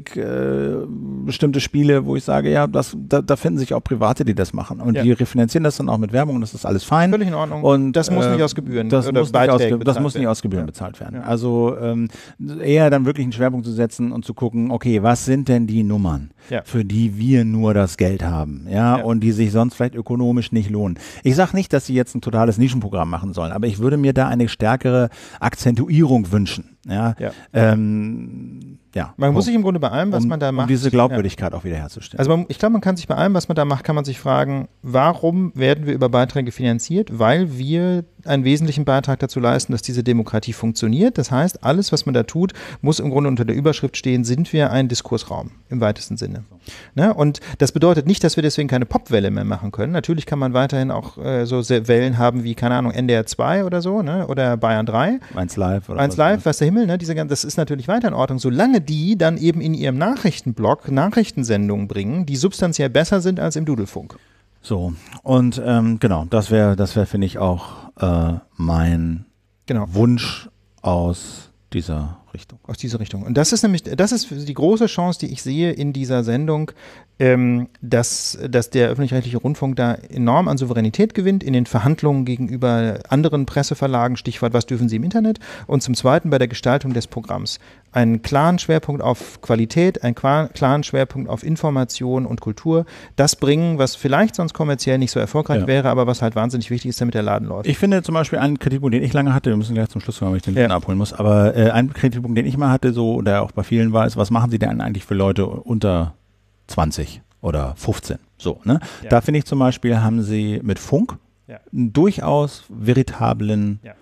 bestimmte Spiele, wo ich sage, ja, das, da, da, finden sich auch Private, die das machen und ja. die refinanzieren das dann auch mit Werbung und das ist alles fein, völlig in Ordnung. Und das muss nicht aus Gebühren das muss nicht aus nicht das muss nicht aus Gebühren ja. bezahlt werden. Ja. Also ähm, eher dann wirklich einen Schwerpunkt zu setzen und zu gucken, okay, was sind denn die Nummern, ja. für die wir nur das Geld haben, ja, und die sich sonst vielleicht ökonomisch nicht lohnen. Ich sage nicht, dass sie jetzt ein totales Nischenprogramm machen sollen, aber ich würde mir da eine stärkere Akzentuierung wünschen. Ja, ja. Ähm, ja. Man muss sich im Grunde bei allem, was um, man da macht. Um diese Glaubwürdigkeit ja. auch wiederherzustellen. Also man, ich glaube, man kann sich bei allem, was man da macht, kann man sich fragen, warum werden wir über Beiträge finanziert? Weil wir einen wesentlichen Beitrag dazu leisten, dass diese Demokratie funktioniert. Das heißt, alles, was man da tut, muss im Grunde unter der Überschrift stehen, sind wir ein Diskursraum im weitesten Sinne. Ne? Und das bedeutet nicht, dass wir deswegen keine Popwelle mehr machen können. Natürlich kann man weiterhin auch äh, so Wellen haben wie, keine Ahnung, NDR 2 oder so, ne? oder Bayern 3. Eins Live. Oder Eins Live, was der Himmel, ne? Diese, das ist natürlich weiter in Ordnung, solange die dann eben in ihrem Nachrichtenblog Nachrichtensendungen bringen, die substanziell besser sind als im Dudelfunk. So, und ähm, genau, das wäre, das wäre, finde ich, auch äh, mein genau. Wunsch aus dieser Richtung. Aus dieser Richtung. Und das ist nämlich, das ist die große Chance, die ich sehe in dieser Sendung, ähm, dass, dass der öffentlich-rechtliche Rundfunk da enorm an Souveränität gewinnt in den Verhandlungen gegenüber anderen Presseverlagen, Stichwort, was dürfen sie im Internet, und zum Zweiten bei der Gestaltung des Programms einen klaren Schwerpunkt auf Qualität, einen klaren Schwerpunkt auf Information und Kultur, das bringen, was vielleicht sonst kommerziell nicht so erfolgreich ja. wäre, aber was halt wahnsinnig wichtig ist, damit der Laden läuft. Ich finde zum Beispiel einen Kritikpunkt, den ich lange hatte, wir müssen gleich zum Schluss kommen, weil ich den ja. abholen muss, aber äh, ein Kritikpunkt, den ich mal hatte, so, oder auch bei vielen war, ist, was machen Sie denn eigentlich für Leute unter 20 oder 15? So, ne? Ja. Da finde ich zum Beispiel, haben Sie mit Funk ja. einen durchaus veritablen ja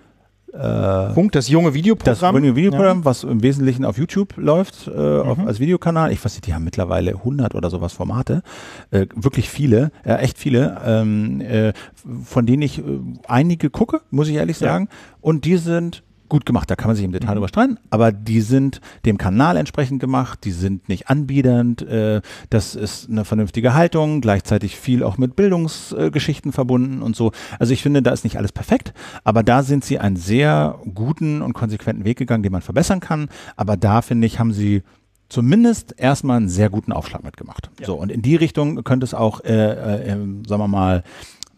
äh, Punkt, das junge Videoprogramm. Das junge Videoprogramm, ja. was im Wesentlichen auf YouTube läuft, äh, mhm. auf, als Videokanal. Ich weiß nicht, die haben mittlerweile 100 oder sowas Formate. Äh, wirklich viele, ja, echt viele, ähm, äh, von denen ich äh, einige gucke, muss ich ehrlich sagen. Ja. Und die sind gut gemacht. Da kann man sich im Detail mhm. überstreiten, aber die sind dem Kanal entsprechend gemacht, die sind nicht anbiedernd. Äh, das ist eine vernünftige Haltung, gleichzeitig viel auch mit Bildungsgeschichten äh, verbunden und so. Also ich finde, da ist nicht alles perfekt, aber da sind sie einen sehr guten und konsequenten Weg gegangen, den man verbessern kann. Aber da finde ich, haben sie zumindest erstmal einen sehr guten Aufschlag mitgemacht. Ja. So, und in die Richtung könnte es auch, äh, äh, ähm, sagen wir mal,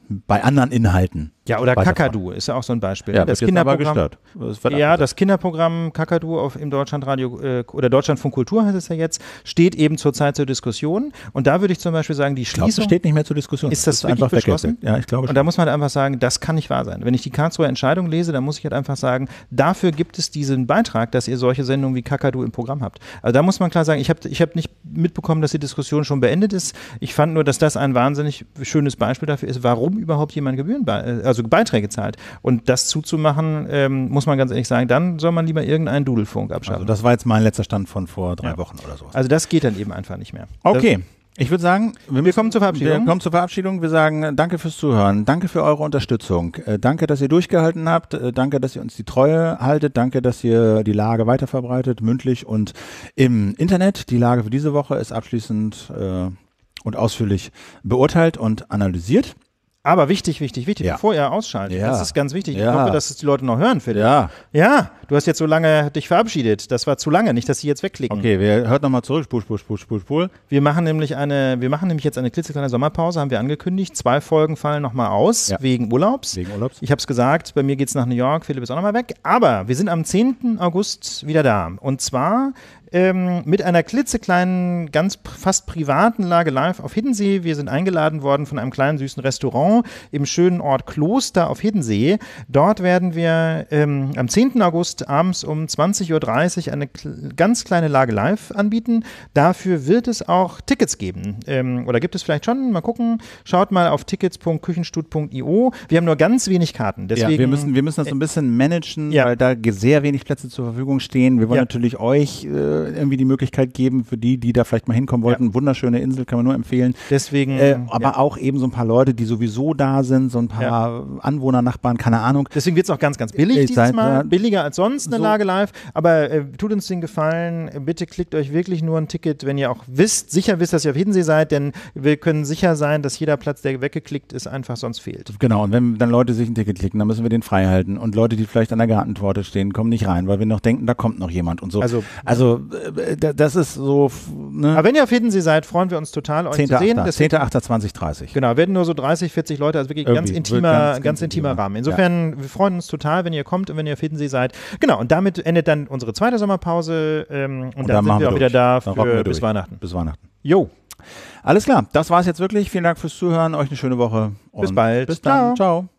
bei anderen Inhalten. Ja, oder Kakadu ist ja auch so ein Beispiel. Ja, ne? das Kinderprogramm. Das ja, das Kinderprogramm Kakadu auf, im Deutschlandradio äh, oder Deutschlandfunk Kultur heißt es ja jetzt, steht eben zurzeit zur Diskussion. Und da würde ich zum Beispiel sagen, die Schließung. Glaub, steht nicht mehr zur Diskussion. Ist das, ist einfach beschlossen? Ja, ich glaube schon. Und da muss man halt einfach sagen, das kann nicht wahr sein. Wenn ich die Karlsruher Entscheidung lese, dann muss ich halt einfach sagen, dafür gibt es diesen Beitrag, dass ihr solche Sendungen wie Kakadu im Programm habt. Also da muss man klar sagen, ich habe ich hab nicht mitbekommen, dass die Diskussion schon beendet ist. Ich fand nur, dass das ein wahnsinnig schönes Beispiel dafür ist, warum überhaupt jemand Gebühren, äh, also Beiträge zahlt. Und das zuzumachen, ähm, muss man ganz ehrlich sagen, dann soll man lieber irgendeinen Dudelfunk abschaffen. Also das war jetzt mein letzter Stand von vor drei ja. Wochen oder so. Also das geht dann eben einfach nicht mehr. Okay. Das ich würde sagen, wir, wir, kommen zur Verabschiedung. Wir kommen zur Verabschiedung. Wir sagen äh, danke fürs Zuhören, danke für eure Unterstützung, äh, danke, dass ihr durchgehalten habt, danke, dass ihr uns die Treue haltet, danke, dass ihr die Lage weiterverbreitet, mündlich und im Internet. Die Lage für diese Woche ist abschließend äh, und ausführlich beurteilt und analysiert. Aber wichtig, wichtig, wichtig, ja. bevor ihr ausschaltet, ja. das ist ganz wichtig. Ja. Ich hoffe, dass es die Leute noch hören, Philipp. Ja. Ja, du hast jetzt so lange dich verabschiedet. Das war zu lange, nicht, dass sie jetzt wegklicken. Okay, wir hört nochmal zurück. Spul, spul, spul, spul, spul. Wir machen nämlich eine, wir machen nämlich jetzt eine klitzekleine Sommerpause, haben wir angekündigt. Zwei Folgen fallen nochmal aus, wegen Urlaubs. Wegen Urlaubs. Ich habe es gesagt, bei mir geht es nach New York, Philipp ist auch nochmal weg. Aber wir sind am 10. August wieder da. Und zwar ähm, mit einer klitzekleinen, ganz fast privaten Lage live auf Hiddensee. Wir sind eingeladen worden von einem kleinen süßen Restaurant im schönen Ort Kloster auf Hiddensee. Dort werden wir ähm, am 10. August abends um 20.30 Uhr eine ganz kleine Lage live anbieten. Dafür wird es auch Tickets geben. Ähm, oder gibt es vielleicht schon? Mal gucken. Schaut mal auf tickets.küchenstud.io. Wir haben nur ganz wenig Karten. Deswegen, ja, wir müssen, wir müssen das so ein äh, bisschen managen, ja. weil da sehr wenig Plätze zur Verfügung stehen. Wir wollen ja. natürlich euch äh, irgendwie die Möglichkeit geben für die, die da vielleicht mal hinkommen wollten. Ja. Wunderschöne Insel, kann man nur empfehlen. Deswegen. Äh, aber ja. auch eben so ein paar Leute, die sowieso da sind, so ein paar ja. Anwohner, Nachbarn, keine Ahnung. Deswegen wird es auch ganz, ganz billig ich äh, dieses Mal. Billiger als sonst eine so. Lage live. Aber äh, tut uns den Gefallen, bitte klickt euch wirklich nur ein Ticket, wenn ihr auch wisst, sicher wisst, dass ihr auf Hiddensee seid, denn wir können sicher sein, dass jeder Platz, der weggeklickt ist, einfach sonst fehlt. Genau, und wenn dann Leute sich ein Ticket klicken, dann müssen wir den frei halten. Und Leute, die vielleicht an der Gartentorte stehen, kommen nicht rein, weil wir noch denken, da kommt noch jemand und so. Also, also äh, das ist so. Ne? Aber wenn ihr auf Hidden Sie seid, freuen wir uns total, euch 10. zu sehen. 10.8.2030. Genau, werden nur so 30, 40 Leute, also wirklich Irgendwie ganz intimer, ganz, ganz, ganz intimer Rahmen. Insofern, ja. wir freuen uns total, wenn ihr kommt und wenn ihr auf Hidden Sie seid. Genau, und damit endet dann unsere zweite Sommerpause ähm, und, und, dann, dann sind wir, wir auch durch. wieder da für, bis Weihnachten. Bis Weihnachten. Jo. Alles klar, das war es jetzt wirklich. Vielen Dank fürs Zuhören. Euch eine schöne Woche. bis bald. Bis dann. Ciao. Ciao.